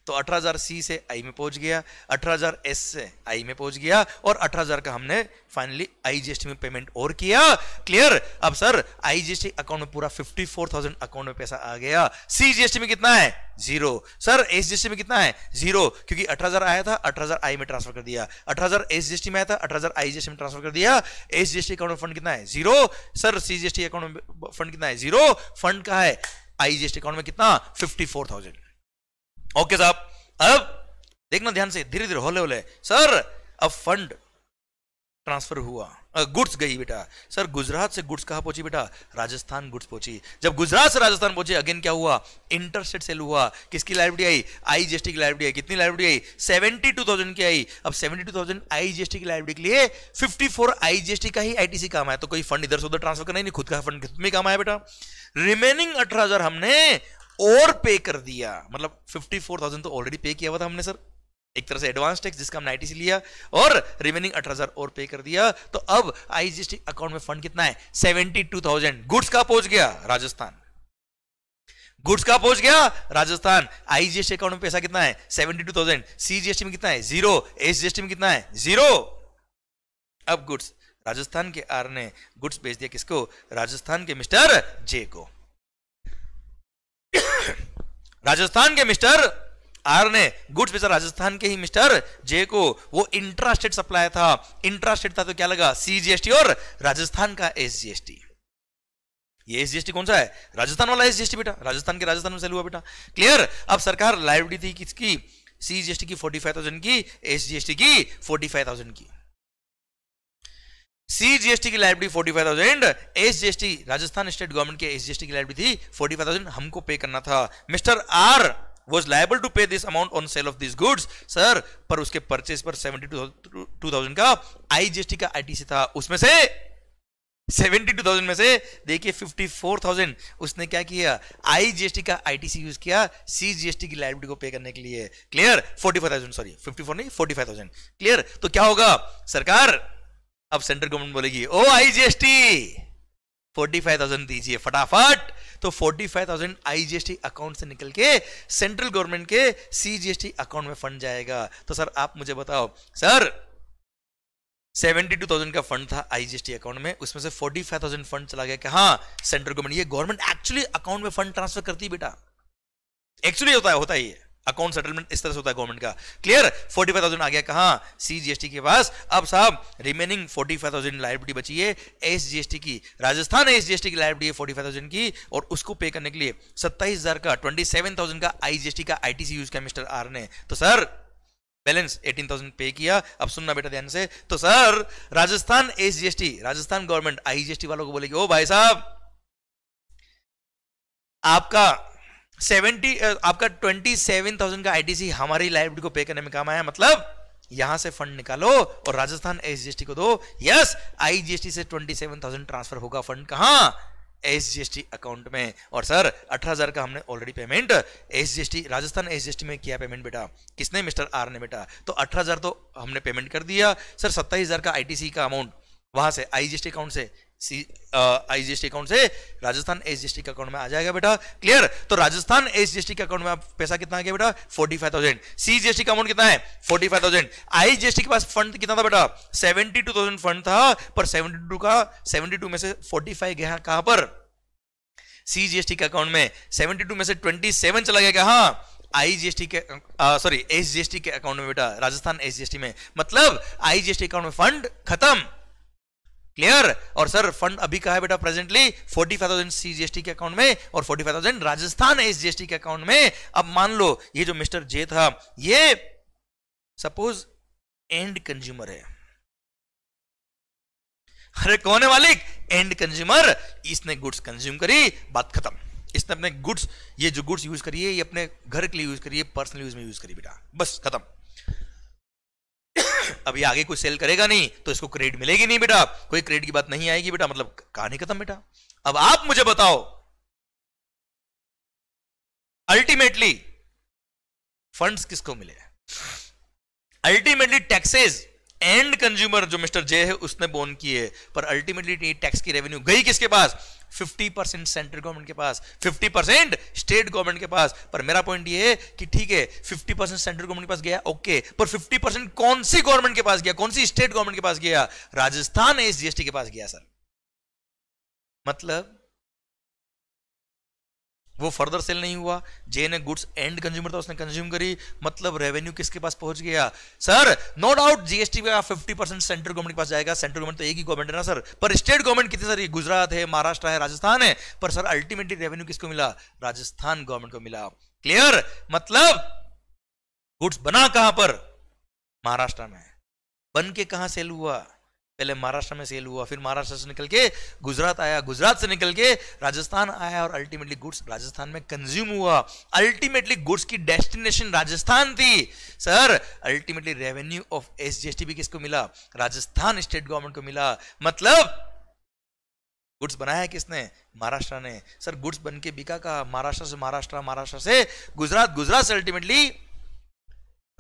तो 18000 सी से आई में पहुंच गया 18000 एस से आई में पहुंच गया और 18000 का हमने फाइनली आईजीएसटी में पेमेंट और किया क्लियर अब सर आईजीएसटी अकाउंट में पूरा 54000 अकाउंट में पैसा आ गया सीजीएसटी में कितना है जीरो सर एसजीएसटी में कितना है जीरो क्योंकि 18000 आया था 18000 आई में ट्रांसफर कर दिया 18000 एसजीएसटी में आया था 18000 आईजीएसटी में ट्रांसफर कर दिया एसजीएसटी अकाउंट में फंड कितना है जीरो सर सीजीएसटी अकाउंट में फंड कितना है जीरो फंड कहा है आईजीएसटी अकाउंट में कितना फिफ्टी फोर थाउजेंड ओके साहब अब देखना ध्यान से धीरे धीरे होले होले सर अब फंड ट्रांसफर हुआ गुड्स गई बेटा सर गुजरात से गुड्स कहाँ पहुंची बेटा राजस्थान गुड्स पहुंची जब गुजरात से राजस्थान पहुंची अगेन क्या हुआ इंटरस्टेट सेल हुआ किसकी लाइब्रेटी आई आईजीएसटी की लाइब्रेटी आई कितनी लाइब्रेटी आई सेवेंटी टू थाउजेंड की आई अब सेवेंटी टू थाउजेंड आईजीएसटी की लाइब्रेटी के लिए फिफ्टी फोर आईजीएसटी का ही आईटीसी काम आया तो कोई फंड इधर से उधर ट्रांसफर करना ही नहीं खुद का फंड खुद में काम आया बेटा रिमेनिंग अठारह हजार हमने और पे कर दिया मतलब फिफ्टी फोर थाउजेंड तो ऑलरेडी पे किया हुआ था हमने सर एक तरह से एडवांस टैक्स जिसका हम नाइटी से लिया और रिमेनिंग अठारह हजार और पे कर दिया तो अब आईजीएसटी अकाउंट में फंड कितना है सेवेंटी टू थाउजेंड गुड्स का पहुंच गया राजस्थान गुड्स का पहुंच गया राजस्थान आईजीएसटी अकाउंट में पैसा कितना है सेवेंटी टू थाउजेंड सीजीएसटी में कितना है जीरो एसजीएसटी में कितना है जीरो अब गुड्स राजस्थान के आर ने गुड्स बेच दिया किसको राजस्थान के मिस्टर जे को राजस्थान के मिस्टर आर ने गुड्स बेचा राजस्थान के ही मिस्टर जे को वो इंट्रास्टेट सप्लाई था इंट्रास्टेट था तो क्या लगा सीजीएसटी और राजस्थान का एसजीएसटी ये एसजीएसटी कौन सा है राजस्थान वाला एसजीएसटी बेटा राजस्थान के राजस्थान में सेल हुआ बेटा क्लियर अब सरकार लाइब्रेरी थी किसकी सीजीएसटी की थाउजेंड की एसजीएसटी की थाउजेंड की सी जीएसटी की liability forty five thousand S G S T Rajasthan state government के एस जीएसटी की लाइब्रेरी थी फोर्टी फाइव थाउजेंड हमको पे करना था mister R was liable to pay this amount on sale of this goods sir पर उसके परचेस पर सेवेंटी टू थाउजेंड का टी का सी था उसमें से सेवेंटी टू थाउजेंड में से देखिए फिफ्टी फोर थाउजेंड उसने क्या किया आई जी एस टी का आई टी सी यूज किया सी जी एस टी की लाइब्रेरी को पे करने के लिए clear forty five thousand sorry fifty four नहीं फोर्टी फाइव थाउजेंड क्लियर तो क्या होगा सरकार अब सेंट्रल गवर्नमेंट बोलेगी ओ आईजीएसटी 45,000 दीजिए फटाफट तो 45,000 आईजीएसटी अकाउंट से निकल के सेंट्रल गवर्नमेंट के सीजीएसटी अकाउंट में फंड जाएगा तो सर आप मुझे बताओ सर 72,000 का फंड था आईजीएसटी अकाउंट में उसमें से 45,000 फंड चला गया कहा सेंट्रल गवर्नमेंट ये गवर्नमेंट एक्चुअली अकाउंट में फंड ट्रांसफर करती बेटा एक्चुअली होता है होता ही है अकाउंट सेटलमेंट इस तरह से होता है गवर्नमेंट का क्लियर 45,000 आ गया कहा सीजीएसटी के पास अब साहब रिमेनिंग 45,000 लाइबिलिटी बची है एसजीएसटी की राजस्थान एसजीएसटी की लाइबिलिटी है 45,000 की और उसको पे करने के लिए 27,000 का 27,000 का आईजीएसटी का आईटीसी यूज किया मिस्टर आर ने तो सर बैलेंस 18,000 पे किया अब सुनना बेटा ध्यान से तो sir Rajasthan SGST Rajasthan government IGST वालों को बोलेगी ओ भाई साहब आपका सेवेंटी आपका ट्वेंटी सेवन थाउजेंड का आईटीसी हमारी लाइब्रेरी को पे करने में काम आया मतलब यहां से फंड निकालो और राजस्थान एसजीएसटी को दो यस आईजीएसटी से ट्वेंटी सेवन थाउजेंड ट्रांसफर होगा फंड कहा एसजीएसटी अकाउंट में और सर अठारह हजार का हमने already payment SGST Rajasthan SGST में किया पेमेंट बेटा किसने मिस्टर आर ने बेटा तो अठारह तो हमने पेमेंट कर दिया सर सत्ताईस का आईटीसी का अमाउंट वहां से आईजीएसटी अकाउंट से सी आईजीएसटी अकाउंट से राजस्थान एसजीएसटी के अकाउंट में आ जाएगा बेटा क्लियर तो राजस्थान एसजीएसटी के अकाउंट में पैसा कितना आ गया बेटा 45,000 सीजीएसटी का अमाउंट कितना है 45,000 आईजीएसटी के पास फंड कितना था बेटा 72,000 फंड था पर 72 का 72 में से 45 गया कहां पर सी सीजीएसटी के अकाउंट में 72 में से 27 चला गया कहां आईजीएसटी के सॉरी एसजीएसटी के अकाउंट में बेटा राजस्थान एसजीएसटी में मतलब आईजीएसटी अकाउंट में फंड खत्म क्लियर और सर फंड अभी कहा है बेटा प्रेजेंटली 45,000 सीजीएसटी के अकाउंट में और 45,000 राजस्थान एसजीएसटी के अकाउंट में अब मान लो ये जो मिस्टर जे था ये सपोज एंड कंज्यूमर है अरे कौन है मालिक एंड कंज्यूमर इसने गुड्स कंज्यूम करी बात खत्म इसने अपने गुड्स ये जो गुड्स यूज करिए अपने घर के लिए यूज करिए पर्सनल यूज में यूज करिए बेटा बस खत्म अभी आगे कोई सेल करेगा नहीं तो इसको क्रेडिट मिलेगी नहीं बेटा कोई क्रेडिट की बात नहीं आएगी बेटा मतलब कहानी खत्म बेटा अब आप मुझे बताओ अल्टीमेटली फंड्स किसको मिले अल्टीमेटली टैक्सेस एंड कंज्यूमर जो मिस्टर जे है उसने बोन किए पर अल्टीमेटली टैक्स की रेवेन्यू गई किसके पास 50 परसेंट सेंट्रल गवर्नमेंट के पास 50 परसेंट स्टेट गवर्नमेंट के पास पर मेरा पॉइंट ये है कि ठीक है 50 परसेंट सेंट्रल गवर्नमेंट के पास गया ओके पर 50 परसेंट कौन सी गवर्नमेंट के पास गया कौन सी स्टेट गवर्नमेंट के पास गया राजस्थान एस जीएसटी के पास गया सर मतलब वो फर्दर सेल नहीं हुआ जे ने गुड्स एंड कंज्यूमर था उसने कंज्यूम करी मतलब रेवेन्यू किसके पास पहुंच गया सर नो डाउट जीएसटी का 50 परसेंट सेंट्रल गवर्नमेंट के पास जाएगा सेंट्रल गवर्नमेंट तो एक ही गवर्नमेंट है ना सर पर स्टेट गवर्नमेंट कितने सर गुजरात है महाराष्ट्र है राजस्थान है पर सर अल्टीमेटली रेवेन्यू किसको मिला राजस्थान गवर्नमेंट को मिला क्लियर मतलब गुड्स बना कहां पर महाराष्ट्र में बन के कहा सेल हुआ पहले महाराष्ट्र में सेल हुआ फिर महाराष्ट्र से निकल के गुजरात आया गुजरात से निकल के राजस्थान आया और अल्टीमेटली गुड्स राजस्थान में कंज्यूम हुआ अल्टीमेटली गुड्स की डेस्टिनेशन राजस्थान थी सर अल्टीमेटली रेवेन्यू ऑफ एस भी किसको मिला राजस्थान स्टेट गवर्नमेंट को मिला मतलब गुड्स बनाया किसने महाराष्ट्र ने सर गुड्स बन के बिका कहा महाराष्ट्र से महाराष्ट्र महाराष्ट्र से गुजरात गुजरात से अल्टीमेटली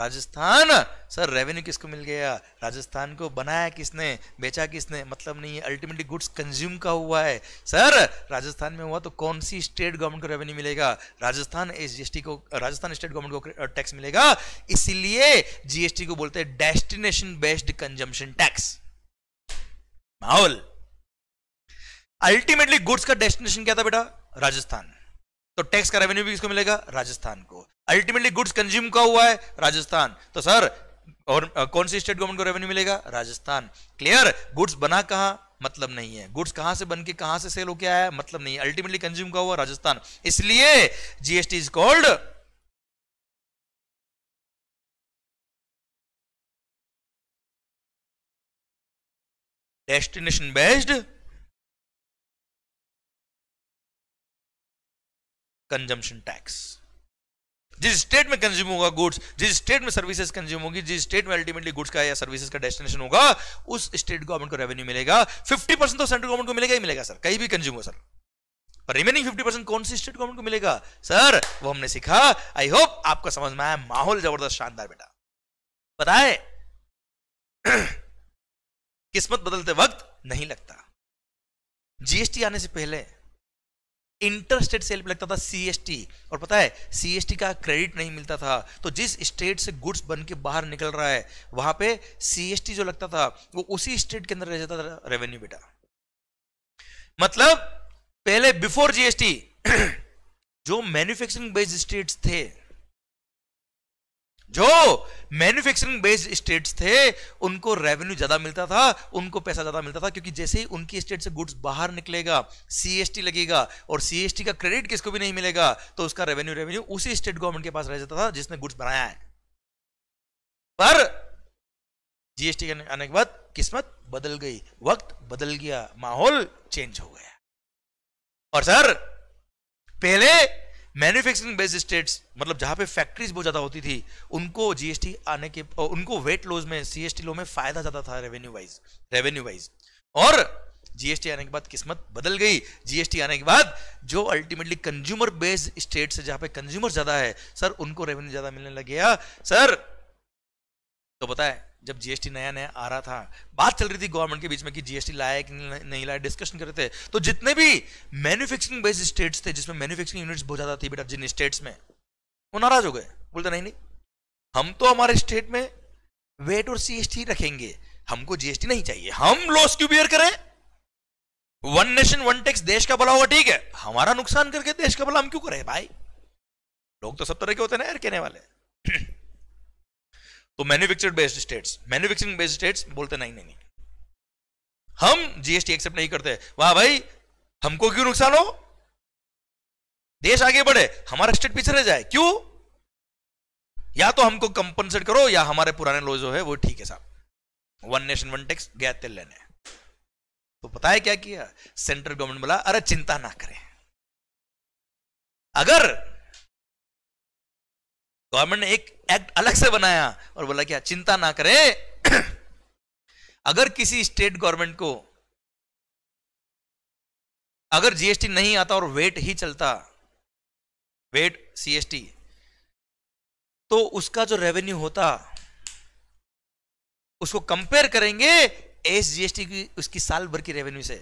राजस्थान सर रेवेन्यू किसको मिल गया राजस्थान को बनाया किसने बेचा किसने मतलब नहीं है अल्टीमेटली गुड्स कंज्यूम का हुआ है सर राजस्थान में हुआ तो कौन सी स्टेट गवर्नमेंट को रेवेन्यू मिलेगा राजस्थान जीएसटी को राजस्थान स्टेट गवर्नमेंट को टैक्स मिलेगा इसीलिए जीएसटी को बोलते हैं डेस्टिनेशन बेस्ड कंजम्पशन टैक्स माहौल अल्टीमेटली गुड्स का डेस्टिनेशन क्या था बेटा राजस्थान तो टैक्स का रेवेन्यू भी किसको मिलेगा राजस्थान को अल्टीमेटली गुड्स कंज्यूम का हुआ है राजस्थान तो सर और कौन सी स्टेट गवर्नमेंट को रेवेन्यू मिलेगा राजस्थान क्लियर गुड्स बना कहा मतलब नहीं है गुड्स कहां से बन के कहां से सेल होके आया मतलब नहीं अल्टीमेटली कंज्यूम का हुआ राजस्थान इसलिए GST is called destination based consumption tax जिस स्टेट में कंज्यूम होगा गुड्स जिस स्टेट में सर्विसेज कंज्यूम होगी जिस स्टेट में अल्टीमेटली गुड्स का या सर्विसेज का डेस्टिनेशन होगा उस स्टेट गवर्नमेंट को रेवेन्यू मिलेगा 50 परसेंट तो सेंट्रल गवर्नमेंट को मिलेगा ही मिलेगा सर कहीं भी कंज्यूम हो सर पर रिमेनिंग 50 परसेंट कौन सी स्टेट गवर्नमेंट को मिलेगा सर वो हमने सीखा आई होप आपको समझ में आया माहौल जबरदस्त शानदार बेटा पता है किस्मत बदलते वक्त नहीं लगता जीएसटी आने से पहले इंटरस्टेट सेल पे लगता था सीएसटी और पता है सीएसटी का क्रेडिट नहीं मिलता था तो जिस स्टेट से गुड्स बन के बाहर निकल रहा है वहां पे सीएसटी जो लगता था वो उसी स्टेट के अंदर रह जाता था रेवेन्यू बेटा मतलब पहले बिफोर जीएसटी जो मैन्युफैक्चरिंग बेस्ड स्टेट्स थे जो मैन्युफैक्चरिंग बेस्ड स्टेट्स थे उनको रेवेन्यू ज्यादा मिलता था उनको पैसा ज्यादा मिलता था क्योंकि जैसे ही उनकी स्टेट से गुड्स बाहर निकलेगा सीएसटी लगेगा और सीएसटी का क्रेडिट किसको भी नहीं मिलेगा तो उसका रेवेन्यू रेवेन्यू उसी स्टेट गवर्नमेंट के पास रह जाता था जिसने गुड्स बनाया है पर जीएसटी के आने के बाद किस्मत बदल गई वक्त बदल गया माहौल चेंज हो गया और सर पहले मैन्युफैक्चरिंग बेस्ड स्टेट्स मतलब जहां पे फैक्ट्रीज बहुत ज़्यादा होती थी उनको जीएसटी आने के उनको वेट लॉज में सीएसटी लो में फायदा ज़्यादा था रेवेन्यू वाइज रेवेन्यू वाइज और जीएसटी आने के बाद किस्मत बदल गई जीएसटी आने के बाद जो अल्टीमेटली कंज्यूमर बेस्ड स्टेट से जहां पे कंज्यूमर ज़्यादा है सर उनको रेवेन्यू ज़्यादा मिलने लग गया सर तो बताए जब जीएसटी नया नया आ रहा था बात चल रही थी गवर्नमेंट के बीच में कि जीएसटी लाया कि नहीं लाया डिस्कशन कर रहे थे तो जितने भी मैन्युफैक्चरिंग बेस्ड स्टेट्स थे जिसमें मैन्युफैक्चरिंग यूनिट्स बहुत ज़्यादा थी बेटा जिन स्टेट्स में वो नाराज हो गए बोलते नहीं नहीं हम तो हमारे स्टेट में वेट और सीएसटी रखेंगे हमको जीएसटी नहीं चाहिए हम लॉस क्यों बियर करें वन नेशन वन टैक्स देश का भला होगा ठीक है हमारा नुकसान करके देश का भला हम क्यों करें भाई लोग तो सब तरह के होते हैं ना यार कहने वाले तो manufactured based states manufacturing based states बोलते नहीं नहीं, नहीं। हम जीएसटी एक्सेप्ट नहीं करते वाह भाई हमको क्यों नुकसान हो देश आगे बढ़े हमारा स्टेट पीछे रह जाए क्यों या तो हमको कंपनसेट करो या हमारे पुराने लॉ जो है वो ठीक है साहब वन नेशन वन टैक्स गया तेल लेने तो पता है क्या किया सेंट्रल गवर्नमेंट बोला अरे चिंता ना करें अगर गवर्नमेंट तो ने एक एक्ट अलग से बनाया और बोला क्या चिंता ना करें अगर किसी स्टेट गवर्नमेंट को अगर जीएसटी नहीं आता और वेट ही चलता वेट सीएसटी तो उसका जो रेवेन्यू होता उसको कंपेयर करेंगे एस जीएसटी की उसकी साल भर की रेवेन्यू से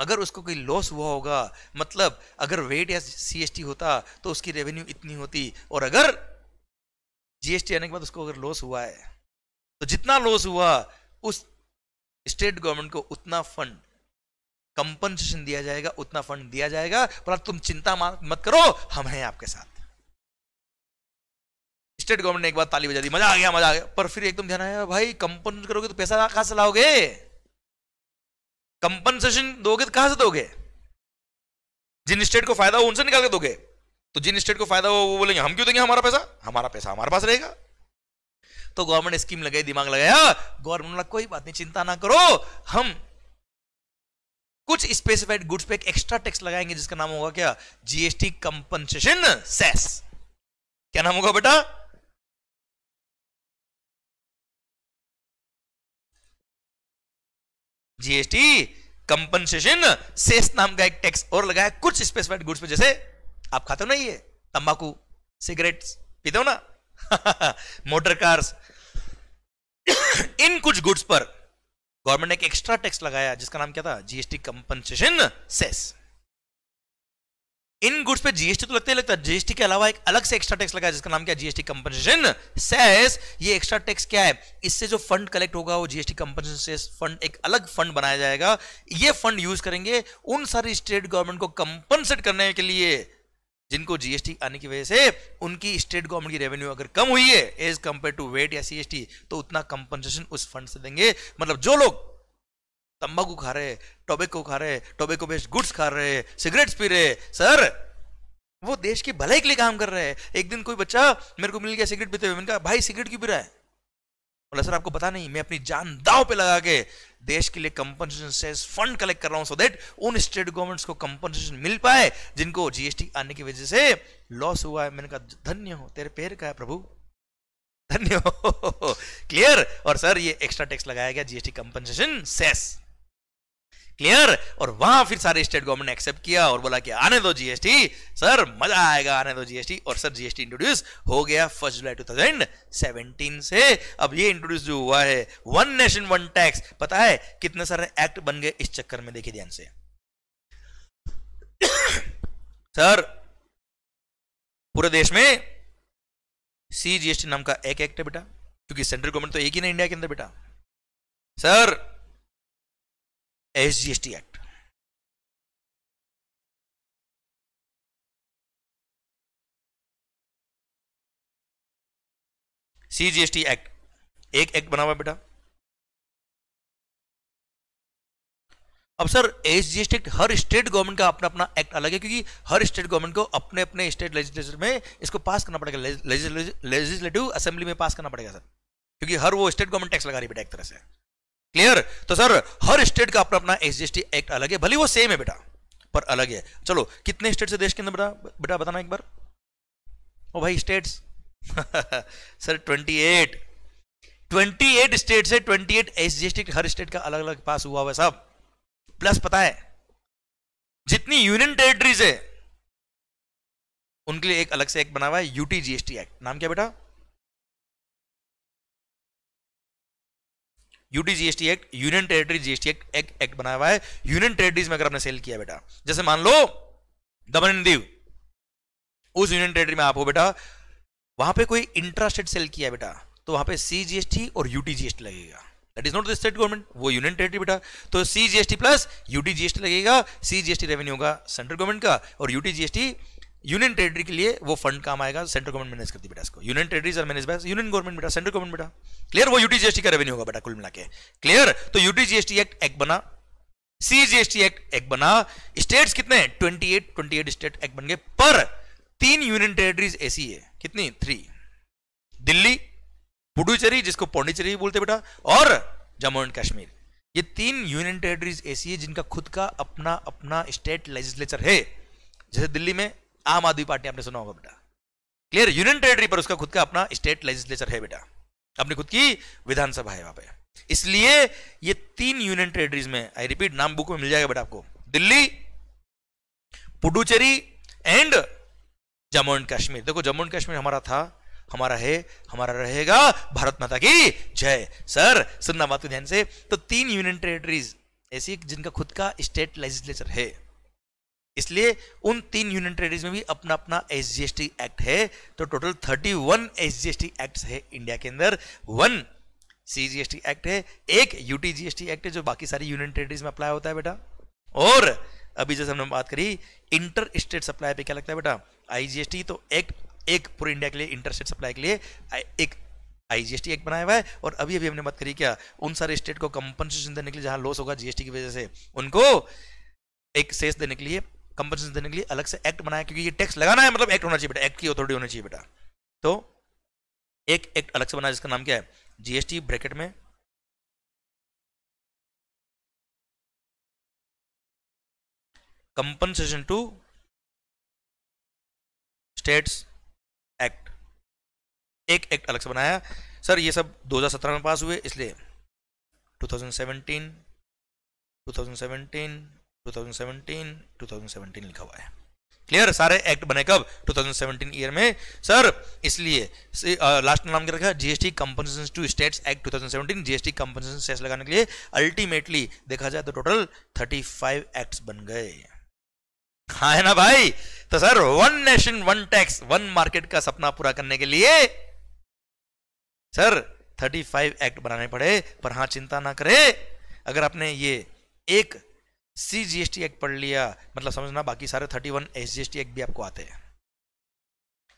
अगर उसको कोई लॉस हुआ होगा मतलब अगर वेट या सीएसटी होता तो उसकी रेवेन्यू इतनी होती और अगर जीएसटी आने के बाद उसको अगर लॉस हुआ है तो जितना लॉस हुआ उस स्टेट गवर्नमेंट को उतना फंड कंपनसेशन दिया जाएगा उतना फंड दिया जाएगा पर तुम चिंता मत करो हम हैं आपके साथ स्टेट गवर्नमेंट ने एक बार ताली बजा दी मजा आ गया मजा आ गया पर फिर एकदम ध्यान आया भाई कंपन करोगे तो पैसा कहां से लाओगे कंपनसेशन दोगे तो कहां से दोगे जिन स्टेट को फायदा हो उनसे निकाल के दोगे तो जिन स्टेट को फायदा हो वो बोलेंगे हम क्यों देंगे हमारा पैसा हमारा पैसा हमारे पास रहेगा तो गवर्नमेंट स्कीम लगाई दिमाग लगाया गवर्नमेंट बोला कोई बात नहीं चिंता ना करो हम कुछ स्पेसिफाइड गुड्स पे एक एक्स्ट्रा टैक्स लगाएंगे जिसका नाम होगा क्या जीएसटी कंपनसेशन सेस क्या नाम होगा बेटा जीएसटी कंपनसेशन सेस नाम का एक टैक्स और लगा है कुछ स्पेसिफाइड गुड्स पे जैसे आप खाते हो ना ये तंबाकू सिगरेट्स पीते हो ना मोटर कार्स इन कुछ गुड्स पर गवर्नमेंट ने एक एक्स्ट्रा टैक्स लगाया जिसका नाम क्या था जीएसटी कंपनसेशन सेस इन गुड्स पे जीएसटी तो लगते ही लगता है जीएसटी के अलावा एक अलग से एक्स्ट्रा टैक्स लगा है जिसका नाम क्या जीएसटी कंपनसेशन सेस ये एक्स्ट्रा टैक्स क्या है इससे जो फंड कलेक्ट होगा वो जीएसटी कंपनसेशन सेस फंड एक अलग फंड बनाया जाएगा ये फंड यूज करेंगे उन सारी स्टेट गवर्नमेंट को कंपनसेट करने के लिए जिनको जीएसटी आने की वजह से उनकी स्टेट गवर्नमेंट की रेवेन्यू अगर कम हुई है एज कंपेयर टू वेट या सीएसटी तो उतना कंपनसेशन उस फंड से देंगे मतलब जो लोग तंबाकू खा रहे टोबेको खा रहे टोबेको बेस्ड गुड्स खा रहे सिगरेट्स पी रहे सर वो देश की भलाई के लिए काम कर रहे हैं एक दिन कोई बच्चा मेरे को मिल गया सिगरेट पीते हुए मैंने कहा भाई सिगरेट क्यों पी रहा है बोला सर आपको पता नहीं मैं अपनी जान दाव पे लगा के देश के लिए कंपनसेशन से फंड कलेक्ट कर रहा हूं सो देट उन स्टेट गवर्नमेंट्स को कंपनसेशन मिल पाए जिनको जीएसटी आने की वजह से लॉस हुआ है मैंने कहा धन्य हो तेरे पैर का है प्रभु धन्य हो क्लियर और सर ये एक्स्ट्रा टैक्स लगाया गया जीएसटी कंपनसेशन सेस क्लियर और वहां फिर सारे स्टेट गवर्नमेंट ने एक्सेप्ट किया और बोला कि आने दो जीएसटी सर मजा आएगा आने दो जीएसटी और सर जीएसटी इंट्रोड्यूस हो गया फर्स्ट जुलाई सेवनटीन से अब ये इंट्रोड्यूस जो हुआ है वन नेशन वन टैक्स पता है कितने सारे एक्ट बन गए इस चक्कर में देखिए ध्यान से सर पूरे देश में सी जीएसटी नाम का एक एक्ट है बेटा क्योंकि सेंट्रल गवर्नमेंट तो एक ही ना इंडिया के अंदर बेटा sir S G S T act C G S T act एक एक्ट बना हुआ बेटा अब sir S G S T हर स्टेट गवर्नमेंट का अपना अपना एक्ट अलग है क्योंकि हर स्टेट गवर्नमेंट को अपने अपने स्टेट लेजिस्लेचर में इसको पास करना पड़ेगा लेजिस्लेटिव असेंबली में पास करना पड़ेगा सर क्योंकि हर वो स्टेट गवर्नमेंट टैक्स लगा रही बेटा एक तरह से क्लियर तो सर हर स्टेट का अपना अपना एसजीएसटी एक्ट अलग है भले वो सेम है बेटा पर अलग है चलो कितने स्टेट से देश के अंदर बेटा बेटा बताना एक बार ओ भाई स्टेट्स सर 28 28 स्टेट से 28 एसजीएसटी हर स्टेट का अलग अलग पास हुआ हुआ सब प्लस पता है जितनी यूनियन टेरिटरीज है उनके लिए एक अलग से एक्ट बना हुआ है यूटी जीएसटी एक्ट नाम क्या बेटा UT GST act union territory GST act एक, एक्ट बनाया हुआ है यूनियन टेरिटरीज में अगर आपने सेल किया बेटा जैसे मान लो दमन दीव उस यूनियन टेरिटरी में आप हो बेटा वहां पे कोई इंट्रास्टेट सेल किया बेटा तो वहां पे सीजीएसटी और यूटी जीएसटी लगेगा that is not the state government वो यूनियन टेरिटरी बेटा तो सीजीएसटी प्लस यूटी जीएसटी लगेगा सीजीएसटी रेवेन्यू होगा सेंट्रल गवर्नमेंट का और यूटी जीएसटी यूनियन टेरिटरी के लिए वो फंड काम आएगा सेंट्रल गवर्नमेंट मैनेज करती बेटा इसको union territories are manage by union government बेटा सेंट्रल गवर्नमेंट बेटा क्लियर वो यूटीजीएसटी का रेवेन्यू होगा बेटा कुल मिला के क्लियर तो यूटीजीएसटी एक्ट एक्ट बना सीजीएसटी एक्ट एक्ट बना स्टेट्स कितने ट्वेंटी एट स्टेट एक्ट बन गए पर तीन यूनियन टेरेटरीज ऐसी है कितनी थ्री दिल्ली पुडुचेरी जिसको पौंडीचेरी बोलते बेटा और जम्मू एंड कश्मीर ये तीन यूनियन टेरेटरीज ऐसी है जिनका खुद का अपना अपना स्टेट लेजिस्लेचर है जैसे दिल्ली में आम आदमी पार्टी आपने सुना होगा बेटा क्लियर यूनियन टेरेटरी पर उसका खुद का अपना स्टेट लेजिस्लेचर है बेटा अपनी खुद की विधानसभा है वहां पे इसलिए ये तीन यूनियन टेरेटरीज में आई रिपीट नाम बुक में मिल जाएगा बेटा आपको दिल्ली पुडुचेरी एंड जम्मू एंड कश्मीर देखो जम्मू एंड कश्मीर हमारा था हमारा है हमारा रहेगा भारत माता की जय सर सुनना बात ध्यान से तो तीन यूनियन टेरेटरीज ऐसी जिनका खुद का स्टेट लेजिस्लेचर है इसलिए उन तीन यूनियन टेरिटरीज में भी अपना अपना एस एक्ट है तो total thirty one S act है इंडिया के अंदर वन टी एक्ट है एक यूटी एक्ट है जो बाकी सारी यूनियन टेरिटरीज में अप्लाई होता है बेटा और अभी जैसे हमने बात करी इंटर स्टेट सप्लाई पे क्या लगता है बेटा आईजीएसटी तो एक्ट एक पूरे इंडिया के लिए इंटर स्टेट सप्लाई के लिए एक आईजीएसटी एक्ट बनाया हुआ है और अभी अभी हमने बात करी क्या उन सारे स्टेट को कंपनसेशन देने के लिए जहां लॉस होगा जीएसटी की वजह से उनको एक सेस देने के लिए कंपनसेशन देने के लिए अलग से एक्ट बनाया क्योंकि ये टैक्स लगाना है मतलब एक्ट होना चाहिए बेटा एक्ट की अथॉरिटी होनी चाहिए बेटा तो एक एक्ट अलग से बनाया जिसका नाम क्या है जीएसटी ब्रैकेट में कंपनसेशन टू स्टेट्स एक्ट एक एक्ट अलग से बनाया सर ये सब 2017 में पास हुए इसलिए 2017 2017 2017 2017 लिखा हुआ है क्लियर सारे एक्ट बने कब 2017 ईयर में सर इसलिए लास्ट नाम क्या रखा GST compensation to states act 2017 GST compensation cess लगाने के लिए अल्टीमेटली देखा जाए तो टोटल 35 एक्ट्स बन गए हा है ना भाई तो sir one nation one tax one market का सपना पूरा करने के लिए सर 35 एक्ट बनाने पड़े पर हां चिंता ना करे अगर आपने ये एक C G S T act पढ़ लिया मतलब समझना बाकी सारे thirty one S G S T act भी आपको आते हैं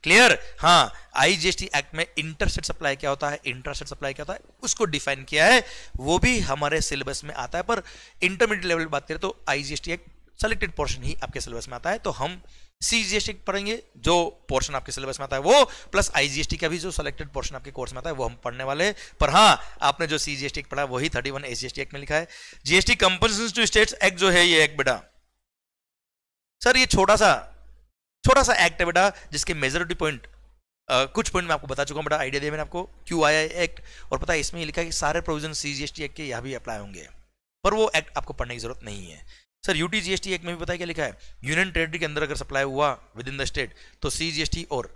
क्लियर हाँ I G S T act में इंटरस्टेट सप्लाई क्या होता है इंटरस्टेट सप्लाई क्या होता है उसको डिफाइन किया है वो भी हमारे सिलेबस में आता है पर इंटरमीडिएट लेवल बात करें तो I G S T act selected portion ही आपके सिलेबस में आता है तो हम सीजीएसटी पढ़ेंगे जो पोर्शन आपके सिलेबस में आता है वो प्लस आईजीएसटी का भी जो सिलेक्टेड पोर्शन आपके कोर्स में आता है वो हम पढ़ने वाले हैं पर हाँ आपने जो सीजीएसटी पढ़ा वही थर्टी वन एसजीएसटी एक्ट में लिखा है GST compensation to states act जो है ये एक्ट बेटा सर ये छोटा सा छोटा सा एक्ट है बेटा जिसके मेजोरिटी पॉइंट Uh, कुछ पॉइंट मैं आपको बता चुका हूँ बड़ा आइडिया दिया मैंने आपको क्यू आई आई एक्ट और पता है इसमें लिखा है कि सारे प्रोविजन सीजीएसटी एक्ट के यहाँ भी अप्लाई होंगे पर वो एक्ट आपको पढ़ने की जरूरत नहीं है सर यूटी जीएसटी एक में भी बताया क्या लिखा है यूनियन टेरेटरी के अंदर अगर सप्लाई हुआ विद इन द स्टेट तो सी जीएसटी और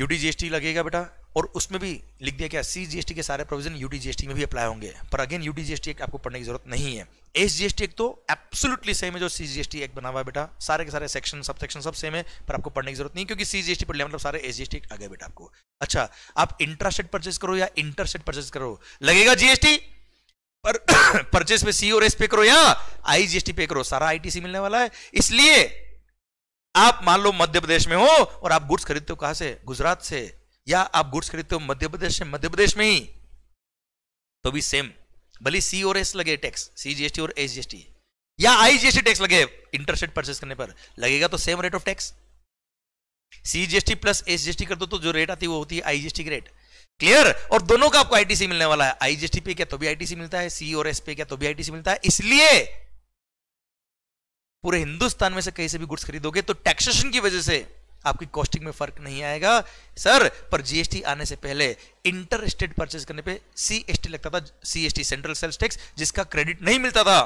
यूटी जीएसटी लगेगा बेटा और उसमें भी लिख दिया क्या सी जीएसटी के सारे प्रोविजन यूटी जीएसटी में भी अप्लाई होंगे पर अगेन यूटी जीएसटी एक्ट आपको पढ़ने की जरूरत नहीं है एस जीएसटी एक तो एब्सोल्युटली सेम है जो सी जीएसटी एक्ट बना हुआ बेटा सारे के सारे सेक्शन सब सेक्शन सब सेम है पर आपको पढ़ने की जरूरत नहीं क्योंकि सी जीएसटी पढ़ लिया मतलब सारे एस जीएसटी आ गए बेटा आपको अच्छा आप इंटरस्टेट परचेज करो या इंटरस्टेट परचेज करो लगेगा जीएसटी पर परचेस में सी और एस पे करो या आईजीएसटी पे करो सारा आईटीसी मिलने वाला है इसलिए आप मान लो मध्य प्रदेश में हो और आप गुड्स खरीदते हो कहां से गुजरात से या आप गुड्स खरीदते हो मध्य प्रदेश से मध्य प्रदेश में ही तो भी सेम भले सी और एस लगे टैक्स सी और एस या आईजीएसटी टैक्स लगे इंटरस्टेट परचेस करने पर लगेगा तो same rate of tax CGST plus SGST कर दो तो जो रेट आती है वो होती है आईजीएसटी की रेट क्लियर और दोनों का आपको आईटीसी मिलने वाला है आईजीएसटी पे क्या तो भी आईटीसी मिलता है सी और एस पे क्या तो भी आईटीसी मिलता है इसलिए पूरे हिंदुस्तान में से कहीं से भी गुड्स खरीदोगे तो टैक्सेशन की वजह से आपकी कॉस्टिंग में फर्क नहीं आएगा सर पर जीएसटी आने से पहले इंटर स्टेट परचेज करने पे सीएसटी लगता था सीएसटी सेंट्रल सेल्स टैक्स जिसका क्रेडिट नहीं मिलता था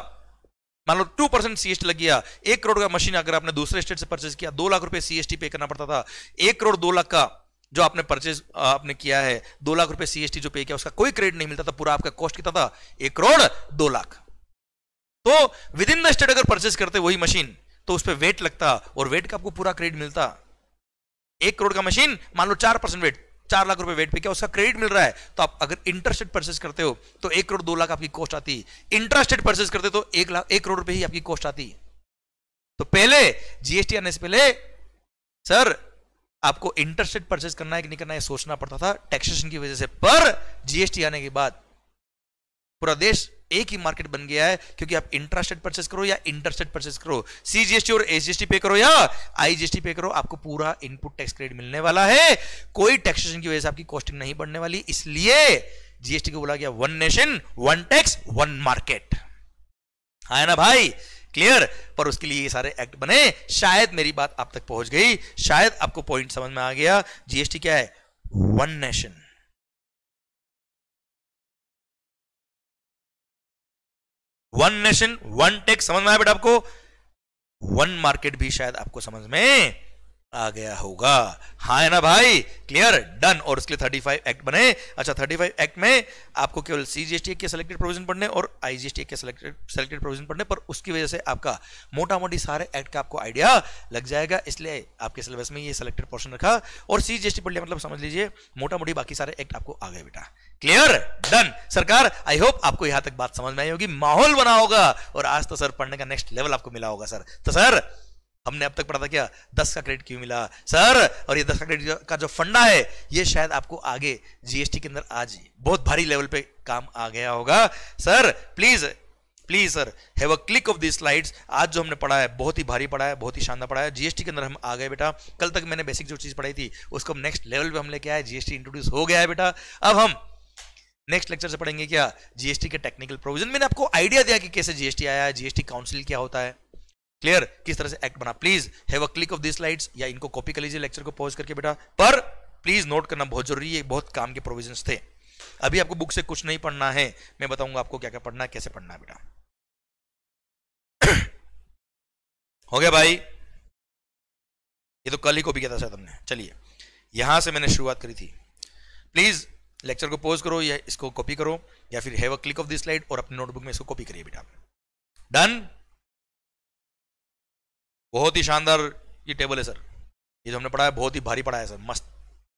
मान लो टू परसेंट सीएसटी लग गया एक करोड़ का मशीन अगर आपने दूसरे स्टेट से परचेज किया दो लाख रुपए सीएसटी पे करना पड़ता था एक करोड़ दो लाख का जो आपने परचेज आपने किया है दो लाख रुपए सीएसटी जो पे किया उसका कोई क्रेडिट नहीं मिलता था पूरा आपका कॉस्ट कितना था एक करोड़ दो लाख तो विद इन द स्टेट अगर परचेज करते वही मशीन तो उस पर वेट लगता और वेट का आपको पूरा क्रेडिट मिलता एक करोड़ का मशीन मान लो चार परसेंट वेट चार लाख रुपए वेट पे क्या उसका क्रेडिट मिल रहा है तो आप अगर इंटरेस्टेड परचेस करते हो तो एक करोड़ दो लाख आपकी कॉस्ट आती इंटरेस्टेड परचेस करते तो एक लाख एक करोड़ रुपए ही आपकी कॉस्ट आती तो पहले जीएसटी आने से पहले सर आपको इंटरस्टेट परचेज करना है कि नहीं करना है सोचना पड़ता था टैक्सेशन की वजह से पर जीएसटी आने के बाद पूरा देश एक ही मार्केट बन गया है क्योंकि आप इंटरेस्टेड परचेस करो या इंटरेस्टेड परचेस करो सीजीएसटी और एसजीएसटी पे करो या आईजीएसटी पे करो आपको पूरा इनपुट टैक्स क्रेडिट मिलने वाला है कोई टैक्सेशन की वजह से आपकी कॉस्टिंग नहीं बढ़ने वाली इसलिए जीएसटी को बोला गया one nation one tax one market है ना भाई क्लियर पर उसके लिए ये सारे एक्ट बने शायद मेरी बात आप तक पहुंच गई शायद आपको पॉइंट समझ में आ गया जीएसटी क्या है one nation one nation one tax समझ में आया बेटा आपको वन मार्केट भी शायद आपको समझ में आ गया होगा हाँ है ना भाई क्लियर डन और उसके लिए थर्टी फाइव एक्ट बने अच्छा थर्टी फाइव एक्ट में आपको केवल सीजीएसटी के सिलेक्टेड प्रोविजन पढ़ने और आईजीएसटी के सिलेक्टेड सिलेक्टेड प्रोविजन पढ़ने पर उसकी वजह से आपका मोटा मोटी सारे एक्ट का आपको आइडिया लग जाएगा इसलिए आपके सिलेबस में ये सिलेक्टेड पोर्शन रखा और सीजीएसटी पढ़ लिया मतलब समझ लीजिए मोटा मोटी बाकी सारे एक्ट आपको आ गए बेटा क्लियर डन सरकार आई होप आपको यहां तक बात समझ में आई होगी माहौल बना होगा और आज तो सर पढ़ने का नेक्स्ट लेवल आपको मिला होगा सर तो सर हमने अब तक पढ़ा था क्या दस का क्रेडिट क्यों मिला सर और ये दस का क्रेडिट का जो फंडा है ये शायद आपको आगे जीएसटी के अंदर आज बहुत भारी लेवल पे काम आ गया होगा sir please please sir have a click of the slides आज जो हमने पढ़ा है बहुत ही भारी पढ़ा है बहुत ही शानदार पढ़ा है जीएसटी के अंदर हम आ गए बेटा कल तक मैंने बेसिक जो चीज पढ़ाई थी उसको हम नेक्स्ट लेवल पे हम लेके आए जीएसटी इंट्रोड्यूस हो गया है बेटा अब हम नेक्स्ट लेक्चर से पढ़ेंगे क्या जीएसटी के टेक्निकल प्रोविजन मैंने आपको आइडिया दिया कि कैसे जीएसटी आया है जीएसटी काउंसिल क्या होता है क्लियर किस तरह से एक्ट बना please have a click of this slides या इनको कॉपी कर लीजिए लेक्चर को पॉज करके बेटा पर प्लीज नोट करना बहुत जरूरी है बहुत काम के प्रोविजन थे अभी आपको बुक से कुछ नहीं पढ़ना है मैं बताऊंगा आपको क्या क्या पढ़ना है कैसे पढ़ना है बेटा हो गया भाई ये तो कल ही को भी किया था शायद चलिए यहां से मैंने शुरुआत करी थी प्लीज लेक्चर को पोज करो या इसको कॉपी करो या फिर have a click of this slide और अपने नोटबुक में इसको कॉपी करिए बेटा डन बहुत ही शानदार ये टेबल है सर ये जो हमने पढ़ा है बहुत ही भारी पढ़ा है सर मस्त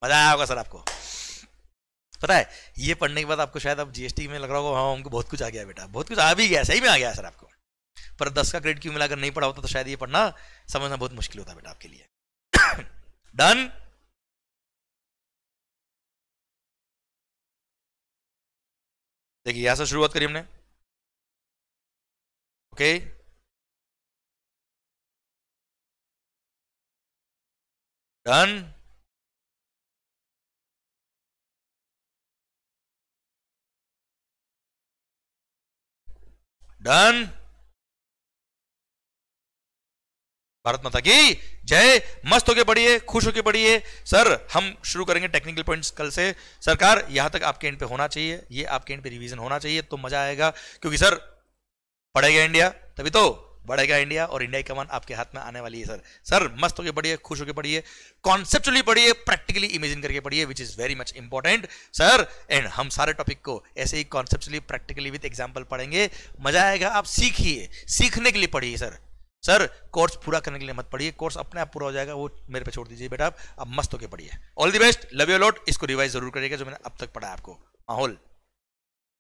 मजा आया होगा सर आपको पता है ये पढ़ने के बाद आपको शायद आप जीएसटी में लग रहा होगा हाँ हमको बहुत कुछ आ गया बेटा बहुत कुछ आ भी गया सही में आ गया सर आपको पर दस का क्रेडिट क्यों मिलाकर नहीं पढ़ा होता तो शायद ये पढ़ना समझना बहुत मुश्किल होता बेटा आपके लिए डन देखिए यहां से शुरुआत करी हमने okay okay. Done. Done Bharat माता की जय मस्त होके पढ़िए खुश होके पढ़िए सर हम शुरू करेंगे टेक्निकल पॉइंट्स कल से सरकार यहां तक आपके एंड पे होना चाहिए ये आपके एंड पे रिवीजन होना चाहिए तो मजा आएगा क्योंकि सर पढ़ेगा इंडिया तभी तो बढ़ेगा इंडिया और इंडिया की कमान आपके हाथ में आने वाली है सर सर मस्त होकर पढ़िए खुश होकर पढ़िए कॉन्सेप्चुअली पढ़िए प्रैक्टिकली इमेजिन करके पढ़िए which is very much important sir and हम सारे टॉपिक को ऐसे ही कॉन्सेप्चुअली प्रैक्टिकली विथ एग्जाम्पल पढ़ेंगे मजा आएगा आप सीखिए सीखने के लिए पढ़िए सर सर कोर्स पूरा करने के लिए मत पढ़िए कोर्स अपने आप पूरा हो जाएगा वो मेरे पे छोड़ दीजिए बेटा आप अब मस्त होकर पढ़िए all the best love you lot इसको रिवाइज जरूर करिएगा जो मैंने अब तक पढ़ा है आपको माहौल